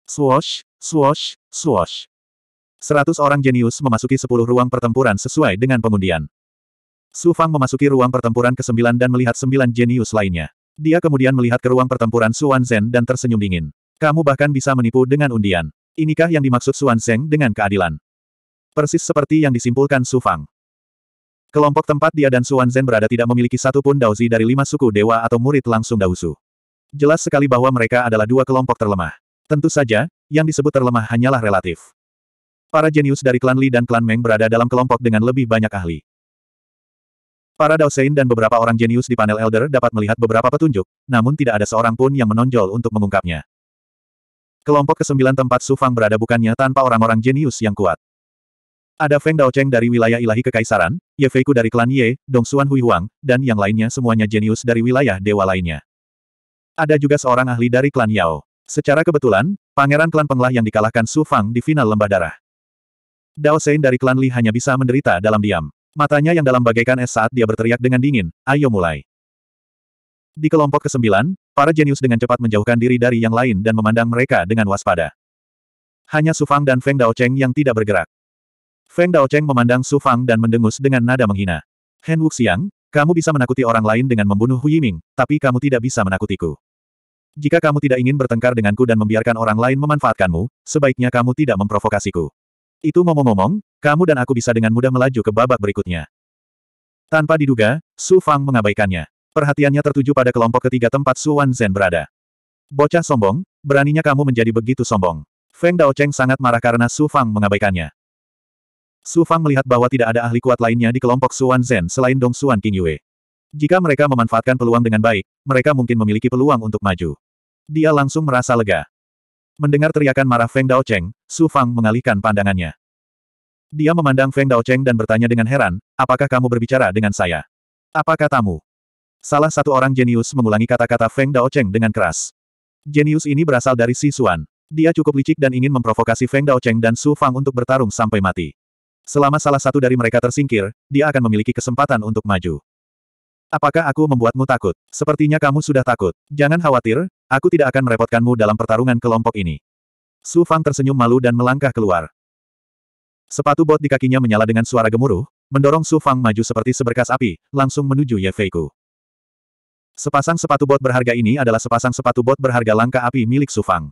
Speaker 1: Swosh, swosh, swosh. Seratus orang jenius memasuki sepuluh ruang pertempuran sesuai dengan pengundian. Su Fang memasuki ruang pertempuran ke-9 dan melihat sembilan jenius lainnya. Dia kemudian melihat ke ruang pertempuran Suan Zhen dan tersenyum dingin. Kamu bahkan bisa menipu dengan undian. Inikah yang dimaksud Suan Zeng dengan keadilan? Persis seperti yang disimpulkan Su Fang. Kelompok tempat dia dan Suan Zhen berada tidak memiliki satu pun dauzi dari lima suku dewa atau murid langsung Daosu. Jelas sekali bahwa mereka adalah dua kelompok terlemah. Tentu saja, yang disebut terlemah hanyalah relatif. Para jenius dari klan Li dan klan Meng berada dalam kelompok dengan lebih banyak ahli. Para Daosein dan beberapa orang jenius di panel Elder dapat melihat beberapa petunjuk, namun tidak ada seorang pun yang menonjol untuk mengungkapnya. Kelompok kesembilan tempat Sufang berada bukannya tanpa orang-orang jenius yang kuat. Ada Feng Dao Cheng dari wilayah ilahi kekaisaran, Ye Feiku dari klan Ye, Dong Xuan Hui Huang, dan yang lainnya semuanya jenius dari wilayah dewa lainnya. Ada juga seorang ahli dari klan Yao. Secara kebetulan, pangeran klan Penglah yang dikalahkan Su Fang di final lembah darah. Dao Sein dari klan Li hanya bisa menderita dalam diam. Matanya yang dalam bagaikan es saat dia berteriak dengan dingin, ayo mulai. Di kelompok kesembilan, para jenius dengan cepat menjauhkan diri dari yang lain dan memandang mereka dengan waspada. Hanya Su Fang dan Feng Daocheng yang tidak bergerak. Feng Daocheng memandang Su Fang dan mendengus dengan nada menghina. Hen Wuxiang, kamu bisa menakuti orang lain dengan membunuh Hu Yiming, tapi kamu tidak bisa menakutiku. Jika kamu tidak ingin bertengkar denganku dan membiarkan orang lain memanfaatkanmu, sebaiknya kamu tidak memprovokasiku. Itu ngomong-ngomong, kamu dan aku bisa dengan mudah melaju ke babak berikutnya. Tanpa diduga, Su Fang mengabaikannya. Perhatiannya tertuju pada kelompok ketiga tempat Su Wan Zhen berada. Bocah sombong, beraninya kamu menjadi begitu sombong. Feng Dao Cheng sangat marah karena Su Fang mengabaikannya. Su Fang melihat bahwa tidak ada ahli kuat lainnya di kelompok Su Wan Zhen selain Dong Suan King Yue. Jika mereka memanfaatkan peluang dengan baik, mereka mungkin memiliki peluang untuk maju. Dia langsung merasa lega. Mendengar teriakan marah Feng Cheng, Su Fang mengalihkan pandangannya. Dia memandang Feng Dao Cheng dan bertanya dengan heran, apakah kamu berbicara dengan saya? Apa katamu? Salah satu orang jenius mengulangi kata-kata Feng Dao Cheng dengan keras. Jenius ini berasal dari Si Xuan. Dia cukup licik dan ingin memprovokasi Feng Dao Cheng dan Su Fang untuk bertarung sampai mati. Selama salah satu dari mereka tersingkir, dia akan memiliki kesempatan untuk maju. Apakah aku membuatmu takut? Sepertinya kamu sudah takut. Jangan khawatir, Aku tidak akan merepotkanmu dalam pertarungan kelompok ini. Su Fang tersenyum malu dan melangkah keluar. Sepatu bot di kakinya menyala dengan suara gemuruh, mendorong Su Fang maju seperti seberkas api, langsung menuju Ye Feiku. Sepasang sepatu bot berharga ini adalah sepasang sepatu bot berharga langka api milik Su Fang.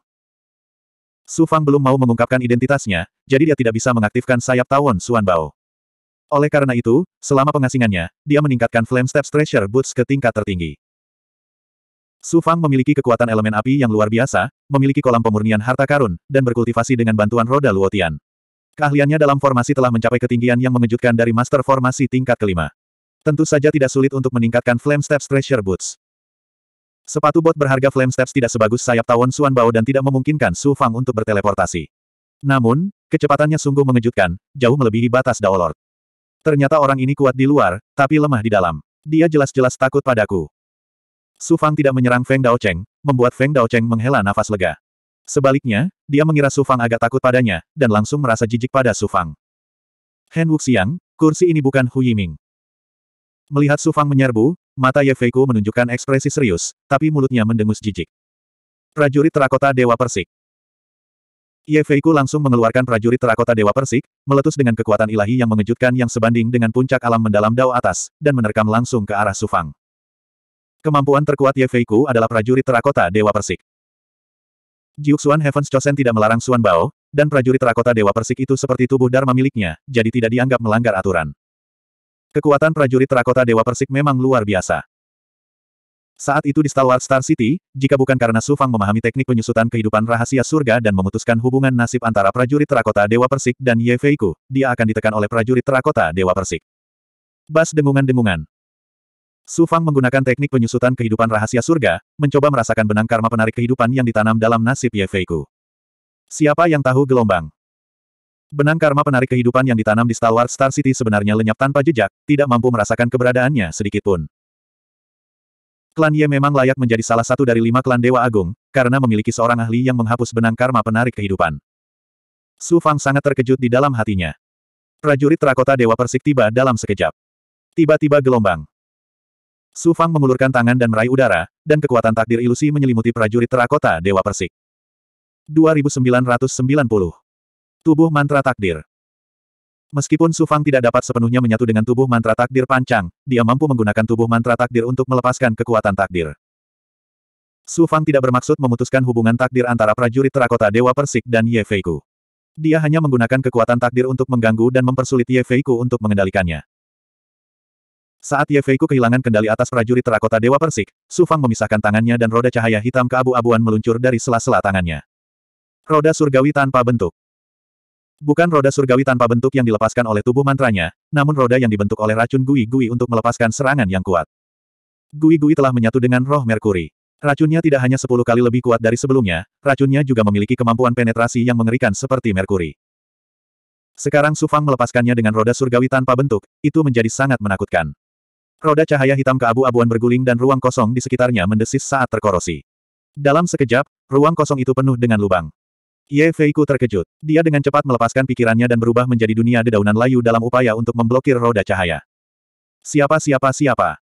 Speaker 1: Su Fang belum mau mengungkapkan identitasnya, jadi dia tidak bisa mengaktifkan sayap tawon Suan Bao. Oleh karena itu, selama pengasingannya, dia meningkatkan Flame Steps Treasure Boots ke tingkat tertinggi. Su Fang memiliki kekuatan elemen api yang luar biasa, memiliki kolam pemurnian harta karun, dan berkultivasi dengan bantuan roda Luotian. Keahliannya dalam formasi telah mencapai ketinggian yang mengejutkan dari master formasi tingkat kelima. Tentu saja tidak sulit untuk meningkatkan Flame Steps Treasure Boots. Sepatu bot berharga Flame Steps tidak sebagus sayap tawon Suan Bao dan tidak memungkinkan Su Fang untuk berteleportasi. Namun, kecepatannya sungguh mengejutkan, jauh melebihi batas Daolord. Ternyata orang ini kuat di luar, tapi lemah di dalam. Dia jelas-jelas takut padaku. Su Fang tidak menyerang Feng Dao Cheng, membuat Feng Dao Cheng menghela nafas lega. Sebaliknya, dia mengira Su Fang agak takut padanya, dan langsung merasa jijik pada Su Fang. Hen Wuxiang, kursi ini bukan Hu Yiming. Melihat Su Fang menyerbu, mata Ye Feiku menunjukkan ekspresi serius, tapi mulutnya mendengus jijik. Prajurit terakota Dewa Persik. Ye Feiku langsung mengeluarkan prajurit terakota Dewa Persik, meletus dengan kekuatan ilahi yang mengejutkan yang sebanding dengan puncak alam mendalam Dao atas, dan menerkam langsung ke arah Su Fang. Kemampuan terkuat Ye Feiku adalah prajurit terakota Dewa Persik. Jiuxuan Heaven's Chosen tidak melarang Suan Bao, dan prajurit terakota Dewa Persik itu seperti tubuh Dharma miliknya, jadi tidak dianggap melanggar aturan. Kekuatan prajurit terakota Dewa Persik memang luar biasa. Saat itu di Stalwart Star City, jika bukan karena Su Fang memahami teknik penyusutan kehidupan rahasia surga dan memutuskan hubungan nasib antara prajurit terakota Dewa Persik dan Ye Feiku, dia akan ditekan oleh prajurit terakota Dewa Persik. Bas dengungan-dengungan. Su Fang menggunakan teknik penyusutan kehidupan rahasia surga, mencoba merasakan benang karma penarik kehidupan yang ditanam dalam nasib Ye Feiku. Siapa yang tahu gelombang? Benang karma penarik kehidupan yang ditanam di stalwart Star City sebenarnya lenyap tanpa jejak, tidak mampu merasakan keberadaannya sedikitpun. Klan Ye memang layak menjadi salah satu dari lima klan Dewa Agung, karena memiliki seorang ahli yang menghapus benang karma penarik kehidupan. Su Fang sangat terkejut di dalam hatinya. Prajurit terakota Dewa Persik tiba dalam sekejap. Tiba-tiba gelombang. Su Fang mengulurkan tangan dan meraih udara, dan kekuatan takdir ilusi menyelimuti prajurit terakota Dewa Persik. 2990. Tubuh Mantra Takdir Meskipun Su Fang tidak dapat sepenuhnya menyatu dengan tubuh mantra takdir pancang, dia mampu menggunakan tubuh mantra takdir untuk melepaskan kekuatan takdir. Su Fang tidak bermaksud memutuskan hubungan takdir antara prajurit terakota Dewa Persik dan Ye Feiku. Dia hanya menggunakan kekuatan takdir untuk mengganggu dan mempersulit Ye Feiku untuk mengendalikannya. Saat Ye Feiku kehilangan kendali atas prajurit terakota Dewa Persik, Su Fang memisahkan tangannya dan roda cahaya hitam keabu-abuan meluncur dari sela-sela tangannya. Roda surgawi tanpa bentuk. Bukan roda surgawi tanpa bentuk yang dilepaskan oleh tubuh mantranya, namun roda yang dibentuk oleh racun gui-gui untuk melepaskan serangan yang kuat. Gui-gui telah menyatu dengan roh Merkuri. Racunnya tidak hanya sepuluh kali lebih kuat dari sebelumnya, racunnya juga memiliki kemampuan penetrasi yang mengerikan seperti Merkuri. Sekarang Su Fang melepaskannya dengan roda surgawi tanpa bentuk, itu menjadi sangat menakutkan. Roda cahaya hitam keabu-abuan berguling dan ruang kosong di sekitarnya mendesis saat terkorosi. Dalam sekejap, ruang kosong itu penuh dengan lubang. Ye Feiku terkejut. Dia dengan cepat melepaskan pikirannya dan berubah menjadi dunia dedaunan layu dalam upaya untuk memblokir roda cahaya. Siapa siapa siapa.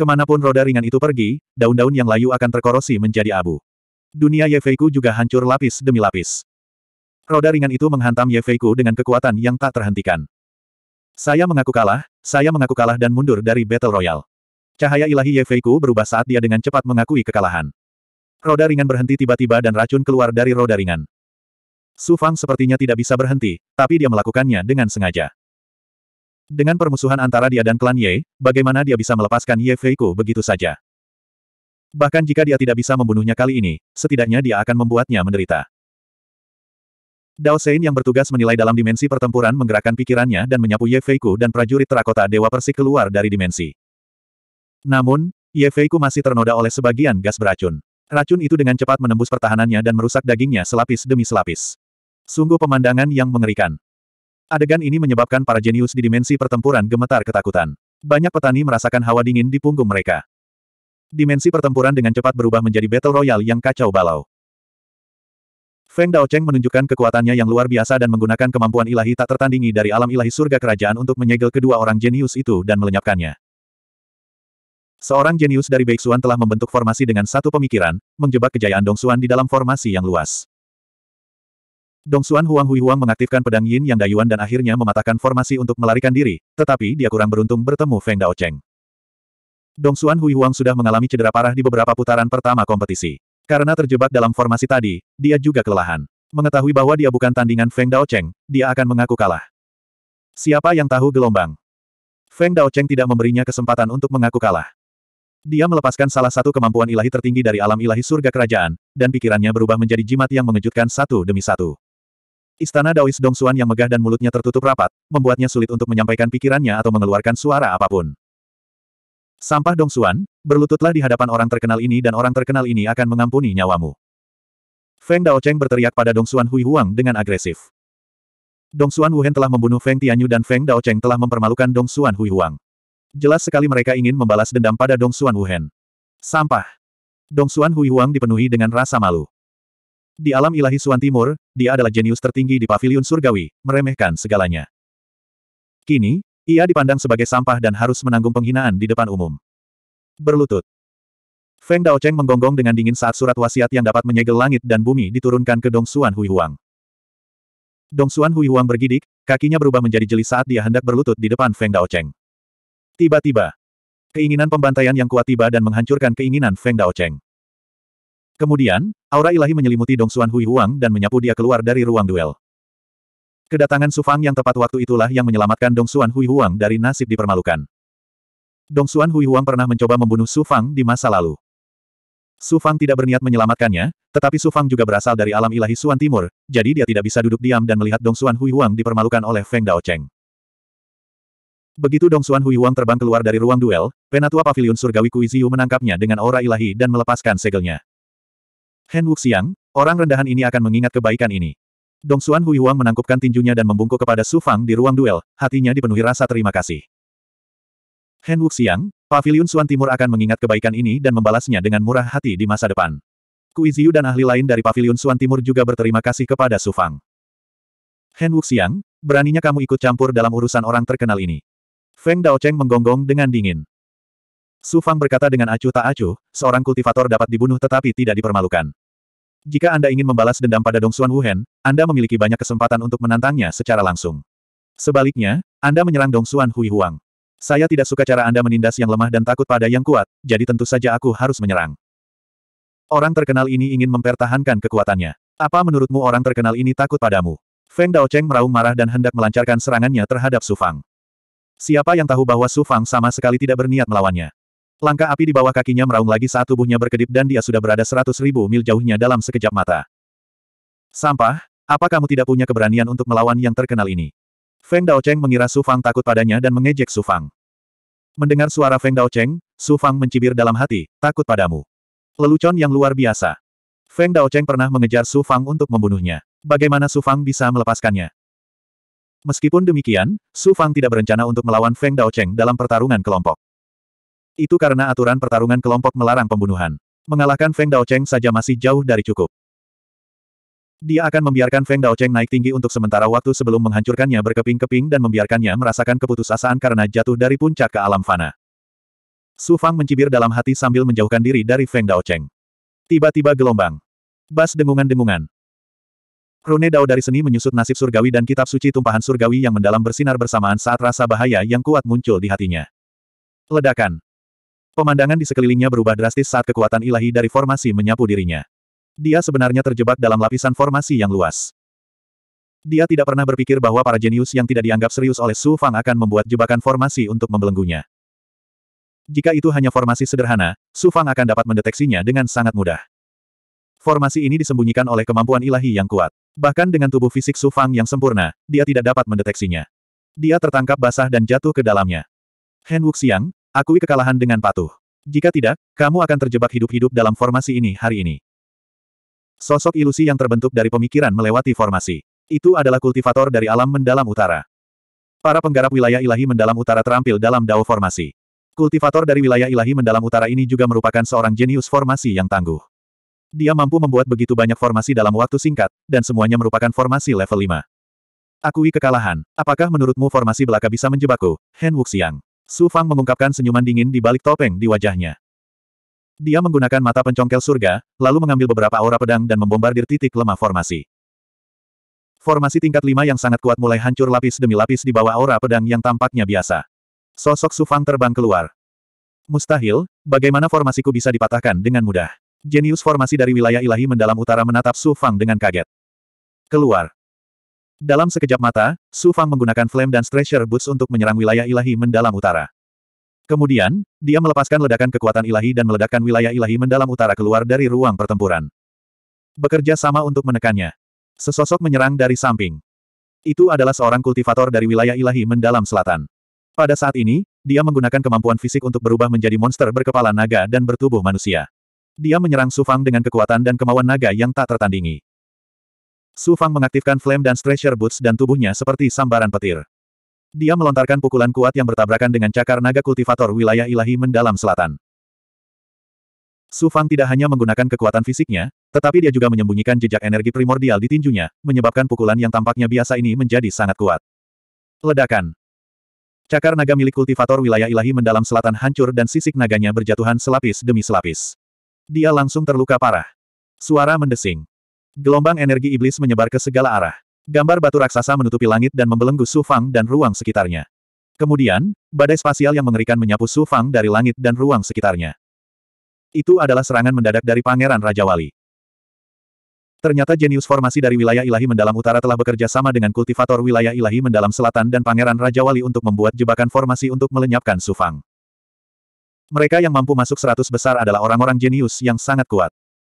Speaker 1: Kemanapun roda ringan itu pergi, daun-daun yang layu akan terkorosi menjadi abu. Dunia Ye Feiku juga hancur lapis demi lapis. Roda ringan itu menghantam Ye Feiku dengan kekuatan yang tak terhentikan. Saya mengaku kalah, saya mengaku kalah dan mundur dari Battle Royale. Cahaya ilahi Yefeiku berubah saat dia dengan cepat mengakui kekalahan. Roda ringan berhenti tiba-tiba dan racun keluar dari roda ringan. Su Fang sepertinya tidak bisa berhenti, tapi dia melakukannya dengan sengaja. Dengan permusuhan antara dia dan klan Ye, bagaimana dia bisa melepaskan Ye Feiku begitu saja? Bahkan jika dia tidak bisa membunuhnya kali ini, setidaknya dia akan membuatnya menderita. Dao Sein yang bertugas menilai dalam dimensi pertempuran menggerakkan pikirannya dan menyapu Ye Feiku dan prajurit terakota Dewa Persik keluar dari dimensi. Namun, Ye Feiku masih ternoda oleh sebagian gas beracun. Racun itu dengan cepat menembus pertahanannya dan merusak dagingnya selapis demi selapis. Sungguh pemandangan yang mengerikan. Adegan ini menyebabkan para jenius di dimensi pertempuran gemetar ketakutan. Banyak petani merasakan hawa dingin di punggung mereka. Dimensi pertempuran dengan cepat berubah menjadi battle royale yang kacau balau. Feng Daocheng menunjukkan kekuatannya yang luar biasa dan menggunakan kemampuan ilahi tak tertandingi dari alam ilahi surga kerajaan untuk menyegel kedua orang jenius itu dan melenyapkannya. Seorang jenius dari Beixuan telah membentuk formasi dengan satu pemikiran, menjebak kejayaan Dong Xuan di dalam formasi yang luas. Dong Xuan Huang Hui Huang mengaktifkan pedang Yin Yang Dayuan dan akhirnya mematahkan formasi untuk melarikan diri, tetapi dia kurang beruntung bertemu Feng Daocheng. Dongsuan Hui Huang sudah mengalami cedera parah di beberapa putaran pertama kompetisi. Karena terjebak dalam formasi tadi, dia juga kelelahan. Mengetahui bahwa dia bukan tandingan Feng Daocheng, dia akan mengaku kalah. Siapa yang tahu gelombang? Feng Daocheng tidak memberinya kesempatan untuk mengaku kalah. Dia melepaskan salah satu kemampuan ilahi tertinggi dari alam ilahi surga kerajaan, dan pikirannya berubah menjadi jimat yang mengejutkan satu demi satu. Istana Daois Dongsuan yang megah dan mulutnya tertutup rapat, membuatnya sulit untuk menyampaikan pikirannya atau mengeluarkan suara apapun. Sampah Dong Xuan, berlututlah di hadapan orang terkenal ini dan orang terkenal ini akan mengampuni nyawamu. Feng Daocheng berteriak pada Dong Xuan Hui Huang dengan agresif. Dong Xuan Wuhen telah membunuh Feng Tianyu dan Feng Daocheng telah mempermalukan Dong Xuan Hui Huang. Jelas sekali mereka ingin membalas dendam pada Dong Xuan Wuhen. Sampah. Dong Xuan Hui Huang dipenuhi dengan rasa malu. Di alam ilahi Suan Timur, dia adalah jenius tertinggi di pavilion surgawi, meremehkan segalanya. Kini, ia dipandang sebagai sampah dan harus menanggung penghinaan di depan umum. Berlutut. Feng Daocheng menggonggong dengan dingin saat surat wasiat yang dapat menyegel langit dan bumi diturunkan ke Dong Xuan Hui Huang. Dong Xuan Hui Huang bergidik, kakinya berubah menjadi jeli saat dia hendak berlutut di depan Feng Daocheng. Tiba-tiba, keinginan pembantaian yang kuat tiba dan menghancurkan keinginan Feng Daocheng. Kemudian, aura ilahi menyelimuti Dong Xuan Hui Huang dan menyapu dia keluar dari ruang duel. Kedatangan Sufang yang tepat waktu itulah yang menyelamatkan Dong Xuan Hui Huang dari nasib dipermalukan. Dong Xuan Hui Huang pernah mencoba membunuh Sufang di masa lalu. Sufang tidak berniat menyelamatkannya, tetapi Sufang juga berasal dari alam ilahi Suan Timur, jadi dia tidak bisa duduk diam dan melihat Dong Xuan Hui Huang dipermalukan oleh Feng Dao Cheng. Begitu Dong Xuan Hui Huang terbang keluar dari ruang duel, Penatua Pavilion Surgawi Kuiziu menangkapnya dengan aura ilahi dan melepaskan segelnya. Hen Wuxiang, orang rendahan ini akan mengingat kebaikan ini. Dong Hui Huang menangkupkan tinjunya dan membungkuk kepada Su Fang di ruang duel, hatinya dipenuhi rasa terima kasih. Hen Wuxiang, Pavilion Suan Timur akan mengingat kebaikan ini dan membalasnya dengan murah hati di masa depan. Kui Ziyu dan ahli lain dari Pavilion Suan Timur juga berterima kasih kepada Su Fang. Hen Wuxiang, beraninya kamu ikut campur dalam urusan orang terkenal ini. Feng Daocheng menggonggong dengan dingin. Su Fang berkata dengan acuh tak acuh, seorang kultivator dapat dibunuh tetapi tidak dipermalukan. Jika Anda ingin membalas dendam pada Dong Xuan Wuhen, Anda memiliki banyak kesempatan untuk menantangnya secara langsung. Sebaliknya, Anda menyerang Dongsuan Hui Huang. Saya tidak suka cara Anda menindas yang lemah dan takut pada yang kuat, jadi tentu saja aku harus menyerang. Orang terkenal ini ingin mempertahankan kekuatannya. Apa menurutmu orang terkenal ini takut padamu? Feng Daocheng meraung marah dan hendak melancarkan serangannya terhadap Su Fang. Siapa yang tahu bahwa Su Fang sama sekali tidak berniat melawannya? Langkah api di bawah kakinya meraung lagi saat tubuhnya berkedip dan dia sudah berada seratus ribu mil jauhnya dalam sekejap mata. Sampah, apa kamu tidak punya keberanian untuk melawan yang terkenal ini? Feng Daocheng mengira Su Fang takut padanya dan mengejek Su Fang. Mendengar suara Feng Daocheng, Su Fang mencibir dalam hati, takut padamu. Lelucon yang luar biasa. Feng Daocheng pernah mengejar Su Fang untuk membunuhnya. Bagaimana Su Fang bisa melepaskannya? Meskipun demikian, Su Fang tidak berencana untuk melawan Feng Daocheng dalam pertarungan kelompok. Itu karena aturan pertarungan kelompok melarang pembunuhan. Mengalahkan Feng Daocheng saja masih jauh dari cukup. Dia akan membiarkan Feng Daocheng naik tinggi untuk sementara waktu sebelum menghancurkannya berkeping-keping dan membiarkannya merasakan keputusasaan karena jatuh dari puncak ke alam fana. Su Fang mencibir dalam hati sambil menjauhkan diri dari Feng Daocheng. Tiba-tiba gelombang. Bas dengungan-dengungan. Rune Dao dari seni menyusut nasib surgawi dan kitab suci tumpahan surgawi yang mendalam bersinar bersamaan saat rasa bahaya yang kuat muncul di hatinya. Ledakan. Pemandangan di sekelilingnya berubah drastis saat kekuatan ilahi dari formasi menyapu dirinya. Dia sebenarnya terjebak dalam lapisan formasi yang luas. Dia tidak pernah berpikir bahwa para jenius yang tidak dianggap serius oleh Su Fang akan membuat jebakan formasi untuk membelenggunya. Jika itu hanya formasi sederhana, Su Fang akan dapat mendeteksinya dengan sangat mudah. Formasi ini disembunyikan oleh kemampuan ilahi yang kuat. Bahkan dengan tubuh fisik Su Fang yang sempurna, dia tidak dapat mendeteksinya. Dia tertangkap basah dan jatuh ke dalamnya. Hen Wuxiang, Akui kekalahan dengan patuh. Jika tidak, kamu akan terjebak hidup-hidup dalam formasi ini hari ini. Sosok ilusi yang terbentuk dari pemikiran melewati formasi. Itu adalah kultivator dari alam mendalam utara. Para penggarap wilayah ilahi mendalam utara terampil dalam dao formasi. Kultivator dari wilayah ilahi mendalam utara ini juga merupakan seorang jenius formasi yang tangguh. Dia mampu membuat begitu banyak formasi dalam waktu singkat, dan semuanya merupakan formasi level 5. Akui kekalahan. Apakah menurutmu formasi belaka bisa menjebakku, Hen Wuxiang? Su Fang mengungkapkan senyuman dingin di balik topeng di wajahnya. Dia menggunakan mata pencongkel surga, lalu mengambil beberapa aura pedang dan membombardir titik lemah formasi. Formasi tingkat lima yang sangat kuat mulai hancur lapis demi lapis di bawah aura pedang yang tampaknya biasa. Sosok Su Fang terbang keluar. Mustahil, bagaimana formasiku bisa dipatahkan dengan mudah. Jenius formasi dari wilayah ilahi mendalam utara menatap Su Fang dengan kaget. Keluar. Dalam sekejap mata, Su Fang menggunakan Flame dan Stretcher Boots untuk menyerang wilayah ilahi mendalam utara. Kemudian, dia melepaskan ledakan kekuatan ilahi dan meledakkan wilayah ilahi mendalam utara keluar dari ruang pertempuran. Bekerja sama untuk menekannya. Sesosok menyerang dari samping. Itu adalah seorang kultivator dari wilayah ilahi mendalam selatan. Pada saat ini, dia menggunakan kemampuan fisik untuk berubah menjadi monster berkepala naga dan bertubuh manusia. Dia menyerang Sufang dengan kekuatan dan kemauan naga yang tak tertandingi. Su Fang mengaktifkan flame dan stretcher boots dan tubuhnya seperti sambaran petir. Dia melontarkan pukulan kuat yang bertabrakan dengan cakar naga kultivator wilayah ilahi mendalam selatan. Su Fang tidak hanya menggunakan kekuatan fisiknya, tetapi dia juga menyembunyikan jejak energi primordial di tinjunya, menyebabkan pukulan yang tampaknya biasa ini menjadi sangat kuat. Ledakan. Cakar naga milik kultivator wilayah ilahi mendalam selatan hancur dan sisik naganya berjatuhan selapis demi selapis. Dia langsung terluka parah. Suara mendesing. Gelombang energi iblis menyebar ke segala arah. Gambar batu raksasa menutupi langit dan membelenggu Su Fang dan ruang sekitarnya. Kemudian, badai spasial yang mengerikan menyapu Su Fang dari langit dan ruang sekitarnya. Itu adalah serangan mendadak dari Pangeran Raja Wali. Ternyata jenius formasi dari wilayah ilahi mendalam utara telah bekerja sama dengan kultivator wilayah ilahi mendalam selatan dan Pangeran Raja Wali untuk membuat jebakan formasi untuk melenyapkan Su Fang. Mereka yang mampu masuk seratus besar adalah orang-orang jenius yang sangat kuat.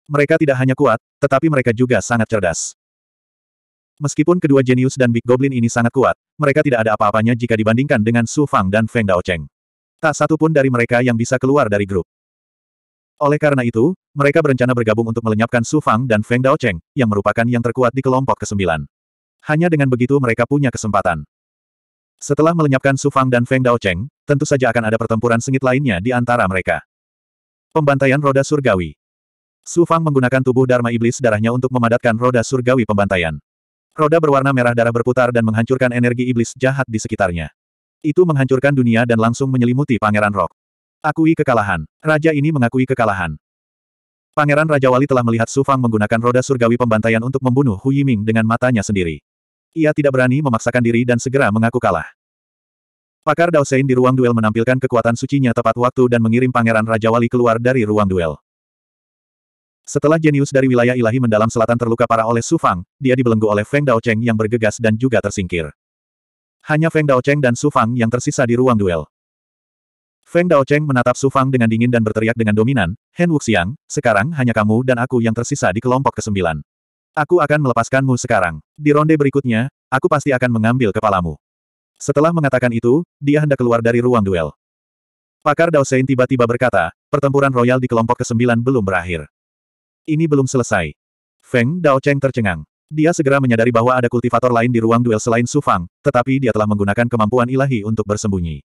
Speaker 1: Mereka tidak hanya kuat, tetapi mereka juga sangat cerdas. Meskipun kedua jenius dan Big Goblin ini sangat kuat, mereka tidak ada apa-apanya jika dibandingkan dengan Su Fang dan Feng Daocheng. Tak satu pun dari mereka yang bisa keluar dari grup. Oleh karena itu, mereka berencana bergabung untuk melenyapkan Su Fang dan Feng Daocheng, yang merupakan yang terkuat di kelompok kesembilan. Hanya dengan begitu mereka punya kesempatan. Setelah melenyapkan Su Fang dan Feng Daocheng, tentu saja akan ada pertempuran sengit lainnya di antara mereka. Pembantaian Roda Surgawi Su Fang menggunakan tubuh Dharma Iblis darahnya untuk memadatkan roda surgawi pembantaian. Roda berwarna merah darah berputar dan menghancurkan energi iblis jahat di sekitarnya. Itu menghancurkan dunia dan langsung menyelimuti Pangeran Rock. Akui kekalahan. Raja ini mengakui kekalahan. Pangeran Raja Wali telah melihat Su Fang menggunakan roda surgawi pembantaian untuk membunuh Hu Yiming dengan matanya sendiri. Ia tidak berani memaksakan diri dan segera mengaku kalah. Pakar Dao Sein di ruang duel menampilkan kekuatan sucinya tepat waktu dan mengirim Pangeran Raja Wali keluar dari ruang duel. Setelah jenius dari wilayah ilahi mendalam selatan terluka parah oleh Su Fang, dia dibelenggu oleh Feng Daocheng yang bergegas dan juga tersingkir. Hanya Feng Daocheng dan Su Fang yang tersisa di ruang duel. Feng Daocheng menatap Su Fang dengan dingin dan berteriak dengan dominan, Hen Wuxiang, sekarang hanya kamu dan aku yang tersisa di kelompok kesembilan. Aku akan melepaskanmu sekarang. Di ronde berikutnya, aku pasti akan mengambil kepalamu. Setelah mengatakan itu, dia hendak keluar dari ruang duel. Pakar Dao Sein tiba-tiba berkata, pertempuran royal di kelompok ke-9 belum berakhir ini belum selesai. Feng Dao Cheng tercengang. Dia segera menyadari bahwa ada kultivator lain di ruang duel selain Su Fang, tetapi dia telah menggunakan kemampuan ilahi untuk bersembunyi.